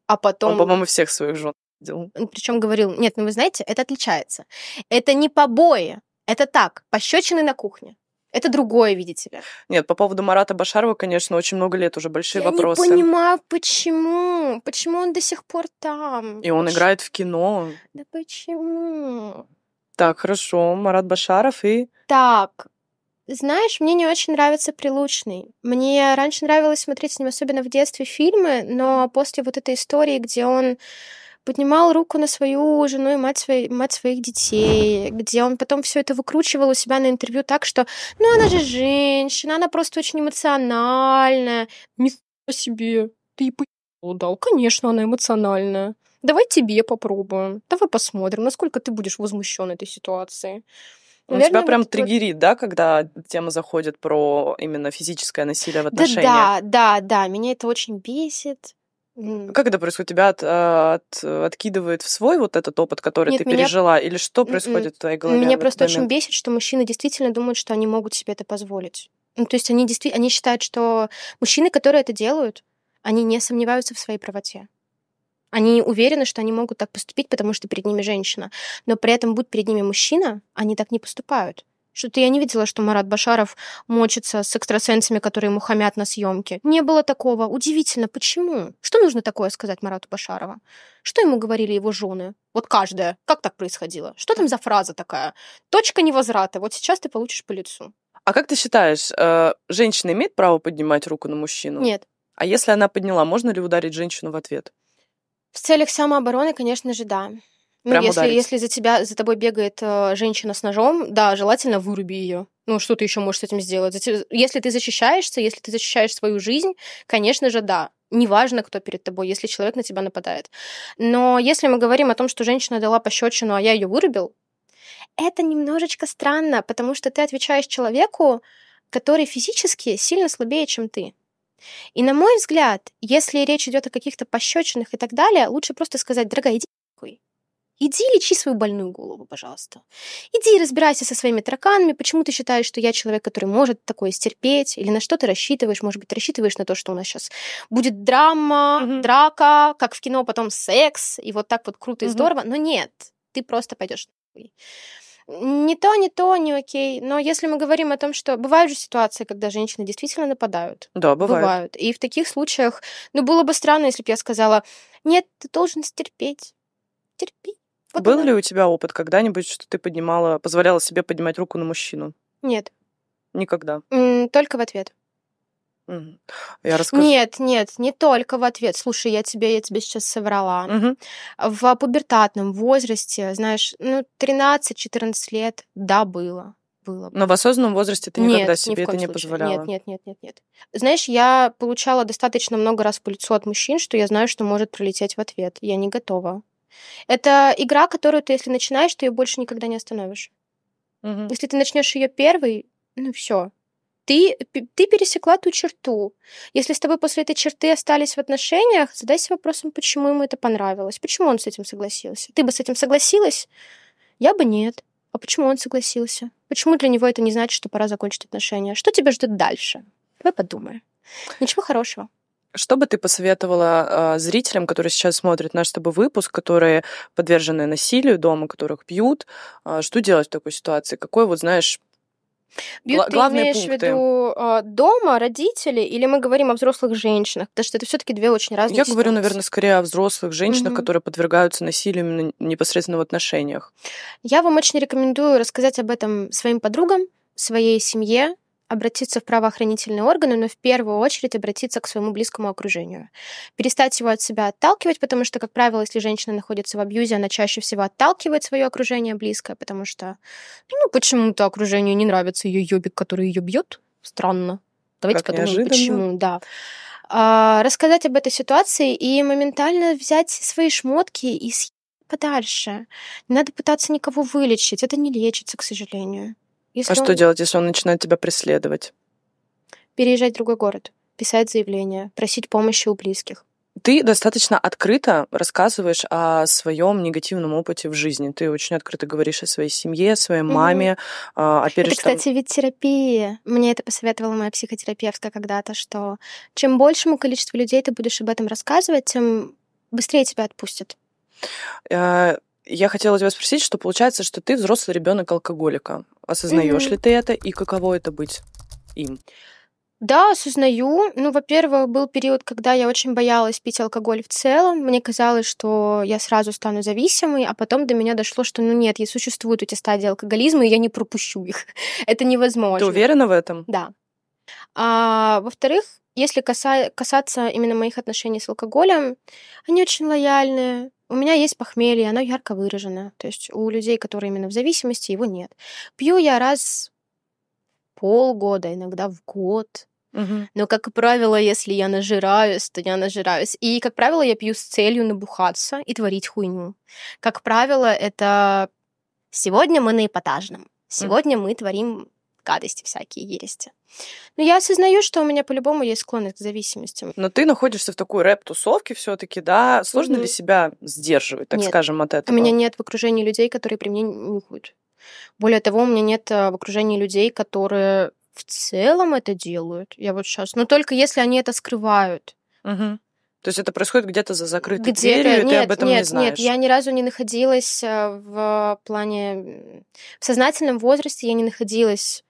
А потом... Он, по-моему, всех своих жен делал. Причем говорил, нет, ну вы знаете, это отличается. Это не побои, это так, пощечины на кухне. Это другое, видите ли. Нет, по поводу Марата Башарова, конечно, очень много лет уже большие Я вопросы. Я не понимаю, почему? Почему он до сих пор там? И он играет в кино. Да почему? Так, хорошо, Марат Башаров и... Так, знаешь, мне не очень нравится Прилучный. Мне раньше нравилось смотреть с ним, особенно в детстве, фильмы, но после вот этой истории, где он поднимал руку на свою жену и мать, своей, мать своих детей, где он потом все это выкручивал у себя на интервью так, что ну она же женщина, она просто очень эмоциональная. Не себе, ты ей дал. Конечно, она эмоциональная. Давай тебе попробуем. Давай посмотрим, насколько ты будешь возмущен этой ситуацией. у тебя прям вот триггерит, да, когда тема заходит про именно физическое насилие в отношениях? Да, да, да, да, меня это очень бесит. Как это происходит? Тебя от, а, от, откидывает в свой вот этот опыт, который Нет, ты меня... пережила? Или что м-м. происходит mm в твоей голове? Меня просто момент? очень бесит, что мужчины действительно думают, что они могут себе это позволить. Ну, то есть они, действительно, они считают, что мужчины, которые это делают, они не сомневаются в своей правоте. Они уверены, что они могут так поступить, потому что перед ними женщина. Но при этом, будь перед ними мужчина, они так не поступают. Что-то я не видела, что Марат Башаров мочится с экстрасенсами, которые ему хамят на съемке. Не было такого. Удивительно, почему? Что нужно такое сказать Марату Башарова? Что ему говорили его жены? Вот каждая. Как так происходило? Что там за фраза такая? Точка невозврата. Вот сейчас ты получишь по лицу. А как ты считаешь, э, женщина имеет право поднимать руку на мужчину? Нет. А если она подняла, можно ли ударить женщину в ответ? В целях самообороны, конечно же, да. Ну, Прям если, если за тебя, за тобой бегает э, женщина с ножом, да, желательно выруби ее. Ну, что ты еще можешь с этим сделать? Если ты защищаешься, если ты защищаешь свою жизнь, конечно же, да. Неважно, кто перед тобой, если человек на тебя нападает. Но если мы говорим о том, что женщина дала пощечину, а я ее вырубил, это немножечко странно, потому что ты отвечаешь человеку, который физически сильно слабее, чем ты. И на мой взгляд, если речь идет о каких-то пощечинах и так далее, лучше просто сказать, дорогая, иди Иди лечи свою больную голову, пожалуйста. Иди разбирайся со своими тараканами, почему ты считаешь, что я человек, который может такое стерпеть, или на что ты рассчитываешь, может быть, рассчитываешь на то, что у нас сейчас будет драма, угу. драка, как в кино, потом секс, и вот так вот круто угу. и здорово, но нет, ты просто пойдешь не то, не то, не окей. Но если мы говорим о том, что бывают же ситуации, когда женщины действительно нападают. Да, бывают. бывают. И в таких случаях, ну, было бы странно, если бы я сказала, нет, ты должен стерпеть. Терпи. Вот Был она. ли у тебя опыт когда-нибудь, что ты поднимала, позволяла себе поднимать руку на мужчину? Нет. Никогда. М, Только в ответ. Я расскажу. Нет, нет, не только в ответ. Слушай, я тебе, я тебе сейчас соврала. Мгм. В пубертатном возрасте, знаешь, ну, 13-14 лет, да, было. Было. Но в осознанном возрасте ты никогда ни в себе это коем не позволяла. Нет, нет, нет, нет, нет. Знаешь, я получала достаточно много раз по лицу от мужчин, что я знаю, что может пролететь в ответ. Я не готова. Это игра, которую ты, если начинаешь, ты ее больше никогда не остановишь. Угу. Если ты начнешь ее первый, ну все. Ты, ты пересекла ту черту. Если с тобой после этой черты остались в отношениях, задайся вопросом, почему ему это понравилось, почему он с этим согласился. Ты бы с этим согласилась? Я бы нет. А почему он согласился? Почему для него это не значит, что пора закончить отношения? Что тебя ждет дальше? Давай подумаем. Ничего хорошего. Что бы ты посоветовала э, зрителям, которые сейчас смотрят наш с тобой выпуск, которые подвержены насилию дома, которых пьют, Э, что делать в такой ситуации? Какой, вот знаешь, Бьют, ты имеешь в виду э, дома, родители, или мы говорим о взрослых женщинах? Потому что это все-таки две очень разные Я ситуации. говорю, наверное, скорее о взрослых женщинах, угу. которые подвергаются насилию непосредственно в отношениях. Я вам очень рекомендую рассказать об этом своим подругам, своей семье, обратиться в правоохранительные органы, но в первую очередь обратиться к своему близкому окружению. Перестать его от себя отталкивать, потому что, как правило, если женщина находится в абьюзе, она чаще всего отталкивает свое окружение близкое, потому что, ну, почему-то окружению не нравится ее ёбик, который ее бьет. Странно. Давайте как подумаем, неожиданно. почему, да а, рассказать об этой ситуации и моментально взять свои шмотки и съехать подальше. Не надо пытаться никого вылечить, это не лечится, к сожалению. Если а он... что делать, если он начинает тебя преследовать? Переезжать в другой город, писать заявление, просить помощи у близких. Ты достаточно открыто рассказываешь о своем негативном опыте в жизни. Ты очень открыто говоришь о своей семье, о своей маме, mm-hmm. о пережитом... Это, кстати, вид терапии. Мне это посоветовала моя психотерапевтка когда-то, что чем большему количеству людей ты будешь об этом рассказывать, тем быстрее тебя отпустят. Э, я хотела тебя спросить, что получается, что ты взрослый ребенок алкоголика. Осознаешь mm-hmm. ли ты это и каково это быть им? Да, осознаю. Ну, во-первых, был период, когда я очень боялась пить алкоголь в целом. Мне казалось, что я сразу стану зависимой, а потом до меня дошло, что ну нет, я существуют эти стадии алкоголизма, и я не пропущу их. это невозможно. Ты уверена в этом? Да. А, во-вторых, если касаться именно моих отношений с алкоголем, они очень лояльные. У меня есть похмелье, оно ярко выражено. То есть у людей, которые именно в зависимости, его нет. Пью я раз полгода, иногда в год. Угу. Но, как правило, если я нажираюсь, то я нажираюсь. И, как правило, я пью с целью набухаться и творить хуйню. Как правило, это сегодня мы на эпатажном. Сегодня mm. мы творим гадости всякие ерести. Но я осознаю, что у меня по-любому есть склонность к зависимостям. Но ты находишься в такой рэп-тусовке все таки да? Сложно mm-hmm. ли себя сдерживать, так нет. скажем, от этого? У меня нет в окружении людей, которые при мне нюхают. Более того, у меня нет а, в окружении людей, которые в целом это делают. Я вот сейчас... Но только если они это скрывают. Угу. То есть это происходит где-то за закрытой где дверью, нет, и ты об этом нет, не знаешь. Нет, я ни разу не находилась а, в плане... В сознательном возрасте я не находилась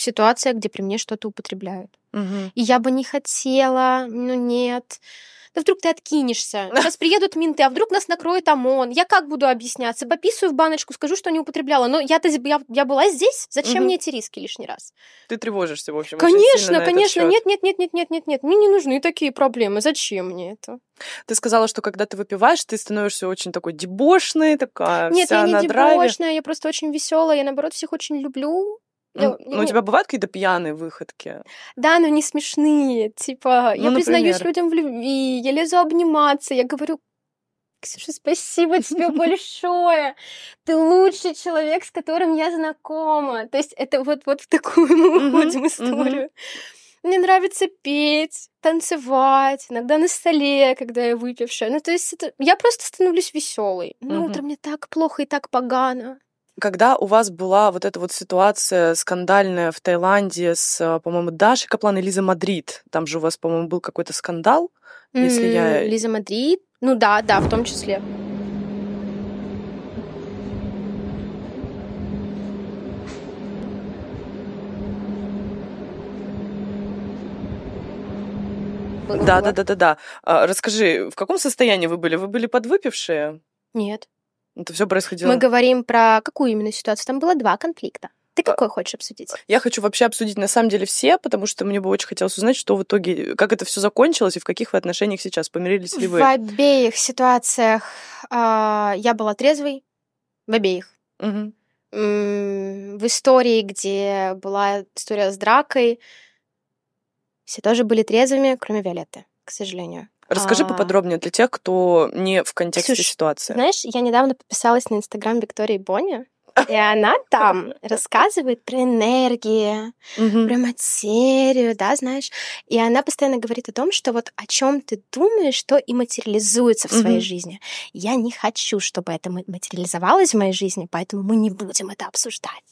ситуация, где при мне что-то употребляют. Угу. И я бы не хотела, ну нет. Да вдруг ты откинешься. Сейчас приедут менты, а вдруг нас накроет ОМОН. Я как буду объясняться? Пописываю в баночку, скажу, что не употребляла. Но я-то я, я была здесь. Зачем угу. мне эти риски лишний раз? Ты тревожишься, в общем. Конечно, конечно. Нет, нет, нет, нет, нет, нет, нет. Мне не нужны такие проблемы. Зачем мне это? Ты сказала, что когда ты выпиваешь, ты становишься очень такой дебошной, такая Нет, вся я не дебошная, драйве. я просто очень веселая, я наоборот всех очень люблю ну, я... Ну, ну, у ну, тебя бывают какие-то пьяные выходки? Да, но не смешные. Типа, ну, я например... признаюсь людям в любви, я лезу обниматься, я говорю, Ксюша, спасибо тебе большое. Ты лучший человек, с которым я знакома. То есть это вот, вот в такую мы уходим историю. Мне нравится петь, танцевать, иногда на столе, когда я выпившая. Ну, то есть это... я просто становлюсь веселой. Ну, утром мне так плохо и так погано когда у вас была вот эта вот ситуация скандальная в Таиланде с, э, по-моему, Дашей Каплан и Лиза Мадрид, там же у вас, по-моему, был какой-то скандал, mm-hmm. если я... Лиза Мадрид? Ну да, да, в том числе. Да, да, да, да, да. Расскажи, в каком состоянии вы были? Вы были подвыпившие? Нет. Это ну, все происходило. Мы говорим про какую именно ситуацию? Там было два конфликта. Ты какой хочешь обсудить? Я хочу вообще обсудить на самом деле все, потому что мне бы очень хотелось узнать, что в итоге, как это все закончилось и в каких вы отношениях сейчас помирились ли вы? В обеих ситуациях э, я была трезвой, в обеих. Угу. В истории, где была история с дракой, все тоже были трезвыми, кроме Виолетты, к сожалению. Расскажи а... поподробнее для тех, кто не в контексте Ксюш, ситуации. Знаешь, я недавно подписалась на Инстаграм Виктории Бони. И она там рассказывает про энергию, угу. про материю, да, знаешь. И она постоянно говорит о том, что вот о чем ты думаешь, что и материализуется в своей угу. жизни. Я не хочу, чтобы это материализовалось в моей жизни, поэтому мы не будем это обсуждать.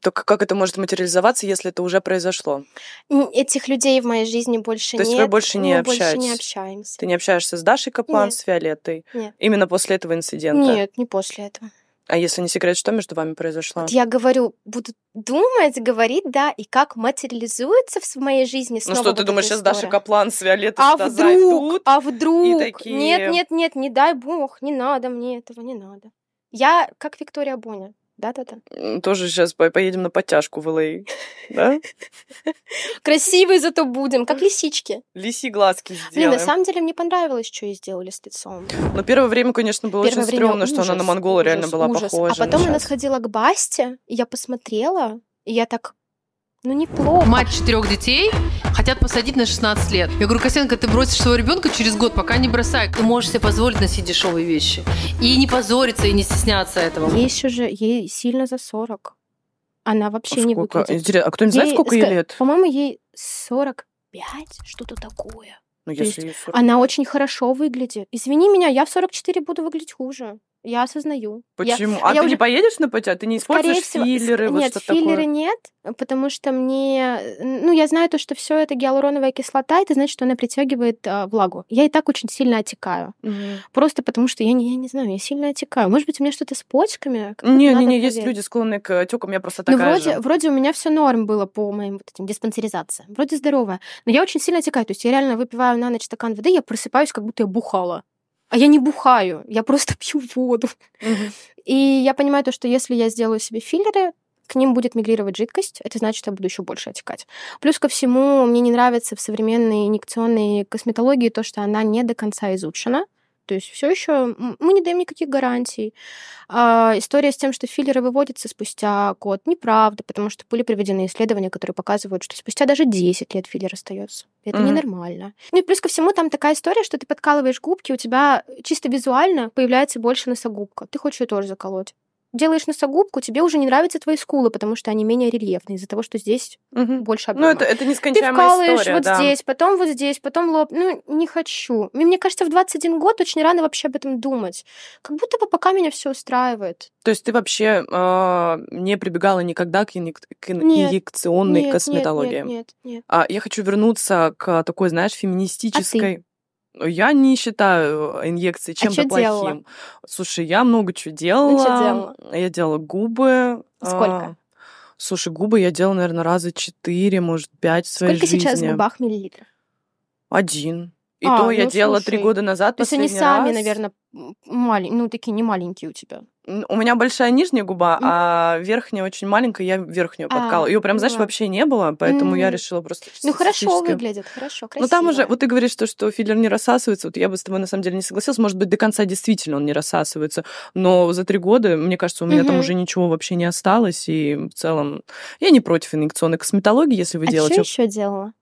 Только как это может материализоваться, если это уже произошло? Этих людей в моей жизни больше То нет. То есть вы больше не общаетесь? больше не общаемся. Ты не общаешься с Дашей Капан, нет. с Виолеттой? Нет. Именно после этого инцидента? Нет, не после этого. А если не секрет, что между вами произошло? Вот я говорю, буду думать, говорить, да, и как материализуется в моей жизни ну снова Ну что вот ты думаешь, сейчас Даша Каплан с Виолеттой а вдруг, тут, А вдруг? Такие... Нет, нет, нет, не дай бог, не надо мне этого, не надо. Я как Виктория Боня. Да-да-да. Тоже сейчас поедем на подтяжку в Л.А., да? Красивые зато будем, как лисички. Лиси глазки сделаем. Блин, на самом деле мне понравилось, что ей сделали с лицом. Но первое время, конечно, было первое очень стрёмно, ужас, что она на монгола реально была ужас. А похожа. А потом она сходила к Басте, и я посмотрела, и я так ну, неплохо. Мать четырех детей хотят посадить на 16 лет. Я говорю, Косенко, ты бросишь своего ребенка через год, пока не бросай. Ты можешь себе позволить носить дешевые вещи. И не позориться, и не стесняться этого. Ей еще же, ей сильно за 40. Она вообще сколько? не выглядит. Интересно, а кто не знает, сколько ей лет? По-моему, ей 45, что-то такое. Ну, если есть, 40... Она очень хорошо выглядит. Извини меня, я в 44 буду выглядеть хуже. Я осознаю. Почему? Я, а, а я ты уже... не поедешь на потя? Ты не используешь Скорее филлеры? Всего... Вот нет, филлеры такое? нет, потому что мне... Ну, я знаю то, что все это гиалуроновая кислота, это значит, что она притягивает э, влагу. Я и так очень сильно отекаю. Угу. Просто потому что я не, я не знаю, я сильно отекаю. Может быть, у меня что-то с почками? Не-не-не, есть люди, склонны к отекам, я просто ну, такая ну, вроде, вроде у меня все норм было по моим вот этим диспансеризациям. Вроде здоровая. Но я очень сильно отекаю. То есть я реально выпиваю на ночь стакан воды, я просыпаюсь, как будто я бухала. А я не бухаю, я просто пью воду. И я понимаю то, что если я сделаю себе филлеры, к ним будет мигрировать жидкость, это значит, я буду еще больше отекать. Плюс ко всему, мне не нравится в современной инъекционной косметологии то, что она не до конца изучена. То есть все еще мы не даем никаких гарантий. А, история с тем, что филлеры выводятся спустя год, неправда, потому что были приведены исследования, которые показывают, что спустя даже 10 лет филлер остается. Это mm-hmm. ненормально. Ну и плюс ко всему там такая история, что ты подкалываешь губки, у тебя чисто визуально появляется больше носогубка. Ты хочешь ее тоже заколоть делаешь носогубку, тебе уже не нравятся твои скулы, потому что они менее рельефные из-за того, что здесь угу. больше объема. Ну, это, это нескончаемая Ты вкалываешь история, вот да. здесь, потом вот здесь, потом лоб. Ну, не хочу. И мне кажется, в 21 год очень рано вообще об этом думать. Как будто бы пока меня все устраивает. То есть ты вообще э, не прибегала никогда к, инъек... к инъекционной нет, косметологии? Нет, нет, нет. нет. А, я хочу вернуться к такой, знаешь, феминистической... А ты? Я не считаю э, инъекции а чем-то а плохим. Делала? Слушай, я много чего а делала. Ну, делала? Я делала губы. А, Сколько? слушай, губы я делала, наверное, раза четыре, может, пять в своей Сколько жизни. Сколько сейчас в губах миллилитров? Один. И а, то ну, я делала три года назад То есть они сами, раз. наверное, малень... ну, такие не маленькие у тебя. У меня большая нижняя губа, mm. а верхняя очень маленькая, я верхнюю а, Ее прям, ну знаешь, да. вообще не было, поэтому mm. я решила просто... Ну, хорошо выглядит, хорошо, красиво. Ну, там уже, вот ты говоришь, то, что филлер не рассасывается, вот я бы с тобой на самом деле не согласилась, может быть, до конца действительно он не рассасывается, но за три года, мне кажется, у меня mm-hmm. там уже ничего вообще не осталось, и в целом я не против инъекционной косметологии, если вы а делаете... А что еще делала?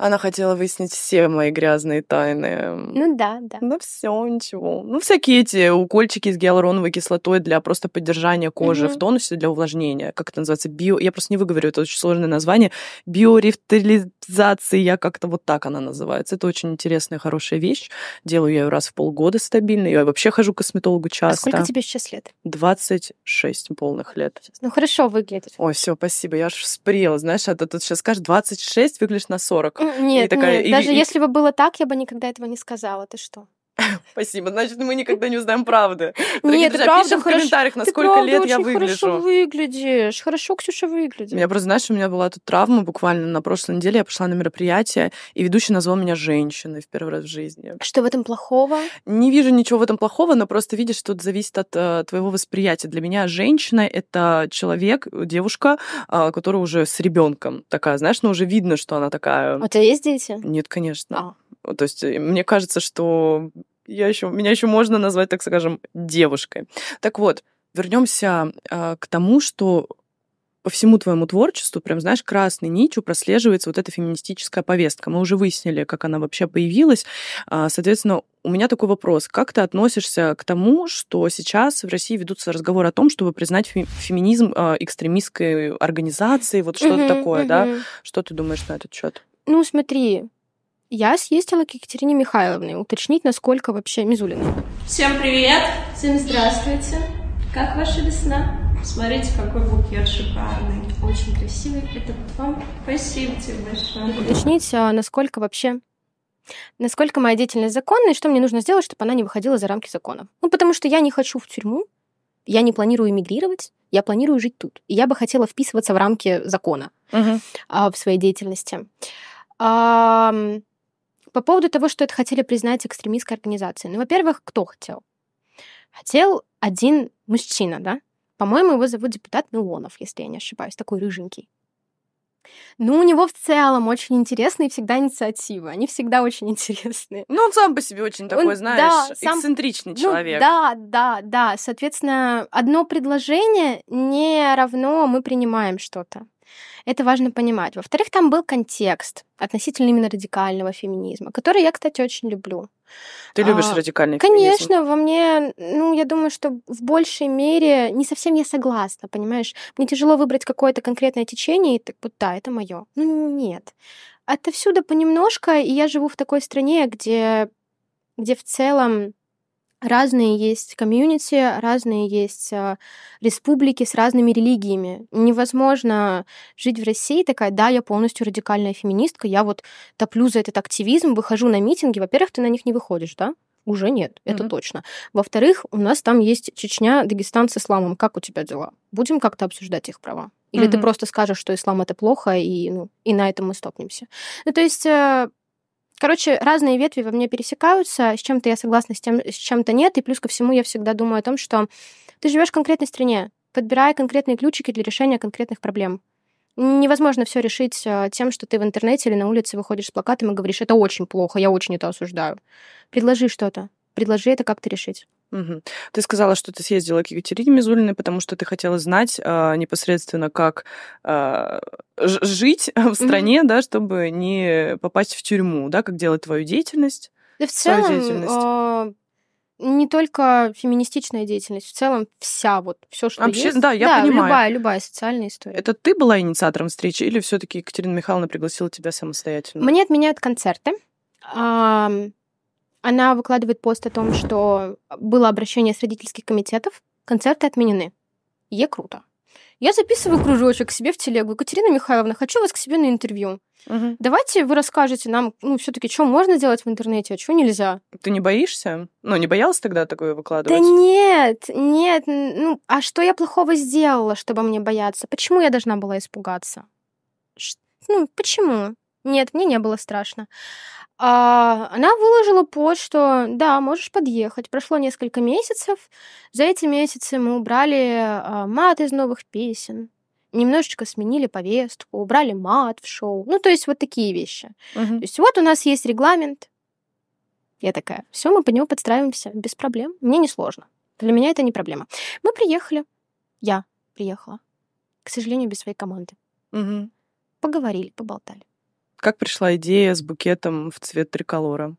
Она хотела выяснить все мои грязные тайны. Ну да, да. Ну все, ничего. Ну всякие эти укольчики с гиалуроновой кислотой для просто поддержания кожи угу. в тонусе, для увлажнения. Как это называется? Био... Я просто не выговорю, это очень сложное название. Биоревитализация, как-то вот так она называется. Это очень интересная, хорошая вещь. Делаю я ее раз в полгода стабильно. Я вообще хожу к косметологу часто. А сколько тебе сейчас лет? 26 полных лет. Ну хорошо выглядит. Ой, все, спасибо. Я аж вспрела, знаешь, а ты тут сейчас скажешь 26, выглядишь на 40. Нет, такая, нет. И, даже и... если бы было так, я бы никогда этого не сказала. Ты что? Спасибо. Значит, мы никогда не узнаем правды. Нет, друзья, правда, пишем в комментариях, на сколько лет я выгляжу. хорошо выглядишь. Хорошо, Ксюша, выглядит. Я просто, знаешь, у меня была тут травма буквально на прошлой неделе. Я пошла на мероприятие, и ведущий назвал меня женщиной в первый раз в жизни. Что в этом плохого? Не вижу ничего в этом плохого, но просто видишь, тут зависит от э, твоего восприятия. Для меня женщина — это человек, девушка, э, которая уже с ребенком такая, знаешь, но ну, уже видно, что она такая... У тебя есть дети? Нет, конечно. А. То есть э, мне кажется, что я еще, меня еще можно назвать, так скажем, девушкой. Так вот, вернемся э, а, к тому, что по всему твоему творчеству, прям, знаешь, красной нитью прослеживается вот эта феминистическая повестка. Мы уже выяснили, как она вообще появилась. А, соответственно, у меня такой вопрос. Как ты относишься к тому, что сейчас в России ведутся разговоры о том, чтобы признать феминизм а, экстремистской организацией, вот что-то такое, да? Что ты думаешь на этот счет? Ну, смотри, я съездила к Екатерине Михайловне уточнить, насколько вообще Мизулина. Всем привет! Всем здравствуйте! Как ваша весна? Смотрите, какой букет шикарный. Очень красивый. Это вам. Спасибо тебе большое. Уточнить, а, насколько вообще насколько моя деятельность законна и что мне нужно сделать, чтобы она не выходила за рамки закона. Ну, потому что я не хочу в тюрьму, я не планирую эмигрировать, я планирую жить тут. И я бы хотела вписываться в рамки закона угу. а, в своей деятельности. А, по поводу того, что это хотели признать экстремистской организацией. Ну, во-первых, кто хотел? Хотел один мужчина, да? По-моему, его зовут депутат Милонов, если я не ошибаюсь, такой рыженький. Ну, у него в целом очень интересные всегда инициативы. Они всегда очень интересные. Ну, он сам по себе очень такой, он, знаешь, да, сам... эксцентричный ну, человек. Да, да, да. Соответственно, одно предложение не равно мы принимаем что-то. Это важно понимать. Во-вторых, там был контекст относительно именно радикального феминизма, который я, кстати, очень люблю. Ты любишь а, радикальный конечно, феминизм? Конечно, во мне, ну, я думаю, что в большей мере не совсем я согласна, понимаешь? Мне тяжело выбрать какое-то конкретное течение, и так вот, да, это мое. Ну, нет. Отовсюду понемножку, и я живу в такой стране, где, где в целом разные есть комьюнити, разные есть э, республики с разными религиями. Невозможно жить в России такая, да, я полностью радикальная феминистка, я вот топлю за этот активизм, выхожу на митинги. Во-первых, ты на них не выходишь, да? Уже нет, это mm-hmm. точно. Во-вторых, у нас там есть Чечня, Дагестан с исламом. Как у тебя дела? Будем как-то обсуждать их права? Или mm-hmm. ты просто скажешь, что ислам это плохо, и, ну, и на этом мы стопнемся. Ну, то есть э, Короче, разные ветви во мне пересекаются, с чем-то я согласна, с, тем, с чем-то нет, и плюс ко всему я всегда думаю о том, что ты живешь в конкретной стране, подбирая конкретные ключики для решения конкретных проблем. Невозможно все решить э, тем, что ты в интернете или на улице выходишь с плакатом и говоришь, это очень плохо, я очень это осуждаю. Предложи что-то, предложи это как-то решить. Угу. Ты сказала, что ты съездила к Екатерине Мизулиной, потому что ты хотела знать э, непосредственно, как э, жить в стране, угу. да, чтобы не попасть в тюрьму, да, как делать твою деятельность. Да в целом, э, не только феминистичная деятельность, в целом вся вот все что Вообще, есть. Да, я да, понимаю. Любая, любая социальная история. Это ты была инициатором встречи или все-таки Екатерина Михайловна пригласила тебя самостоятельно? Мне отменяют концерты. Она выкладывает пост о том, что было обращение с родительских комитетов, концерты отменены. Е круто. Я записываю кружочек себе в телегу. Екатерина Михайловна, хочу вас к себе на интервью. Угу. Давайте вы расскажете нам, ну, все-таки, что можно делать в интернете, а что нельзя. Ты не боишься? Ну, не боялась тогда такое выкладывать? Да нет, нет. Ну, а что я плохого сделала, чтобы мне бояться? Почему я должна была испугаться? Ш ну, почему? Нет, мне не было страшно. А, она выложила пост, что да, можешь подъехать. Прошло несколько месяцев. За эти месяцы мы убрали а, мат из новых песен. Немножечко сменили повестку, убрали мат в шоу. Ну, то есть вот такие вещи. Угу. То есть вот у нас есть регламент. Я такая, все, мы по нему подстраиваемся без проблем. Мне не сложно. Для меня это не проблема. Мы приехали. Я приехала. К сожалению, без своей команды. Угу. Поговорили, поболтали. Как пришла идея с букетом в цвет триколора?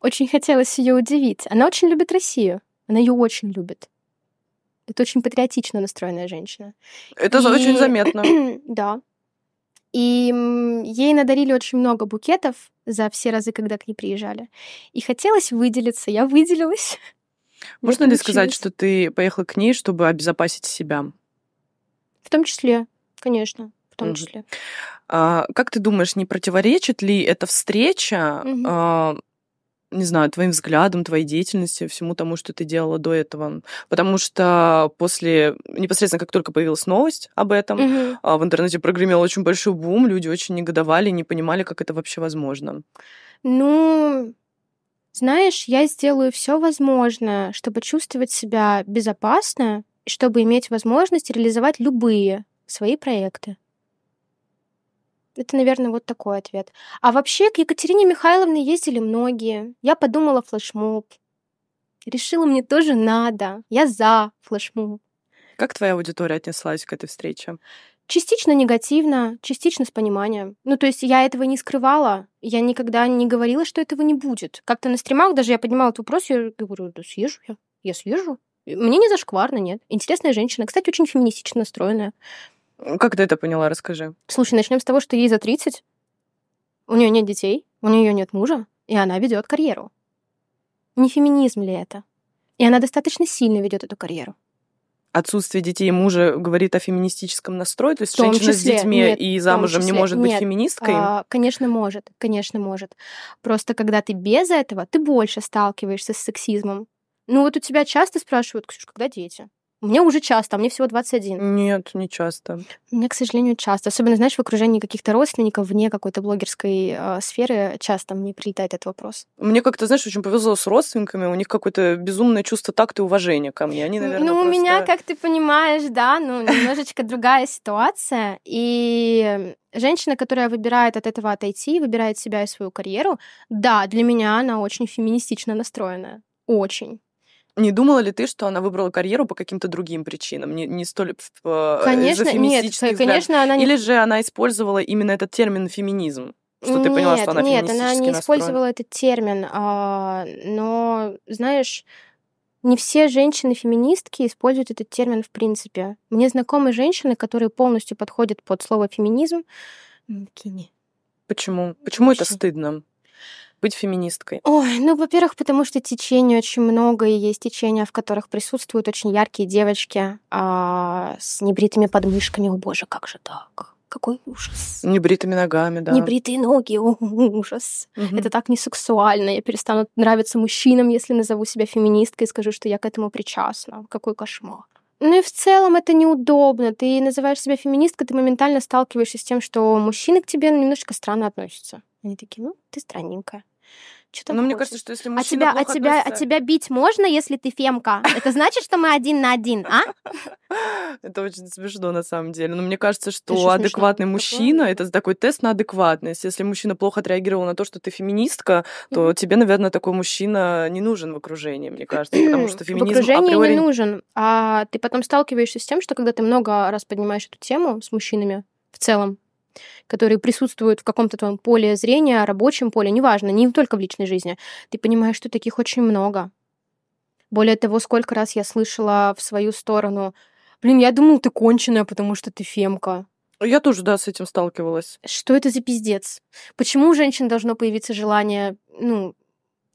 Очень хотелось ее удивить. Она очень любит Россию. Она ее очень любит. Это очень патриотично настроенная женщина. Это и... очень заметно. да. И ей надарили очень много букетов за все разы, когда к ней приезжали. И хотелось выделиться. Я выделилась. Можно ли сказать, что ты поехала к ней, чтобы обезопасить себя? В том числе, конечно, в том mm-hmm. числе. А, как ты думаешь, не противоречит ли эта встреча, угу. не знаю, твоим взглядам, твоей деятельности, всему тому, что ты делала до этого? Потому что после, непосредственно как только появилась новость об этом, угу. в интернете прогремел очень большой бум, люди очень негодовали, не понимали, как это вообще возможно. Ну, знаешь, я сделаю все возможное, чтобы чувствовать себя безопасно и чтобы иметь возможность реализовать любые свои проекты. Это, наверное, вот такой ответ. А вообще к Екатерине Михайловне ездили многие. Я подумала флешмоб. Решила, мне тоже надо. Я за флешмоб. Как твоя аудитория отнеслась к этой встрече? Частично негативно, частично с пониманием. Ну, то есть я этого не скрывала, я никогда не говорила, что этого не будет. Как-то на стримах даже я поднимала этот вопрос, я говорю, да съезжу я, я съезжу. Мне не зашкварно, нет. Интересная женщина, кстати, очень феминистично настроенная. Как ты это поняла? Расскажи. Слушай, начнем с того, что ей за 30, у нее нет детей, у нее нет мужа, и она ведет карьеру. Не феминизм ли это? И она достаточно сильно ведет эту карьеру. Отсутствие детей и мужа говорит о феминистическом настрое, то есть женщина числе, с детьми нет, и замужем числе, не может нет, быть феминисткой? А, конечно, может, конечно, может. Просто когда ты без этого, ты больше сталкиваешься с сексизмом. Ну вот у тебя часто спрашивают, Ксюш, когда дети? Мне уже часто, а мне всего 21. Нет, не часто. Мне, к сожалению, часто. Особенно, знаешь, в окружении каких-то родственников вне какой-то блогерской э, сферы часто мне прилетает этот вопрос. Мне как-то, знаешь, очень повезло с родственниками. У них какое-то безумное чувство такта и уважения ко мне. Они, наверное, Ну, у меня, как ты понимаешь, да, ну, немножечко другая ситуация. И женщина, которая выбирает от этого отойти, выбирает себя и свою карьеру, да, для меня она очень феминистично настроенная. Очень. Не думала ли ты, что она выбрала карьеру по каким-то другим причинам, не, не столь э, конечно, нет, взгляд. конечно, она не... Или же она использовала именно этот термин феминизм? Что ты поняла, что она Нет, нет, она не настроена. использовала этот термин, а, но, знаешь, не все женщины-феминистки используют этот термин в принципе. Мне знакомы женщины, которые полностью подходят под слово феминизм. Такие Почему? Почему, Почему? это стыдно? быть феминисткой? Ой, ну, во-первых, потому что течений очень много, и есть течения, в которых присутствуют очень яркие девочки а, с небритыми подмышками. О боже, как же так? какой ужас. Небритыми ногами, да. Небритые ноги, о, ужас. Угу. Это так не сексуально. Я перестану нравиться мужчинам, если назову себя феминисткой и скажу, что я к этому причастна. Какой кошмар. Ну и в целом это неудобно. Ты называешь себя феминисткой, ты моментально сталкиваешься с тем, что мужчины к тебе ну, немножечко странно относятся. Они такие, ну, ты странненькая что Ну, мне кажется, что если а мужчина а тебя, плохо а тебя, относится... а тебя бить можно, если ты фемка? Это значит, что мы один на один, а? Это очень смешно, на самом деле. Но мне кажется, что адекватный мужчина — это такой тест на адекватность. Если мужчина плохо отреагировал на то, что ты феминистка, то тебе, наверное, такой мужчина не нужен в окружении, мне кажется, потому что феминизм В окружении не нужен, а ты потом сталкиваешься с тем, что когда ты много раз поднимаешь эту тему с мужчинами в целом, которые присутствуют в каком-то твоем поле зрения, рабочем поле, неважно, не только в личной жизни. Ты понимаешь, что таких очень много. Более того, сколько раз я слышала в свою сторону, блин, я думал, ты конченая, потому что ты фемка. Я тоже, да, с этим сталкивалась. Что это за пиздец? Почему у женщин должно появиться желание, ну,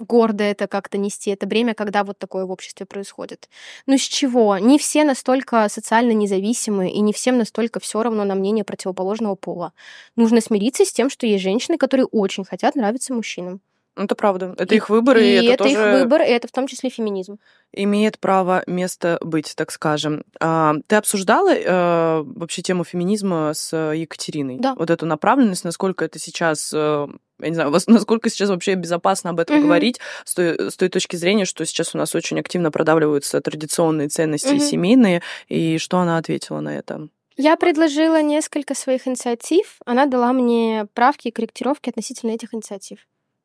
гордо это как-то нести, это бремя, когда вот такое в обществе происходит. Ну с чего? Не все настолько социально независимы, и не всем настолько все равно на мнение противоположного пола. Нужно смириться с тем, что есть женщины, которые очень хотят нравиться мужчинам. Ну, это правда. Это и, их выбор, и, и это, это тоже... их выбор, и это в том числе феминизм. Имеет право место быть, так скажем. А, ты обсуждала а, вообще тему феминизма с Екатериной? Да. Вот эту направленность, насколько это сейчас э, я не знаю, насколько сейчас вообще безопасно об этом mm говорить с той, с той точки зрения, что сейчас у нас очень активно продавливаются традиционные ценности mm семейные, и что она ответила на это? Я предложила несколько своих инициатив, она дала мне правки и корректировки относительно этих инициатив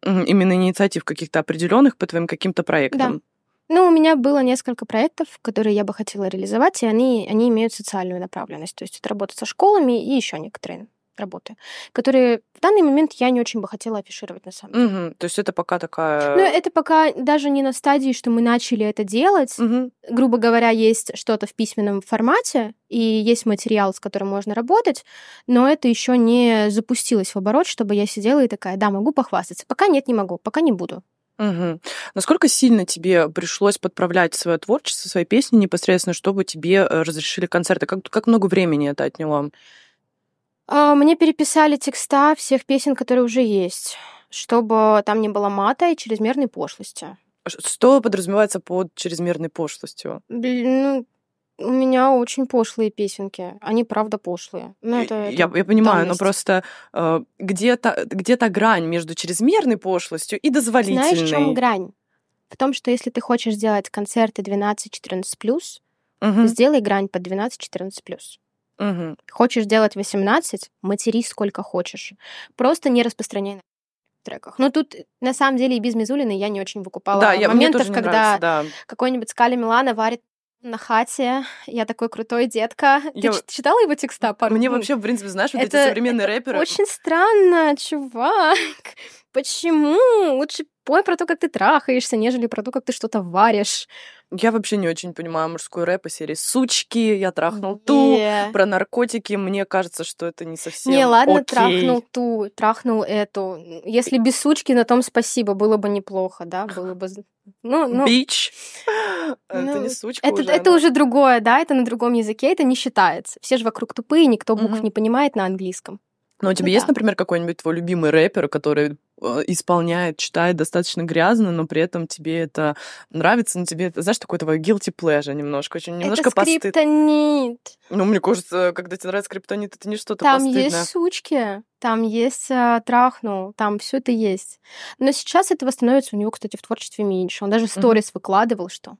именно инициатив каких-то определенных по твоим каким-то проектам. Да. Ну, у меня было несколько проектов, которые я бы хотела реализовать, и они, они имеют социальную направленность. То есть это работа со школами и еще некоторые работы, которые в данный момент я не очень бы хотела афишировать на самом деле. Угу. То есть это пока ну, такая... Ну, это пока даже не на стадии, что мы начали это делать. Угу. Грубо говоря, есть что-то в письменном формате, и есть материал, с которым можно работать, но это еще не запустилось в оборот, чтобы я сидела и такая, да, могу похвастаться. Пока нет, не могу, пока не буду. Угу. Насколько сильно тебе пришлось подправлять свое творчество, свои песни непосредственно, чтобы тебе э, разрешили концерты? Как, как много времени это отняло? А, Мне переписали текста всех песен, которые уже есть, чтобы там не было мата и чрезмерной пошлости. Что подразумевается под чрезмерной пошлостью? Блин, ну, у меня очень пошлые песенки. Они правда пошлые. Но ну, это, это я, я понимаю, но просто э, где, то где та грань между чрезмерной пошлостью и дозволительной? Знаешь, в чем грань? В том, что если ты хочешь делать концерты 12-14+, Мгм. сделай грань под 12-14+. Угу. Хочешь делать 18, матерись сколько хочешь. Просто не распространяй на треках. Но ну, тут, э, на самом деле, и без Мизулины я не очень выкупала да, я, моментов, когда да. какой-нибудь Скали Милана варит на хате, я такой крутой детка. Я... Ты читала его текста? Пару? Мне ну, вообще, в принципе, знаешь, вот это, эти современные это рэперы... очень странно, чувак. Почему? Лучше Пой про то, как ты трахаешься, нежели про то, как ты что-то варишь. Я вообще не очень понимаю мужской рэп и серии «Сучки», «Я трахнул ту», про наркотики. Мне кажется, что это не совсем Не, ладно, окей. трахнул ту, трахнул эту. Если без сучки, на том спасибо, было бы неплохо, да, было бы... Ну, ну... Бич. Ну, это не сучка это, уже. Это она... уже другое, да, это на другом языке, это не считается. Все же вокруг тупые, никто букв mm-hmm. не понимает на английском. Но у тебя ну, есть, да. например, какой-нибудь твой любимый рэпер, который Э, исполняет, читает достаточно грязно, но при этом тебе это нравится, но тебе это, знаешь, такое твое guilty pleasure немножко, очень немножко Это скриптонит. Ну, мне кажется, когда тебе нравится скриптонит, это не что-то Там постыдное. есть сучки, там есть э, а, трахну, там все это есть. Но сейчас этого становится у него, кстати, в творчестве меньше. Он даже сторис mm-hmm. выкладывал, что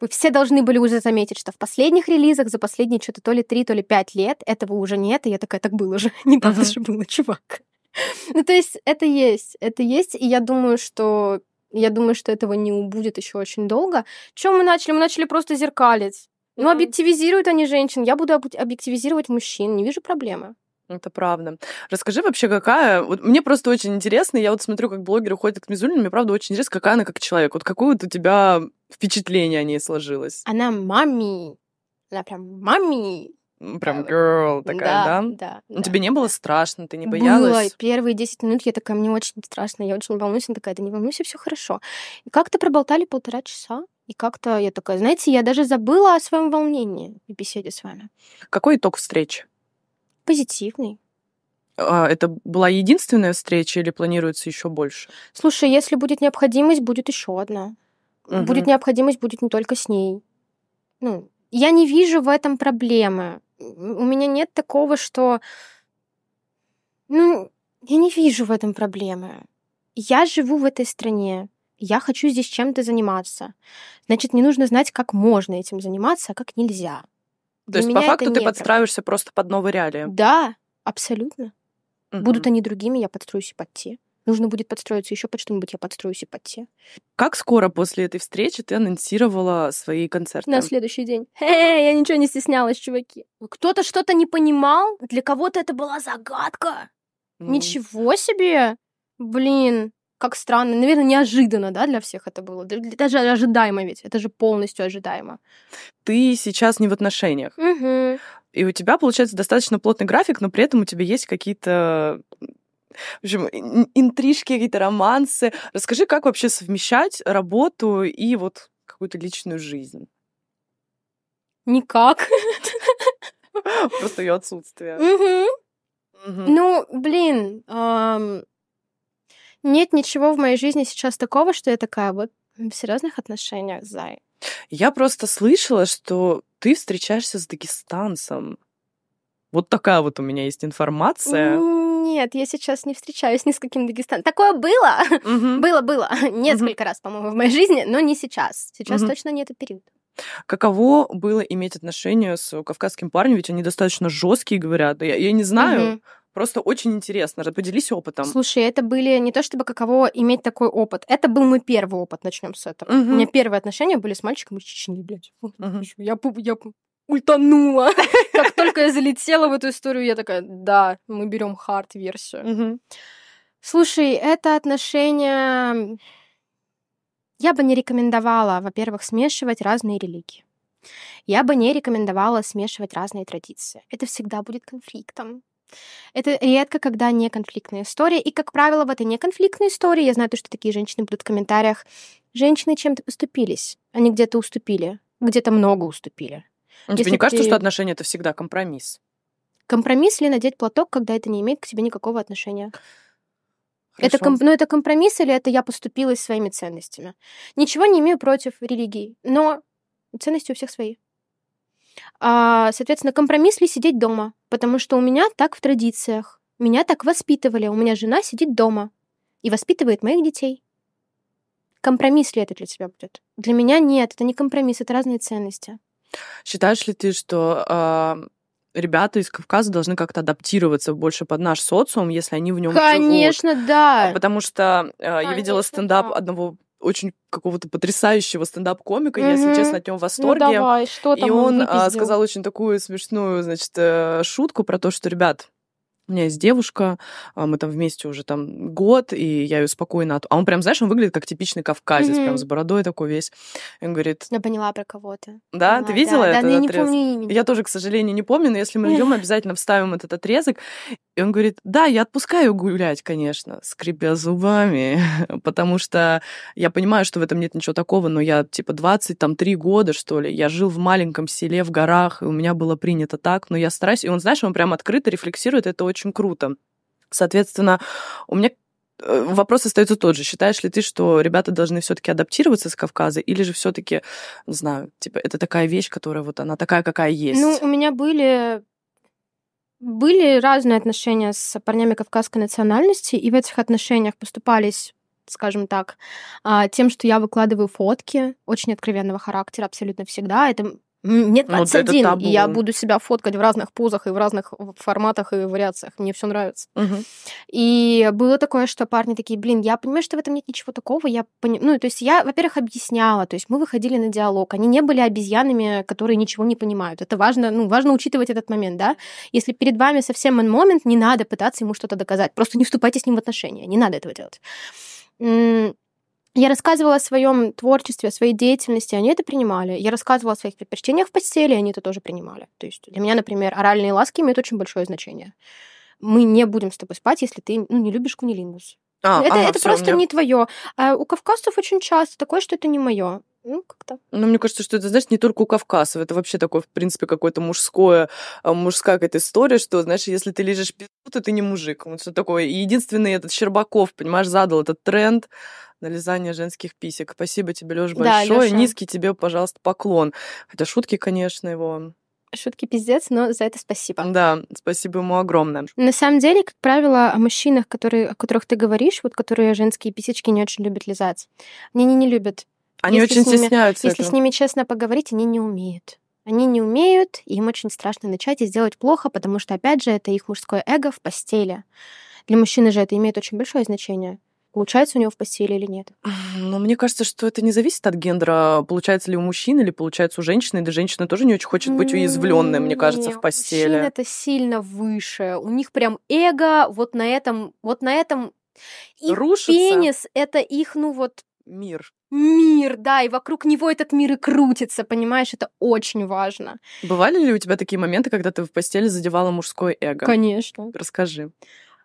вы все должны были уже заметить, что в последних релизах за последние что-то то ли три, то ли пять лет этого уже нет. И я такая, так было же, недавно mm же было, чувак. Ну, то есть это есть, это есть, и я думаю, что я думаю, что этого не убудет еще очень долго. Чем мы начали? Мы начали просто зеркалить. Ну, объективизируют они женщин. Я буду объективизировать мужчин. Не вижу проблемы. Это правда. Расскажи вообще, какая... Вот мне просто очень интересно, я вот смотрю, как блогеры ходят к Мизулине, мне правда очень интересно, какая она как человек. Вот какое вот у тебя впечатление о ней сложилось? Она мами. Она прям мами прям girl такая, да? Да, да. Ну, да. тебе не было страшно, ты не боялась? Было. Первые 10 минут я такая, мне очень страшно, я очень волнуюсь. Она такая, да не волнуйся, все хорошо. И как-то проболтали полтора часа. И как-то я такая, знаете, я даже забыла о своем волнении в беседе с вами. Какой итог встречи? Позитивный. А это была единственная встреча или планируется еще больше? Слушай, если будет необходимость, будет еще одна. Угу. Будет необходимость, будет не только с ней. Ну, я не вижу в этом проблемы. У меня нет такого, что... Ну, я не вижу в этом проблемы. Я живу в этой стране. Я хочу здесь чем-то заниматься. Значит, не нужно знать, как можно этим заниматься, а как нельзя. То Для есть, по факту, ты подстраиваешься просто под новые реалии. Да, абсолютно. Угу. Будут они другими, я подстроюсь и под те. Нужно будет подстроиться еще под что-нибудь, я подстроюсь и под те. Как скоро после этой встречи ты анонсировала свои концерты? На следующий день. Хе-хе, я ничего не стеснялась, чуваки. Кто-то что-то не понимал, для кого-то это была загадка. Ну... Ничего себе! Блин, как странно. Наверное, неожиданно, да, для всех это было. Даже ожидаемо ведь. Это же полностью ожидаемо. Ты сейчас не в отношениях. Угу. И у тебя получается достаточно плотный график, но при этом у тебя есть какие-то в общем, интрижки, какие-то романсы. Расскажи, как вообще совмещать работу и вот какую-то личную жизнь? Никак. Просто ее отсутствие. Ну, блин, нет ничего в моей жизни сейчас такого, что я такая вот в серьезных отношениях, Зай. Я просто слышала, что ты встречаешься с дагестанцем. Вот такая вот у меня есть информация нет, я сейчас не встречаюсь ни с каким дагестанцем. Такое было, было, было несколько раз, по-моему, в моей жизни, но не сейчас. Сейчас точно не этот период. Каково было иметь отношения с кавказским парнем? Ведь они достаточно жесткие, говорят. Я, я не знаю, Просто очень интересно. Поделись опытом. Слушай, это были не то чтобы каково иметь такой опыт. Это был мой первый опыт, начнем с этого. Угу. У меня первые отношения были с мальчиком из Чечни, блядь. Угу. Я, я ультанула. Как только я залетела в эту историю, я такая, да, мы берем хард-версию. Слушай, это отношение... Я бы не рекомендовала, во-первых, смешивать разные религии. Я бы не рекомендовала смешивать разные традиции. Это всегда будет конфликтом. Это редко, когда не конфликтная история. И, как правило, в этой неконфликтной истории, я знаю, что такие женщины будут в комментариях, женщины чем-то поступились. Они где-то уступили, где-то много уступили. Ну, тебе типа, не ты... кажется, что отношения — это всегда компромисс? Компромисс ли надеть платок, когда это не имеет к тебе никакого отношения? Хорошо. Это, ну, это компромисс или это я поступила своими ценностями? Ничего не имею против религии, но ценности у всех свои. А, соответственно, компромисс ли сидеть дома? Потому что у меня так в традициях. Меня так воспитывали. У меня жена сидит дома и воспитывает моих детей. Компромисс ли это для тебя будет? Для меня нет, это не компромисс, это разные ценности. Считаешь ли ты, что э, ребята из Кавказа должны как-то адаптироваться больше под наш социум, если они в нем живут? Конечно, да. А, потому что э, я видела стендап да. одного очень какого-то потрясающего стендап-комика, mm если честно, от него в ну восторге. Ну, давай, что там и он, он сказал очень такую смешную, значит, э, шутку про то, что, ребят, у меня есть девушка, а, мы там вместе уже там год, и я ее спокойно... От... А он прям, знаешь, он выглядит как типичный кавказец, mm-hmm. прям с бородой такой весь. И он говорит... Я поняла про кого-то. Да? Поняла, ты видела да. этот да, я отрезок? не помню имя. Я тоже, к сожалению, не помню, но если мы идем, обязательно вставим этот отрезок. И он говорит, да, я отпускаю гулять, конечно, скрипя зубами, потому что я понимаю, что в этом нет ничего такого, но я типа 20, там, 3 года, что ли, я жил в маленьком селе, в горах, и у меня было принято так, но я стараюсь... И он, знаешь, он прям открыто рефлексирует это очень круто. Соответственно, у меня э, вопрос остается тот же. Считаешь ли ты, что ребята должны все-таки адаптироваться с Кавказа, или же все-таки, не знаю, типа, это такая вещь, которая вот она такая, какая есть? Ну, у меня были были разные отношения с парнями кавказской национальности, и в этих отношениях поступались скажем так, а, тем, что я выкладываю фотки очень откровенного характера абсолютно всегда. Это нет, 21. Ну, вот я буду себя фоткать в разных позах и в разных форматах и вариациях. Мне все нравится. Угу. И было такое, что парни такие, блин, я понимаю, что в этом нет ничего такого. Я пони... Ну, то есть я, во-первых, объясняла. То есть мы выходили на диалог. Они не были обезьянами, которые ничего не понимают. Это важно, ну, важно учитывать этот момент, да. Если перед вами совсем момент, не надо пытаться ему что-то доказать. Просто не вступайте с ним в отношения. Не надо этого делать. Я рассказывала о своем творчестве, о своей деятельности, они это принимали. Я рассказывала о своих предпочтениях в постели, они это тоже принимали. То есть для меня, например, оральные ласки имеют очень большое значение. Мы не будем с тобой спать, если ты ну, не любишь кунилингус. А, это ага, это просто не твое. А у кавказцев очень часто такое, что это не мое. Ну, как-то. Но ну, мне кажется, что это, знаешь, не только у кавказцев. Это вообще такое, в принципе, какое-то мужское, э, мужская какая-то история, что, знаешь, если ты лежишь без то ты не мужик. Вот что такое. И единственный этот Щербаков, понимаешь, задал этот тренд на лизание женских писек. Спасибо тебе, Лёш, большое. Да, Лёша. Низкий тебе, пожалуйста, поклон. Хотя шутки, конечно, его шутки пиздец, но за это спасибо. Да, спасибо ему огромное. На самом деле, как правило, о мужчинах, которые, о которых ты говоришь, вот которые женские писечки не очень любят лизать. Они не, не любят они если очень с ними, стесняются. Если этого. с ними честно поговорить, они не умеют. Они не умеют, им очень страшно начать и сделать плохо, потому что, опять же, это их мужское эго в постели. Для мужчины же это имеет очень большое значение получается у него в постели или нет. Но ну, мне кажется, что это не зависит от гендера, получается ли у мужчины или получается у женщины, да женщина тоже не очень хочет быть уязвленной, мне кажется, нет, в м-м, постели. Мужчина это сильно выше, у них прям эго, вот на этом, вот на этом. И Рушится. пенис это их, ну вот мир. Мир, да, и вокруг него этот мир и крутится, понимаешь, это очень важно. Бывали ли у тебя такие моменты, когда ты в постели задевала мужское эго? Конечно. Расскажи.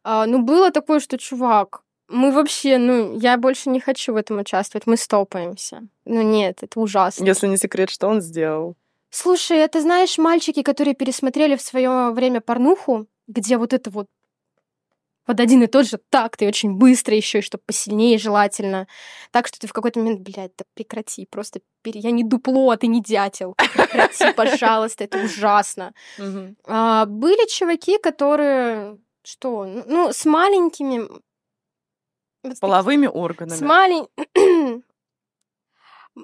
А, ну, было такое, что, чувак, мы вообще, ну, я больше не хочу в этом участвовать, мы стопаемся. Ну, нет, это ужасно. Если не секрет, что он сделал? Слушай, это знаешь, мальчики, которые пересмотрели в свое время порнуху, где вот это вот под один и тот же так ты очень быстро еще, и что посильнее желательно. Так что ты в какой-то момент, блядь, да прекрати, просто пере... я не дупло, а ты не дятел. Прекрати, пожалуйста, это ужасно. А, были чуваки, которые что, ну, ну с маленькими... Половыми органами. С маленькими...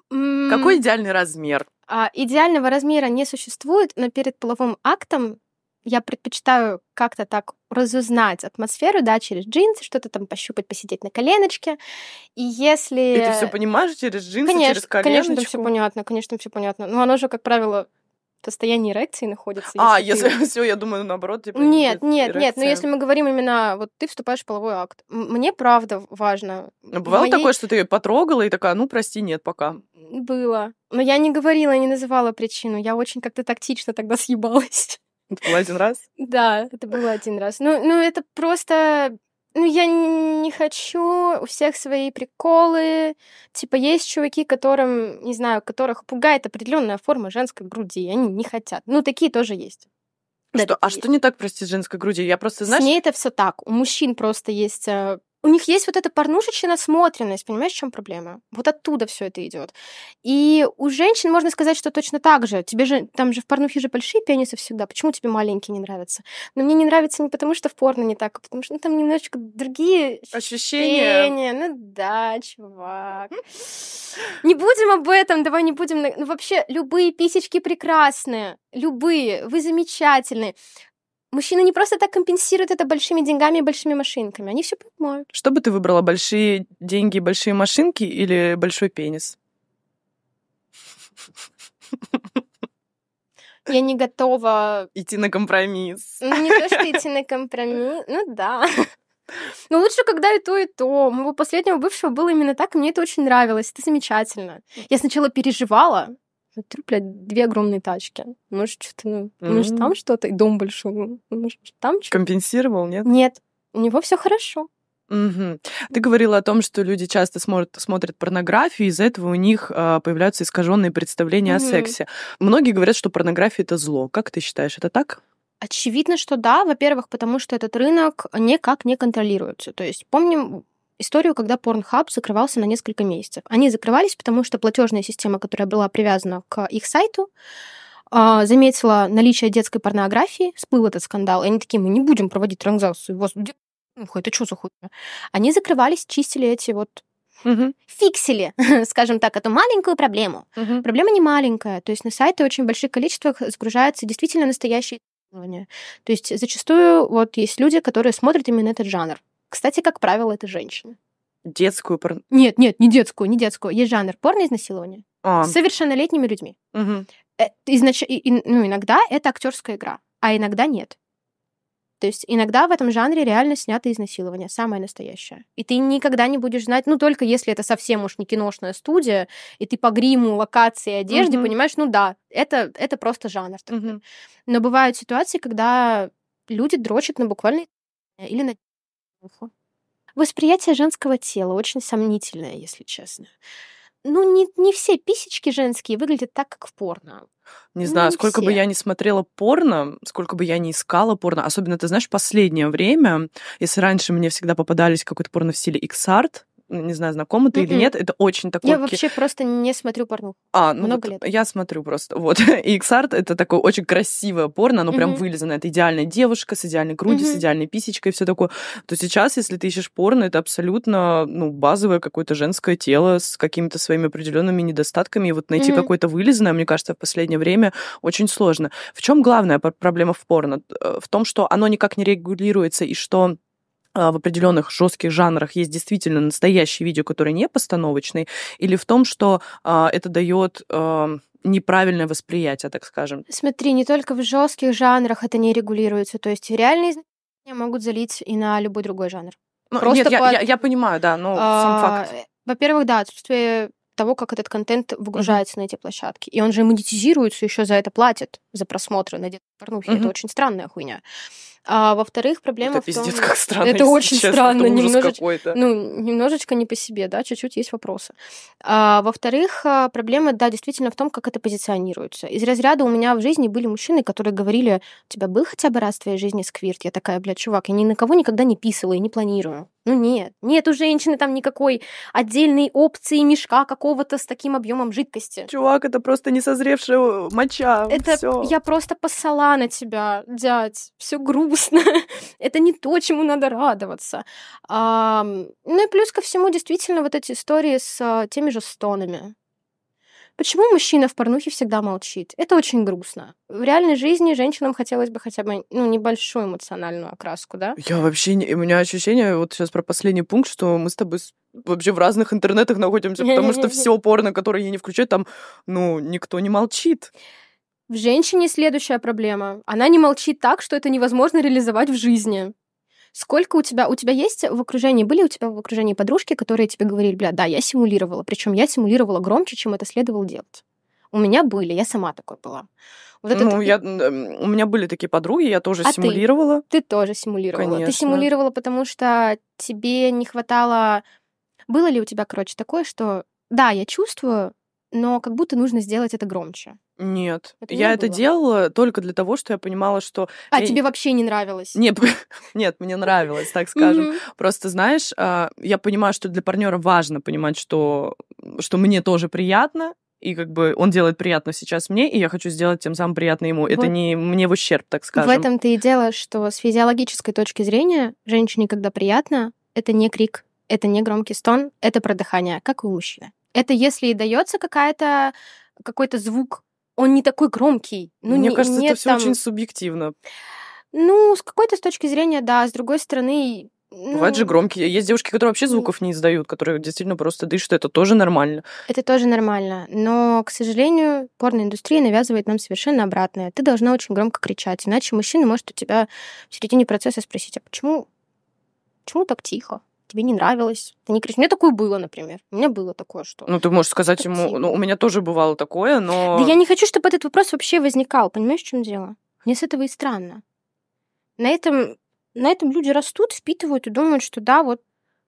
Какой идеальный размер? А, идеального размера не существует, но перед половым актом я предпочитаю как-то так разузнать атмосферу, да, через джинсы, что-то там пощупать, посидеть на коленочке. И если... И ты все понимаешь через джинсы, конечно, через коленочку? Конечно, там все понятно, конечно, все понятно. Но оно же, как правило, в состоянии эрекции находится. А, если, ты... все, я думаю, наоборот, типа. Нет, нет, эрекция. нет, но если мы говорим именно, вот ты вступаешь в половой акт. Мне правда важно. Но а бывало моей... такое, что ты ее потрогала и такая, ну прости, нет, пока. Было. Но я не говорила, не называла причину. Я очень как-то тактично тогда съебалась. Это было один раз? Да, это было один раз. Ну, ну это просто... Ну, я не хочу, у всех свои приколы. Типа, есть чуваки, которым, не знаю, которых пугает определенная форма женской груди, и они не хотят. Ну, такие тоже есть. Да, что, а есть. что не так, прости, с женской груди Я просто, знаешь... С ней это все так. У мужчин просто есть э, у них есть вот эта порнушечная насмотренность, понимаешь, в чем проблема? Вот оттуда все это идет. И у женщин можно сказать, что точно так же. Тебе же там же в порнухе же большие пенисы всегда. Почему тебе маленькие не нравятся? Но мне не нравится не потому, что в порно не так, а потому что ну, там немножечко другие ощущения. ощущения. Ну да, чувак. Не будем об этом, давай не будем. Ну вообще любые писечки прекрасные, любые, вы замечательные. Мужчины не просто так компенсируют это большими деньгами и большими машинками. Они все понимают. Что бы ты выбрала, большие деньги большие машинки или большой пенис? Я не готова... Идти на компромисс. Ну, не то, что идти на компромисс. Ну, да. Но лучше, когда и то, и то. У моего последнего бывшего было именно так, и мне это очень нравилось. Это замечательно. Я сначала переживала, Смотрю, блядь, две огромные тачки. Может, что-то, ну, mm-hmm. может, там что-то, и дом большой. Ну, может, там что-то. Компенсировал, нет? Нет. У него все хорошо. Угу. Ты говорила о том, что люди часто смотрят, смотрят порнографию, и из-за этого у них э, появляются искаженные представления угу. о сексе. Многие говорят, что порнография это зло. Как ты считаешь, это так? Очевидно, что да. Во-первых, потому что этот рынок никак не контролируется. То есть, помним, историю, когда Pornhub закрывался на несколько месяцев. Они закрывались, потому что платежная система, которая была привязана к их сайту, а, заметила наличие детской порнографии, всплыл этот скандал, и они такие, мы не будем проводить транзакцию, вас... Ух, это что за хуйня? Они закрывались, чистили эти вот угу. фиксили, скажем так, эту маленькую проблему. Угу. Проблема не маленькая, то есть на сайты очень больших количествах загружаются действительно настоящие то есть зачастую вот есть люди, которые смотрят именно этот жанр. Кстати, как правило, это женщины. Детскую порно... Нет, нет, не детскую, не детскую. Есть жанр порноизнасилования. А. С совершеннолетними людьми. Угу. Изнач... И, ну, иногда это актерская игра, а иногда нет. То есть иногда в этом жанре реально снято изнасилование, самое настоящее. И ты никогда не будешь знать, ну только если это совсем уж не киношная студия, и ты по гриму, локации, одежде угу. понимаешь, ну да, это, это просто жанр. Такой. Угу. Но бывают ситуации, когда люди дрочат на буквально или на плохо. Восприятие женского тела очень сомнительное, если честно. Ну, не, не все писечки женские выглядят так, как в порно. Не ну, знаю, не сколько все. бы я не смотрела порно, сколько бы я не искала порно, особенно, ты знаешь, последнее время, если раньше мне всегда попадались какой-то порно в стиле X-Art, ну, не знаю, знакома ты или нет, это очень такой... Я вообще просто не смотрю порнуху. А, ну Много лет. Я смотрю просто, вот. И Xart — это такое очень красивое порно, оно прям вылезано. Это идеальная девушка с идеальной грудью, с идеальной писечкой и все такое. То сейчас, если ты ищешь порно, это абсолютно, ну, базовое какое-то женское тело с какими-то своими определенными недостатками. И вот найти какое-то вылезанное, мне кажется, в последнее время очень сложно. В чем главная проблема в порно? Э, в том, что оно никак не регулируется и что а, в определенных жестких жанрах есть действительно настоящее видео, которое не постановочное, или в том, что э, это дает э, неправильное восприятие, так скажем. Смотри, не только в жестких жанрах это не регулируется, то есть реальные знания могут залить и на любой другой жанр. Ну, Просто нет, под... я, я, я понимаю, да, но а, сам факт. Во-первых, да, отсутствие того, как этот контент выгружается mm-hmm. на эти площадки. И он же монетизируется, еще за это платят, за просмотры на детской порнухе. Mm-hmm. Это очень странная хуйня. А во-вторых, проблема это в том... как странно, Это очень честно, странно. Это немножечко, ну, немножечко не по себе, да, чуть-чуть есть вопросы. А, во-вторых, а, проблема, да, действительно в том, как это позиционируется. Из разряда у меня в жизни были мужчины, которые говорили, у тебя был хотя бы раз в твоей жизни сквирт? Я такая, блядь, чувак, я ни на кого никогда не писала и не планирую. Ну нет, нет у женщины там никакой отдельной опции мешка какого-то с таким объемом жидкости. Чувак, это просто несозревшая э, моча. Это всё. я просто поссала на тебя, дядь. Все грубо грустно, это не то, чему надо радоваться. А, ну и плюс ко всему, действительно, вот эти истории с а, теми же стонами. Почему мужчина в порнухе всегда молчит? Это очень грустно. В реальной жизни женщинам хотелось бы хотя бы ну, небольшую эмоциональную окраску, да? Я вообще... Не... У меня ощущение вот сейчас про последний пункт, что мы с тобой вообще в разных интернетах находимся, потому что все порно, которое я не включаю, там, ну, никто не молчит. В женщине следующая проблема. Она не молчит так, что это невозможно реализовать в жизни. Сколько у тебя, у тебя есть в окружении, были у тебя в окружении подружки, которые тебе говорили, бля, да, я симулировала, причем я симулировала громче, чем это следовало делать. У меня были, я сама такой была. Вот ну, ты... я, у меня были такие подруги, я тоже а симулировала. Ты, ты тоже симулировала. Конечно. Ты симулировала, потому что тебе не хватало... Было ли у тебя, короче, такое, что да, я чувствую, но как будто нужно сделать это громче. Нет, это я это делала только для того, что я понимала, что... А я... тебе вообще не нравилось? Нет, нет мне нравилось, так скажем. Просто, знаешь, а, я понимаю, что для партнера важно понимать, что, что мне тоже приятно, и как бы он делает приятно сейчас мне, и я хочу сделать тем самым приятно ему. Вот. Это не мне в ущерб, так скажем. В этом-то и дело, что с физиологической точки зрения женщине, когда приятно, это не крик, это не громкий стон, это про дыхание, как у мужчины. Это если и дается какая-то какой-то звук, он не такой громкий. Ну, Мне не, кажется, нет это все там... очень субъективно. Ну, с какой-то с точки зрения, да. С другой стороны, ну... Бывают же громкие. Есть девушки, которые вообще звуков не издают, которые действительно просто дышат. Это тоже нормально. Это тоже нормально. Но, к сожалению, порноиндустрия навязывает нам совершенно обратное. Ты должна очень громко кричать, иначе мужчина может у тебя в середине процесса спросить, а почему, почему так тихо? тебе не нравилось. Ты не кричишь. У меня такое было, например. У меня было такое, что... Ну, ты можешь сказать Противно. Типа, ему, ну, у меня тоже бывало такое, но... Да я не хочу, чтобы этот вопрос вообще возникал. Понимаешь, в чем дело? Мне с этого и странно. На этом, на этом люди растут, впитывают и думают, что да, вот,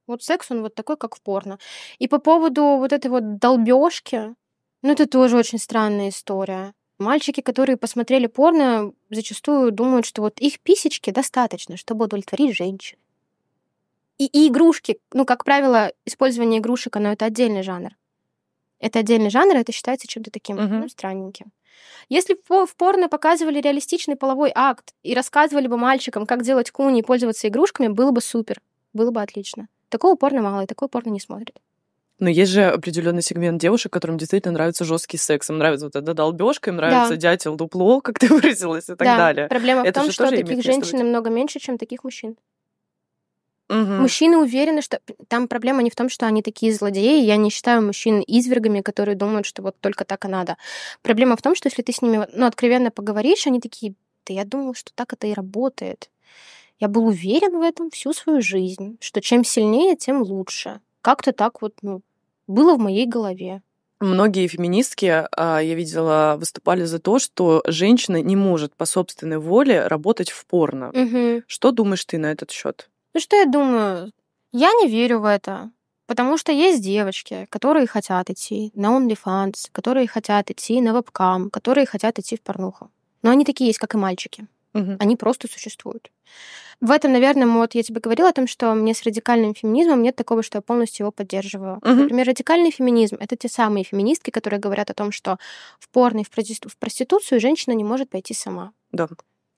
вот секс, он вот такой, как в порно. И по поводу вот этой вот долбежки, ну, это тоже очень странная история. Мальчики, которые посмотрели порно, зачастую думают, что вот их писечки достаточно, чтобы удовлетворить женщин. И, и игрушки, ну, как правило, использование игрушек, оно это отдельный жанр. Это отдельный жанр, а это считается чем-то таким uh-huh. ну, странненьким. Если в порно показывали реалистичный половой акт и рассказывали бы мальчикам, как делать куни и пользоваться игрушками, было бы супер, было бы отлично. Такого порно мало, и такое порно не смотрят. Но есть же определенный сегмент девушек, которым действительно нравится жесткий секс. Им нравится вот эта долбежка, им нравится да. дятел, дупло, как ты выразилась, и так да. далее. Проблема это в том, что таких женщин намного меньше, чем таких мужчин. Угу. Мужчины уверены, что там проблема не в том, что они такие злодеи. Я не считаю мужчин извергами, которые думают, что вот только так и надо. Проблема в том, что если ты с ними ну, откровенно поговоришь, они такие, да я думал, что так это и работает. Я был уверен в этом всю свою жизнь, что чем сильнее, тем лучше. Как-то так вот, ну, было в моей голове. Многие феминистки, а, я видела, выступали за то, что женщина не может по собственной воле работать в порно. Угу. Что думаешь ты на этот счет? Ну что я думаю? Я не верю в это. Потому что есть девочки, которые хотят идти на OnlyFans, которые хотят идти на вебкам, которые хотят идти в порнуху. Но они такие есть, как и мальчики. Угу. Они просто существуют. В этом, наверное, вот я тебе говорила о том, что мне с радикальным феминизмом нет такого, что я полностью его поддерживаю. Угу. Например, радикальный феминизм это те самые феминистки, которые говорят о том, что в порно в в проституцию женщина не может пойти сама. Да.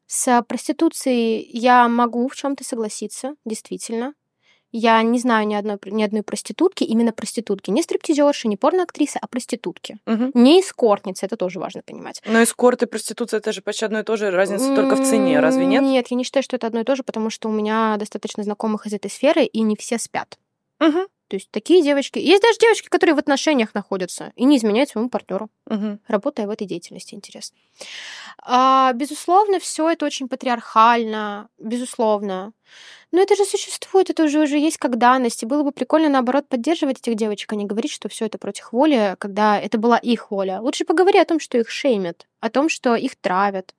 С проституцией я могу в чем-то согласиться, действительно. Я не знаю ни одной, ни одной проститутки, именно проститутки. Не стриптизерши, не порноактрисы, а проститутки. Угу. Не эскортницы, это тоже важно понимать. Но эскорт и проституция это же почти одно и то же, разница только в цене, разве нет? Нет, я не считаю, что это одно и то же, потому что у меня достаточно знакомых из этой сферы, и не все спят. Угу. То есть такие девочки. Есть даже девочки, которые в отношениях находятся и не изменяют своему партнеру, угу. работая в этой деятельности. Интересно. А, безусловно, все это очень патриархально, безусловно. Но это же существует, это уже уже есть как данность. И было бы прикольно, наоборот, поддерживать этих девочек, а не говорить, что все это против воли, когда это была их воля. Лучше поговори о том, что их шеймят, о том, что их травят,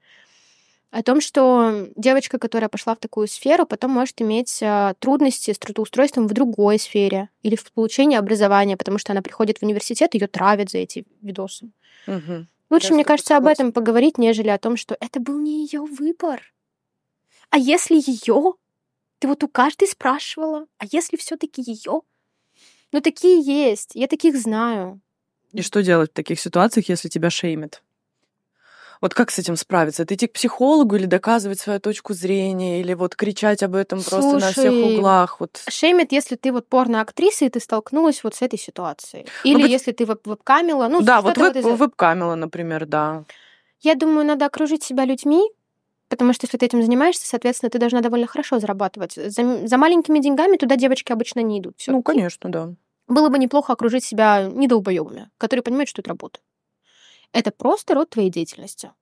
о том, что девочка, которая пошла в такую сферу, потом может иметь а, трудности с трудоустройством в другой сфере или в получении образования, потому что она приходит в университет, ее травят за эти видосы. Угу. Лучше, Я мне кажется, об этом поговорить, нежели о том, что это был не ее выбор. А если ее? Ты вот у каждой спрашивала, а если все-таки ее? Ну, такие есть, я таких знаю. И что делать в таких ситуациях, если тебя шеймят? Вот как с этим справиться? Это идти к психологу или доказывать свою точку зрения, или вот кричать об этом Слушай, просто на всех углах? Вот. Шеймит, если ты вот порно-актриса, и ты столкнулась вот с этой ситуацией. Ну, или быть... если ты веб веб-камела. Ну, да, вот веб- вот из... веб-камела, например, да. Я думаю, надо окружить себя людьми, Потому что если ты этим занимаешься, соответственно, ты должна довольно хорошо зарабатывать. За, за маленькими деньгами туда девочки обычно не идут. Всё-таки. Ну, конечно, да. Было бы неплохо окружить себя недолбоебами, которые понимают, что это работа. Это просто род твоей деятельности.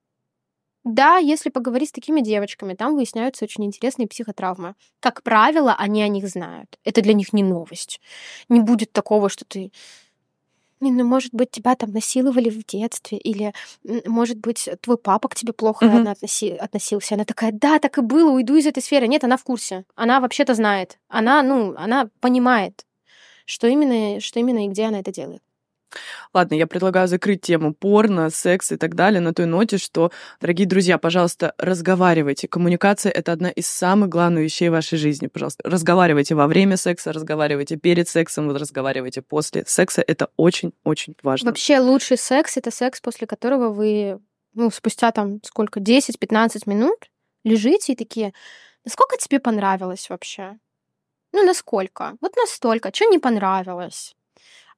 Да, если поговорить с такими девочками, там выясняются очень интересные психотравмы. Как правило, они о них знают. Это для них не новость. Не будет такого, что ты ну, может быть, тебя там насиловали в детстве, или, может быть, твой папа к тебе плохо mm-hmm. относи- относился. Она такая, да, так и было, уйду из этой сферы. Нет, она в курсе. Она вообще-то знает. Она, ну, она понимает, что именно, что именно и где она это делает. Ладно, я предлагаю закрыть тему порно, секс и так далее на той ноте, что, дорогие друзья, пожалуйста, разговаривайте. Коммуникация — это одна из самых главных вещей вашей жизни, пожалуйста. Разговаривайте во время секса, разговаривайте перед сексом, разговаривайте после секса. Это очень-очень важно. Вообще лучший секс — это секс, после которого вы, ну, спустя там сколько, 10-15 минут лежите и такие, насколько тебе понравилось вообще? Ну, насколько? Вот настолько. Что не понравилось?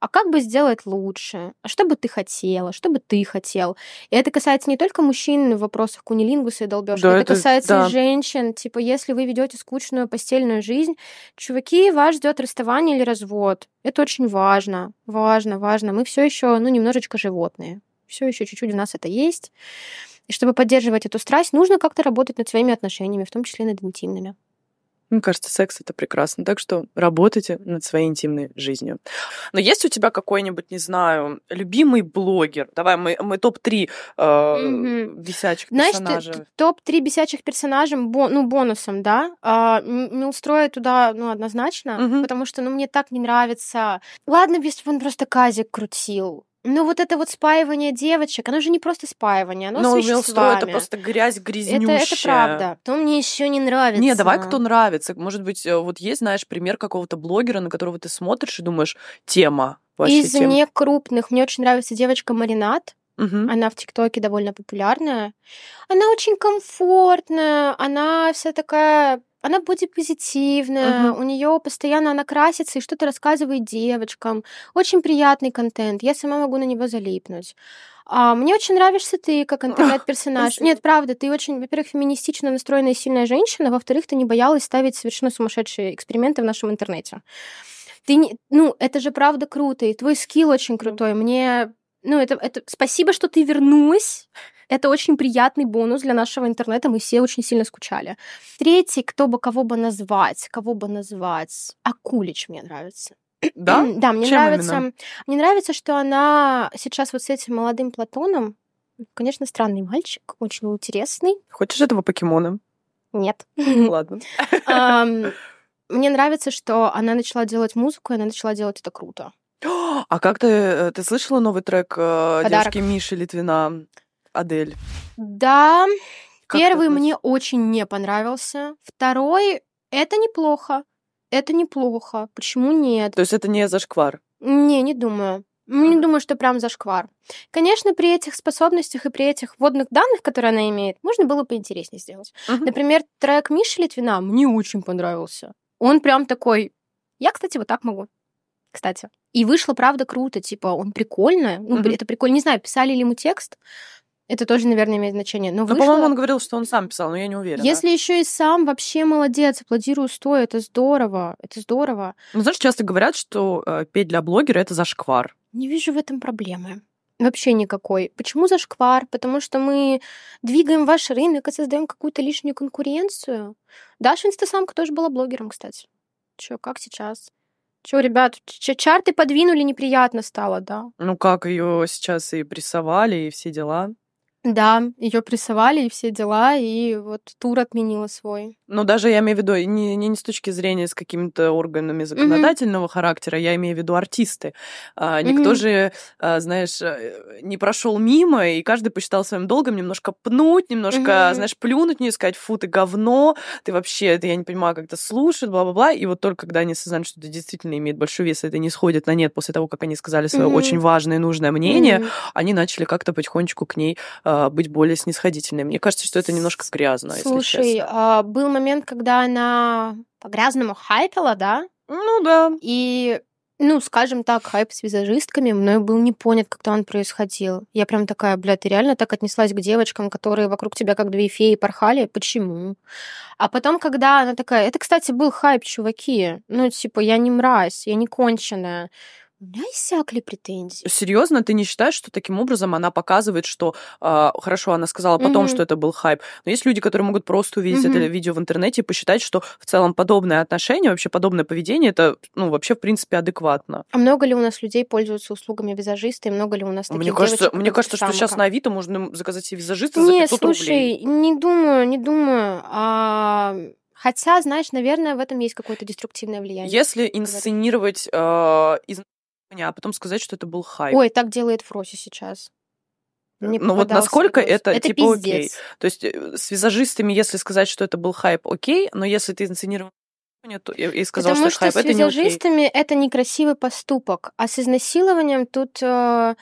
а как бы сделать лучше, а что бы ты хотела, что бы ты хотел. И это касается не только мужчин в вопросах кунилингуса и долбежки, да, это, это касается да. и женщин. Типа, если вы ведете скучную постельную жизнь, чуваки, вас ждет расставание или развод. Это очень важно, важно, важно. Мы все еще, ну, немножечко животные. Все еще чуть-чуть у нас это есть. И чтобы поддерживать эту страсть, нужно как-то работать над своими отношениями, в том числе над интимными. Мне кажется, секс это прекрасно. Так что работайте над своей интимной жизнью. Но есть у тебя какой-нибудь, не знаю, любимый блогер? Давай мы, мы топ-3 э, mm-hmm. висячих Знаешь, персонажей. Знаешь, топ-3 висячих персонажей, бо, ну, бонусом, да? А, Милстроя туда, ну, однозначно, mm-hmm. потому что, ну, мне так не нравится. Ладно, если бы он просто казик крутил. Ну вот это вот спаивание девочек, оно же не просто спаивание, оно Но с веществами. это просто грязь грязнющая. Это, это правда. То мне еще не нравится. Не, давай кто нравится. Может быть, э, вот есть, знаешь, пример какого-то блогера, на которого ты смотришь и думаешь, тема. Из тема. некрупных. Мне очень нравится девочка Маринад. Угу. Она в ТикТоке довольно популярная. Она очень комфортная, она вся такая она будет позитивная, Мгм. у нее постоянно она красится и что-то рассказывает девочкам. Очень приятный контент, я сама могу на него залипнуть. А, мне очень нравишься ты как интернет-персонаж. Спасибо. Нет, правда, ты очень, во-первых, феминистично настроенная и сильная женщина, во-вторых, ты не боялась ставить совершенно сумасшедшие эксперименты в нашем интернете. Ты не, ну, это же правда круто, и твой скилл очень крутой. Мне, ну, это, это спасибо, что ты вернулась это очень приятный бонус для нашего интернета, мы все очень сильно скучали. Третий, кто бы кого бы назвать, кого бы назвать, Акулич мне нравится. Да? Да, мне Чем нравится. Именно? Мне нравится, что она сейчас вот с этим молодым Платоном, конечно, странный мальчик, очень интересный. Хочешь этого покемона? Нет. Ну ладно. Мне нравится, что она начала делать музыку, и она начала делать это круто. А как ты, э, ты слышала новый трек э, Подарок. девушки Миши Литвина? Адель? Да, как первый мне очень не понравился. Второй это неплохо. Это неплохо. Почему нет? То есть это не зашквар? Не, не думаю. Не думаю, что прям зашквар. Конечно, при этих способностях и при этих водных данных, которые она имеет, можно было поинтереснее сделать. Uh-huh. Например, трек Миши Литвина мне очень понравился. Он прям такой... Я, кстати, вот так могу. Кстати. И вышло, правда, круто. Типа, он прикольно. Ну, uh-huh. это прикольно. Не знаю, писали ли ему текст. Это тоже, наверное, имеет значение. Но, но вышло... по-моему, он говорил, что он сам писал, но я не уверена. Если еще и сам, вообще молодец, аплодирую стоя, это здорово, это здорово. Ну, знаешь, часто говорят, что э, петь для блогера — это зашквар. Не вижу в этом проблемы. Вообще никакой. Почему зашквар? Потому что мы двигаем ваш рынок и создаем какую-то лишнюю конкуренцию. Даша Инстасамка тоже была блогером, кстати. Че, как сейчас? Че, ребят, чарты подвинули, неприятно стало, да? Ну как, ее сейчас и прессовали, и все дела. Да, ее прессовали и все дела, и вот тур отменила свой. Ну, даже я имею в виду не, не, не с точки зрения с какими-то органами законодательного mm-hmm. характера, я имею в виду артисты. А, никто mm-hmm. же, а, знаешь, э, не прошел мимо, и каждый посчитал своим долгом немножко пнуть, немножко, mm-hmm. знаешь, плюнуть, не сказать, фу, ты говно, ты вообще, это я не понимаю, как это слушает, бла-бла-бла. И вот только когда они осознают, что это действительно имеет большой вес, и это не сходит на нет после того, как они сказали свое mm-hmm. очень важное и нужное мнение, mm-hmm. они начали как-то потихонечку к ней а, быть более снисходительными. Мне кажется, что это немножко грязно, Слушай, если честно. А, был момент, когда она по-грязному хайпила, да? Ну да. И ну, скажем так, хайп с визажистками мной был не понят, как когда он происходил. Я прям такая, бля, ты реально так отнеслась к девочкам, которые вокруг тебя как две феи порхали? Почему? А потом, когда она такая... Это, кстати, был хайп, чуваки. Ну, типа, я не мразь, я не конченая. У меня иссякли претензии. Серьезно, ты не считаешь, что таким образом она показывает, что э, хорошо, она сказала потом, mm-hmm. что это был хайп. Но есть люди, которые могут просто увидеть mm-hmm. это видео в интернете и посчитать, что в целом подобное отношение, вообще подобное поведение, это ну вообще в принципе адекватно. А много ли у нас людей пользуются услугами визажиста и много ли у нас таких мне кажется, девочек, Мне кажется, самка? что сейчас на Авито можно заказать себе визажиста Нет, за 500 слушай, рублей. не думаю, не думаю. А... Хотя, знаешь, наверное, в этом есть какое-то деструктивное влияние. Если инсценировать э, из а потом сказать, что это был хайп. Ой, так делает Фроси сейчас. ну вот насколько видос. это, это типа пиздец. окей. То есть э, с визажистами, если сказать, что это был хайп, окей, но если ты инсценировал и сказал, Потому что, что хайп, с это не окей. это некрасивый поступок, а с изнасилованием тут, э,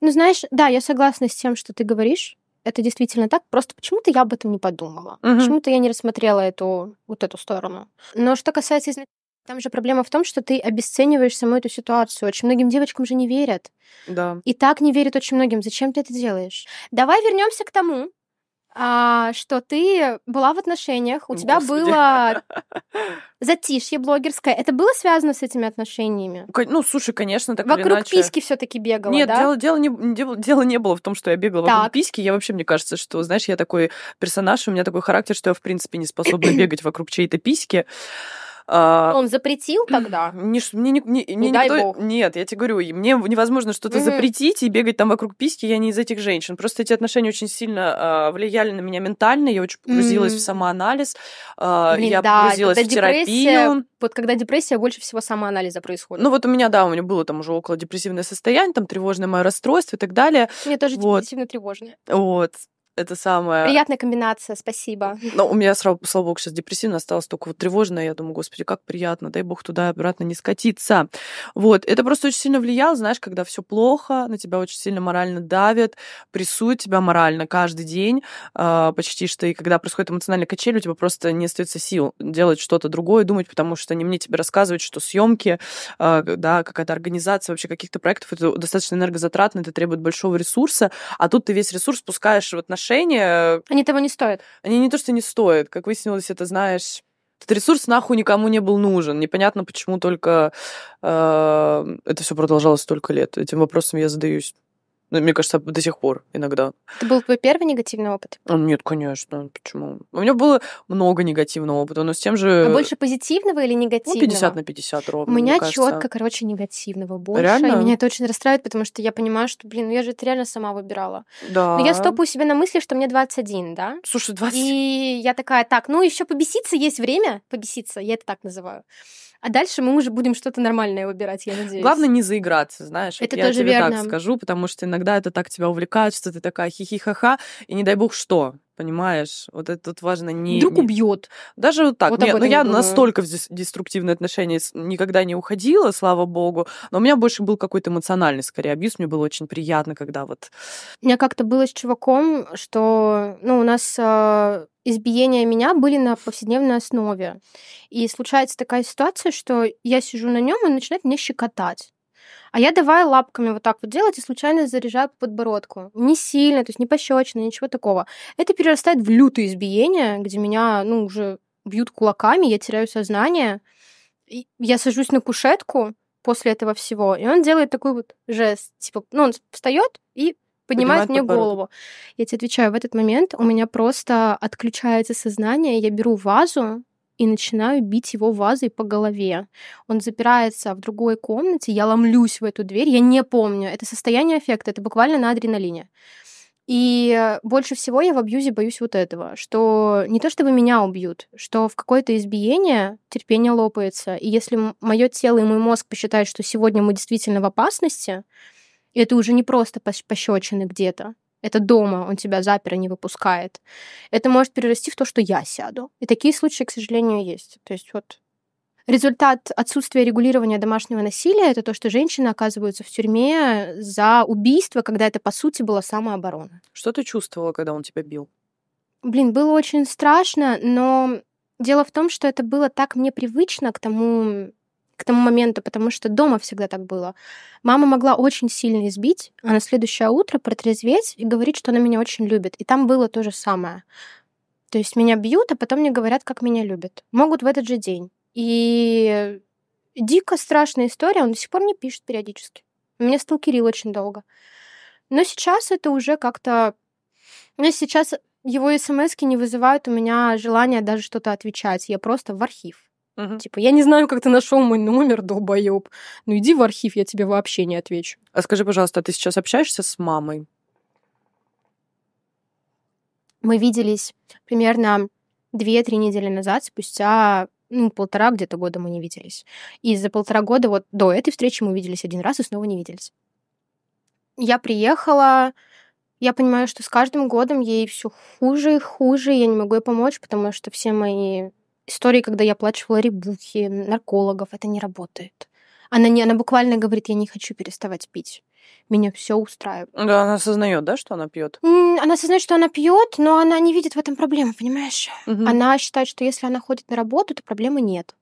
ну знаешь, да, я согласна с тем, что ты говоришь, это действительно так, просто почему-то я об этом не подумала, угу. почему-то я не рассмотрела эту вот эту сторону. Но что касается изнасилования, там же проблема в том, что ты обесцениваешь саму эту ситуацию. Очень многим девочкам же не верят. Да. И так не верят очень многим. Зачем ты это делаешь? Давай вернемся к тому, а, что ты была в отношениях, у Господи. тебя было затишье блогерское. Это было связано с этими отношениями? Ну, слушай, конечно, так Вокруг иначе... письки все таки бегала, Нет, да? дело, дело, не, дело, дело не было в том, что я бегала так. вокруг письки. Я вообще, мне кажется, что, знаешь, я такой персонаж, у меня такой характер, что я, в принципе, не способна бегать вокруг чьей-то письки. А, Он запретил тогда? Мне, мне, мне, мне не никто... дай бог. Нет, я тебе говорю, мне невозможно что-то угу. запретить и бегать там вокруг письки, я не из этих женщин. Просто эти отношения очень сильно э, влияли на меня ментально, я очень погрузилась угу. в самоанализ, э, а, Блин, я да, погрузилась в терапию. Вот когда депрессия, больше всего самоанализа происходит. Ну вот у меня, да, у меня было там уже около депрессивное состояние, там тревожное мое расстройство и так далее. У меня тоже вот. депрессивно-тревожное. Вот это самое... Приятная комбинация, спасибо. Но у меня, слава богу, сейчас депрессивно осталось только вот тревожное. Я думаю, господи, как приятно, дай бог туда обратно не скатиться. Вот, это просто очень сильно влияло, знаешь, когда все плохо, на тебя очень сильно морально давят, прессуют тебя морально каждый день а, почти что, и когда происходит эмоциональная качель, у тебя просто не остается сил делать что-то другое, думать, потому что не мне тебе рассказывать, что съемки, а, да, какая-то организация вообще каких-то проектов, это достаточно энергозатратно, это требует большого ресурса, а тут ты весь ресурс пускаешь вот отношения отношения... Они того не стоят. Они не то, что не стоят. Как выяснилось, это, знаешь, этот ресурс нахуй никому не был нужен. Непонятно, почему только э, это все продолжалось столько лет. Этим вопросом я задаюсь ну, мне кажется, до сих пор иногда. Это был твой первый негативный опыт? А, нет, конечно. Почему? У меня было много негативного опыта, но с тем же... А больше позитивного или негативного? Ну, 50 на 50 ровно, У меня четко, короче, негативного больше. Реально? И меня это очень расстраивает, потому что я понимаю, что, блин, ну, я же это реально сама выбирала. Да. Но я стопаю себе на мысли, что мне 21, да? Слушай, 20... И я такая, так, ну еще побеситься есть время, побеситься, я это так называю. А дальше мы уже будем что-то нормальное выбирать, я надеюсь. Главное не заиграться, знаешь. Это вот тоже я тебе верно. так скажу, потому что иногда это так тебя увлекает, что ты такая хихихаха и не дай бог что. Понимаешь, вот это тут важно не... Вдруг не... убьет. Даже вот так. Вот Нет, ну, я думаю. Ну, настолько в деструктивные отношения никогда не уходила, слава богу. Но у меня больше был какой-то эмоциональный, скорее, абьюз. Мне было очень приятно, когда вот... У меня как-то было с чуваком, что, ну, у нас а, избиения меня были на повседневной основе. И случается такая ситуация, что я сижу на нем, и начинает меня щекотать. А я давай лапками вот так вот делать и случайно заряжаю по подбородку. Не сильно, то есть не пощечина, ничего такого. Это перерастает в лютое избиение, где меня, ну, уже бьют кулаками, я теряю сознание. И я сажусь на кушетку после этого всего, и он делает такой вот жест. Типа, ну, он встает и поднимает, поднимает мне голову. Я тебе отвечаю, в этот момент у меня просто отключается сознание, я беру вазу, и начинаю бить его вазой по голове. Он запирается в другой комнате, я ломлюсь в эту дверь, я не помню. Это состояние эффекта, это буквально на адреналине. И э, больше всего я в абьюзе боюсь вот этого, что не то чтобы меня убьют, что в какое-то избиение терпение лопается. И если мое тело и мой мозг посчитают, что сегодня мы действительно в опасности, это уже не просто пощечины где-то, это дома, он тебя запер и не выпускает. Это может перерасти в то, что я сяду. И такие случаи, к сожалению, есть. То есть вот Результат отсутствия регулирования домашнего насилия — это то, что женщины оказываются в тюрьме за убийство, когда это, по сути, была самооборона. Что ты чувствовала, когда он тебя бил? Блин, было очень страшно, но дело в том, что это было так мне привычно к тому к тому моменту, потому что дома всегда так было. Мама могла очень сильно избить, а на следующее утро протрезветь и говорить, что она меня очень любит. И там было то же самое. То есть меня бьют, а потом мне говорят, как меня любят. Могут в этот же день. И дико страшная история, он до сих пор не пишет периодически. Меня сталкерил очень долго. Но сейчас это уже как-то... Ну, сейчас его смс не вызывают у меня желания даже что-то отвечать. Я просто в архив. Угу. Типа, я не знаю, как ты нашел мой номер, долбоеб. Ну иди в архив, я тебе вообще не отвечу. А скажи, пожалуйста, а ты сейчас общаешься с мамой? Мы виделись примерно 2-3 недели назад, спустя ну, полтора где-то года мы не виделись. И за полтора года вот до этой встречи мы виделись один раз и снова не виделись. Я приехала, я понимаю, что с каждым годом ей все хуже и хуже, я не могу ей помочь, потому что все мои истории, когда я оплачивала ребухи, наркологов, это не работает. Она, не, она буквально говорит, я не хочу переставать пить. Меня все устраивает. Да, она осознает, да, что она пьет? Она осознает, что она пьет, но она не видит в этом проблемы, понимаешь? Угу. Она считает, что если она ходит на работу, то проблемы нет.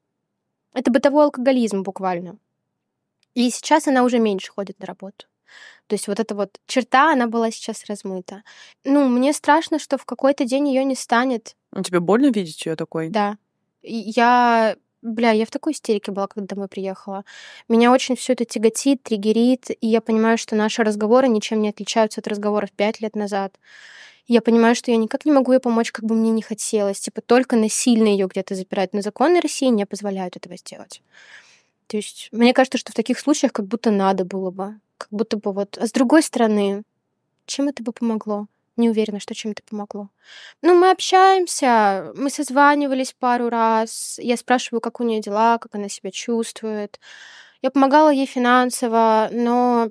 Это бытовой алкоголизм буквально. И сейчас она уже меньше ходит на работу. То есть вот эта вот черта, она была сейчас размыта. Ну, мне страшно, что в какой-то день ее не станет. Ну, тебе больно видеть ее такой? Да. Я Бля, я в такой истерике была, когда домой приехала. Меня очень все это тяготит, триггерит, и я понимаю, что наши разговоры ничем не отличаются от разговоров пять лет назад. Я понимаю, что я никак не могу ей помочь, как бы мне не хотелось. Типа только насильно ее где-то запирать. Но законы России не позволяют этого сделать. То есть мне кажется, что в таких случаях как будто надо было бы. Как будто бы вот... А с другой стороны, чем это бы помогло? Не уверена, что чем-то помогло. Ну, мы общаемся, мы созванивались пару раз. Я спрашиваю, как у нее дела, как она себя чувствует. Я помогала ей финансово, но,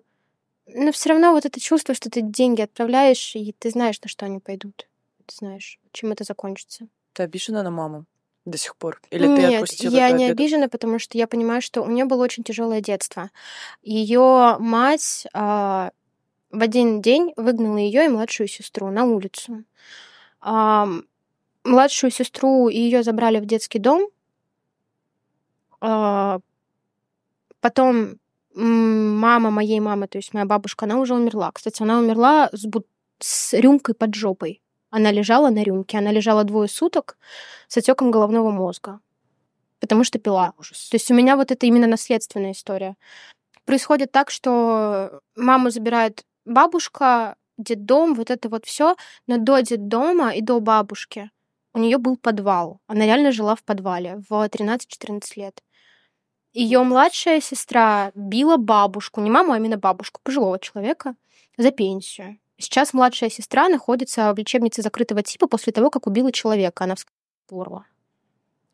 но все равно вот это чувство, что ты деньги отправляешь, и ты знаешь, на что они пойдут. Ты знаешь, чем это закончится. Ты обижена на маму? до сих пор? Или Нет, ты отпустила я не обиду? обижена, потому что я понимаю, что у нее было очень тяжелое детство. Ее мать а, в один день выгнала ее и младшую сестру на улицу. Младшую сестру и ее забрали в детский дом. А, потом мама моей мамы, то есть моя бабушка, она уже умерла. Кстати, она умерла с, бут... с рюмкой под жопой. Она лежала на рюмке, она лежала двое суток с отеком головного мозга, потому что пила. Ужас. То есть у меня вот это именно наследственная история. Происходит так, что маму забирают бабушка, детдом, вот это вот все, но до детдома и до бабушки у нее был подвал. Она реально жила в подвале в 13-14 лет. Ее младшая сестра била бабушку, не маму, а именно бабушку, пожилого человека, за пенсию. Сейчас младшая сестра находится в лечебнице закрытого типа после того, как убила человека. Она вскрыла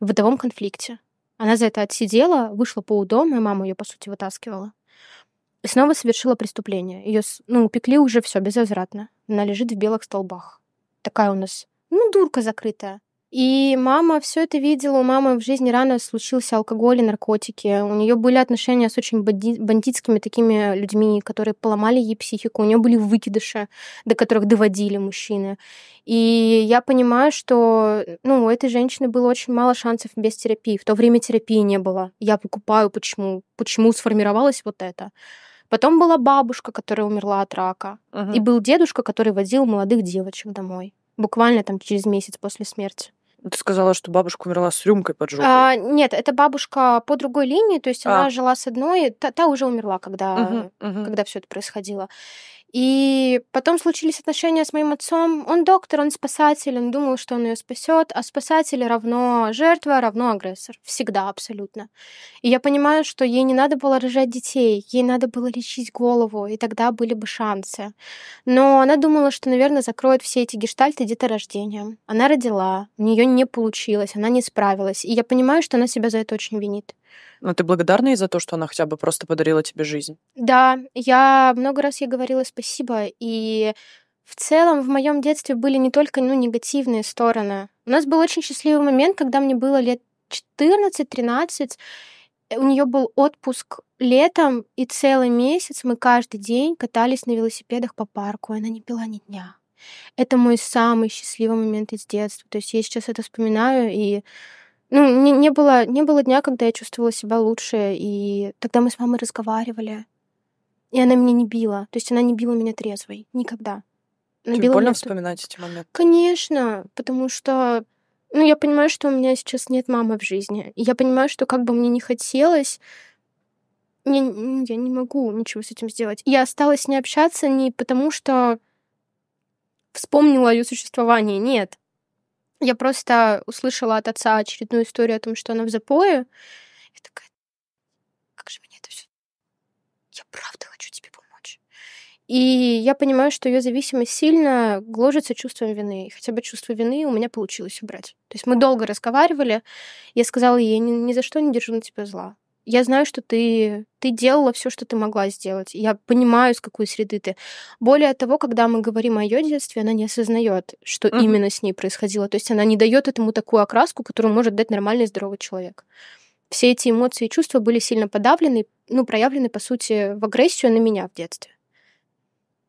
в бытовом конфликте. Она за это отсидела, вышла по удому, моя мама ее, по сути, вытаскивала снова совершила преступление. Ее, ну, упекли уже все безвозвратно. Она лежит в белых столбах. Такая у нас, ну, дурка закрытая. И мама все это видела. У мамы в жизни рано случился алкоголь и наркотики. У нее были отношения с очень бандитскими такими людьми, которые поломали ей психику. У нее были выкидыши, до которых доводили мужчины. И я понимаю, что ну, у этой женщины было очень мало шансов без терапии. В то время терапии не было. Я покупаю, почему, почему сформировалось вот это. Потом была бабушка, которая умерла от рака. Угу. И был дедушка, который водил молодых девочек домой. Буквально там через месяц после смерти. Ты сказала, что бабушка умерла с рюмкой под жопой. А, нет, это бабушка по другой линии, то есть а. она жила с одной, та, та уже умерла, когда, угу, угу. когда все это происходило. И потом случились отношения с моим отцом. Он доктор, он спасатель, он думал, что он ее спасет, а спасатель равно жертва, равно агрессор. Всегда, абсолютно. И я понимаю, что ей не надо было рожать детей, ей надо было лечить голову, и тогда были бы шансы. Но она думала, что, наверное, закроет все эти гештальты деторождением. Она родила, у нее не получилось, она не справилась. И я понимаю, что она себя за это очень винит. Но ну, ты благодарна ей за то, что она хотя бы просто подарила тебе жизнь? Да, я много раз ей говорила спасибо, и в целом в моем детстве были не только ну, негативные стороны. У нас был очень счастливый момент, когда мне было лет 14-13, у нее был отпуск летом, и целый месяц мы каждый день катались на велосипедах по парку, и она не пила ни дня. Это мой самый счастливый момент из детства. То есть я сейчас это вспоминаю, и ну, не, не, было, не было дня, когда я чувствовала себя лучше, и тогда мы с мамой разговаривали. И она меня не била. То есть она не била меня трезвой. Никогда. Она Тебе больно меня... вспоминать эти моменты? Конечно, потому что... Ну, я понимаю, что у меня сейчас нет мамы в жизни. И я понимаю, что как бы мне не хотелось, я, я не могу ничего с этим сделать. Я осталась не общаться не потому, что вспомнила о ее существовании. Нет. Я просто услышала от отца очередную историю о том, что она в запое. Я такая, как же мне это все... Я правда хочу тебе помочь. И я понимаю, что ее зависимость сильно гложется чувством вины. И хотя бы чувство вины у меня получилось убрать. То есть мы долго разговаривали. Я сказала ей, ни, ни за что не держу на тебя зла я знаю, что ты, ты делала все, что ты могла сделать. Я понимаю, с какой среды ты. Более того, когда мы говорим о ее детстве, она не осознает, что uh-huh. именно с ней происходило. То есть она не дает этому такую окраску, которую может дать нормальный здоровый человек. Все эти эмоции и чувства были сильно подавлены, ну, проявлены, по сути, в агрессию на меня в детстве.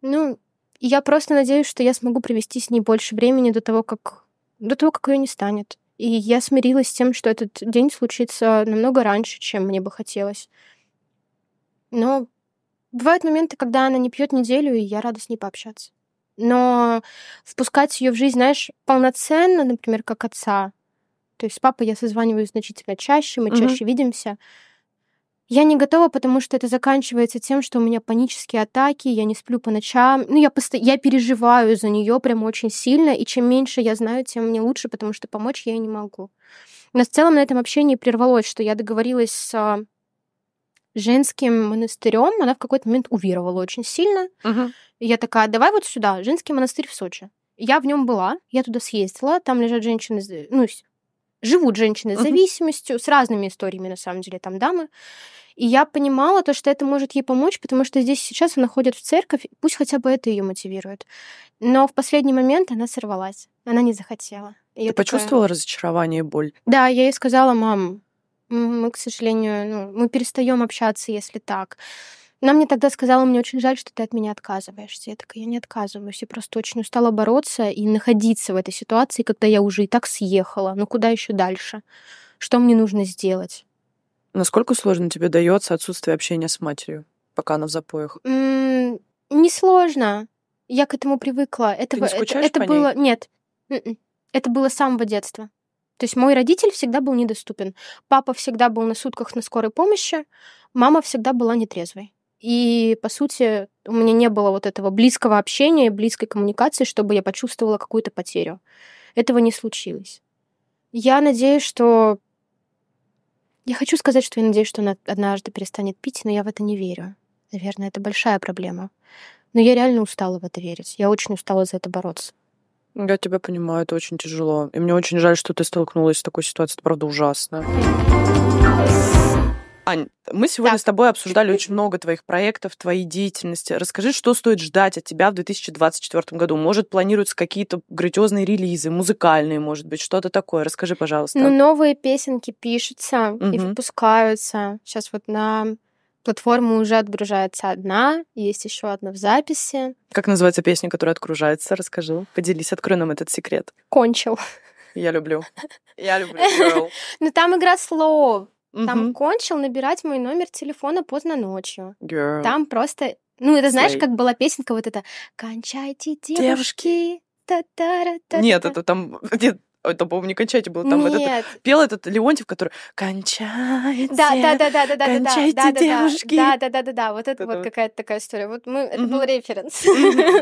Ну, я просто надеюсь, что я смогу провести с ней больше времени до того, как до того, как ее не станет. И я смирилась с тем, что этот день случится намного раньше, чем мне бы хотелось. Но бывают моменты, когда она не пьет неделю, и я рада с ней пообщаться. Но впускать ее в жизнь, знаешь, полноценно, например, как отца. То есть с папой я созваниваюсь значительно чаще, мы угу. чаще видимся. Я не готова, потому что это заканчивается тем, что у меня панические атаки, я не сплю по ночам. Ну, я, посто... я переживаю за нее прям очень сильно, и чем меньше я знаю, тем мне лучше, потому что помочь я не могу. Но в целом на этом общении прервалось, что я договорилась с а, женским монастырем, она в какой-то момент уверовала очень сильно. Угу. И я такая, давай вот сюда, женский монастырь в Сочи. Я в нем была, я туда съездила, там лежат женщины, ну, живут женщины с зависимостью, угу. с разными историями, на самом деле, там дамы. И я понимала то, что это может ей помочь, потому что здесь сейчас она ходит в церковь, пусть хотя бы это ее мотивирует. Но в последний момент она сорвалась, она не захотела. И Ты такая... почувствовала разочарование и боль? Да, я ей сказала, мам, мы, к сожалению, ну, мы перестаем общаться, если так. Она мне тогда сказала, мне очень жаль, что ты от меня отказываешься. Я такая, я не отказываюсь. Я просто очень устала бороться и находиться в этой ситуации, когда я уже и так съехала. Ну куда еще дальше? Что мне нужно сделать? Насколько сложно тебе дается отсутствие общения с матерью, пока она в запоях? М-м, несложно. Я к этому привыкла. Это, Ты не это, это по было. Ней? Нет. М-м, это было с самого детства. То есть мой родитель всегда был недоступен. Папа всегда был на сутках на скорой помощи. Мама всегда была нетрезвой. И, по сути, у меня не было вот этого близкого общения, близкой коммуникации, чтобы я почувствовала какую-то потерю. Этого не случилось. Я надеюсь, что я хочу сказать, что я надеюсь, что она однажды перестанет пить, но я в это не верю. Наверное, это большая проблема. Но я реально устала в это верить. Я очень устала за это бороться. Я тебя понимаю, это очень тяжело. И мне очень жаль, что ты столкнулась с такой ситуацией. Это правда ужасно. Ань, мы сегодня так. с тобой обсуждали очень много твоих проектов, твоей деятельности. Расскажи, что стоит ждать от тебя в 2024 году? Может, планируются какие-то грандиозные релизы, музыкальные, может быть, что-то такое? Расскажи, пожалуйста. Ну, новые песенки пишутся угу. и выпускаются. Сейчас вот на платформу уже отгружается одна, есть еще одна в записи. Как называется песня, которая отгружается? Расскажи, поделись, открой нам этот секрет. Кончил. Я люблю. Я люблю. Но ну, там игра слов. Там угу. кончил набирать мой номер телефона поздно ночью. Girl. Там просто... Ну, это знаешь, Slay. как была песенка вот эта «Кончайте, девушки!», девушки. Та -та -та Нет, это там... Нет, это, по-моему, не кончайте было там Нет. этот пел этот Леонтьев, который кончайте, да, да, да, да, да, да, кончайте, да, да, девушки, да, да, да, да, да, вот это, это... вот какая-то такая история. Вот мы, это был референс.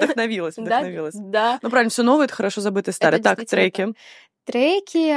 Вдохновилась, вдохновилась. Да. Ну правильно, все новое, это хорошо забытое старое. Так, треки. Треки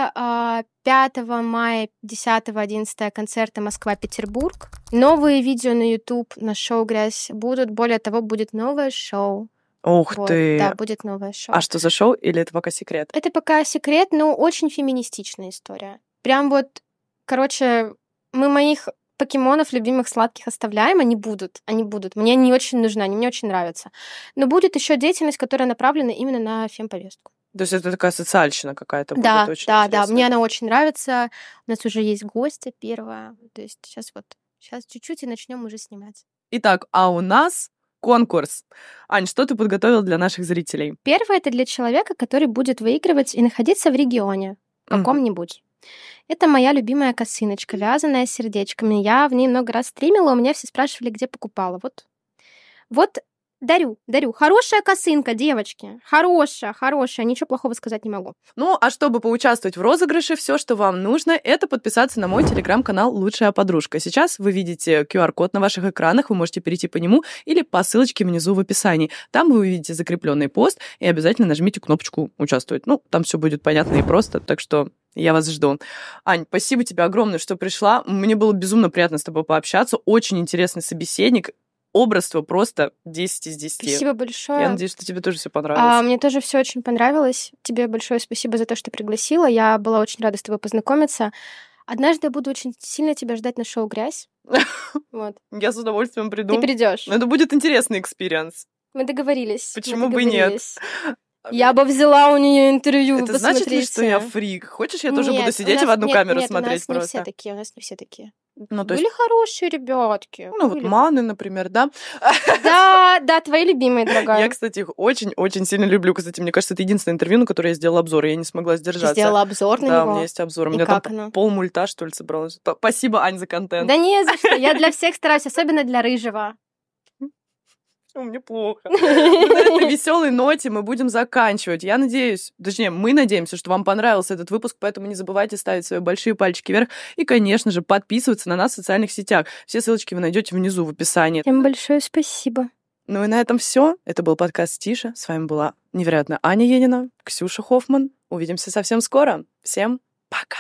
5 мая, 10, 11 концерты Москва-Петербург. Новые видео на YouTube на шоу «Грязь» будут. Более того, будет новое шоу. Ух вот, ты! Да, будет новое шоу. А что за шоу или это пока секрет? Это пока секрет, но очень феминистичная история. Прям вот, короче, мы моих покемонов любимых сладких оставляем, они будут, они будут. Мне они очень нужны, они мне очень нравятся. Но будет еще деятельность, которая направлена именно на фемповестку. То есть это такая социальщина какая-то да, будет очень Да, интересная. да, мне она очень нравится. У нас уже есть гости первая. То есть сейчас вот, сейчас чуть-чуть и начнем уже снимать. Итак, а у нас конкурс. Ань, что ты подготовил для наших зрителей? Первое это для человека, который будет выигрывать и находиться в регионе каком-нибудь. mm Это моя любимая косыночка, вязаная сердечками. Я в ней много раз стримила, у меня все спрашивали, где покупала. Вот вот Дарю, дарю. Хорошая косынка, девочки. Хорошая, хорошая. Ничего плохого сказать не могу. Ну, а чтобы поучаствовать в розыгрыше, все, что вам нужно, это подписаться на мой телеграм-канал «Лучшая подружка». Сейчас вы видите QR-код на ваших экранах, вы можете перейти по нему или по ссылочке внизу в описании. Там вы увидите закрепленный пост и обязательно нажмите кнопочку «Участвовать». Ну, там все будет понятно и просто, так что я вас жду. Ань, спасибо тебе огромное, что пришла. Мне было безумно приятно с тобой пообщаться. Очень интересный собеседник образ твой просто 10 из 10. Спасибо большое. Я надеюсь, что тебе тоже все понравилось. А, мне тоже все очень понравилось. Тебе большое спасибо за то, что пригласила. Я была очень рада с тобой познакомиться. Однажды я буду очень сильно тебя ждать на шоу «Грязь». Вот. Я с удовольствием приду. Ты придешь. Это будет интересный экспириенс. Мы договорились. Почему бы нет? А я бы взяла у нее интервью. Это значит ли, что я фрик? Хочешь, я тоже нет, буду сидеть нас, в одну нет, камеру нет, смотреть у нас просто? Не все такие, у нас не все такие. Ну, то есть... Были хорошие ребятки. Ну, были. вот маны, например, да? Да, да, твои любимые, дорогая. Я, кстати, их очень-очень сильно люблю. Кстати, мне кажется, это единственное интервью, на которое я сделала обзор, я не смогла сдержаться. Ты сделала обзор на да, него? Да, у меня есть обзор. У меня как там пол полмульта, что ли, собралось. Спасибо, Ань, за контент. Да не за что. Я для всех стараюсь, особенно для Рыжего ну, мне плохо. Ну, на этой веселой ноте мы будем заканчивать. Я надеюсь, точнее, мы надеемся, что вам понравился этот выпуск, поэтому не забывайте ставить свои большие пальчики вверх и, конечно же, подписываться на нас в социальных сетях. Все ссылочки вы найдете внизу в описании. Всем большое спасибо. Ну и на этом все. Это был подкаст Тиша. С вами была невероятно Аня Енина, Ксюша Хоффман. Увидимся совсем скоро. Всем пока!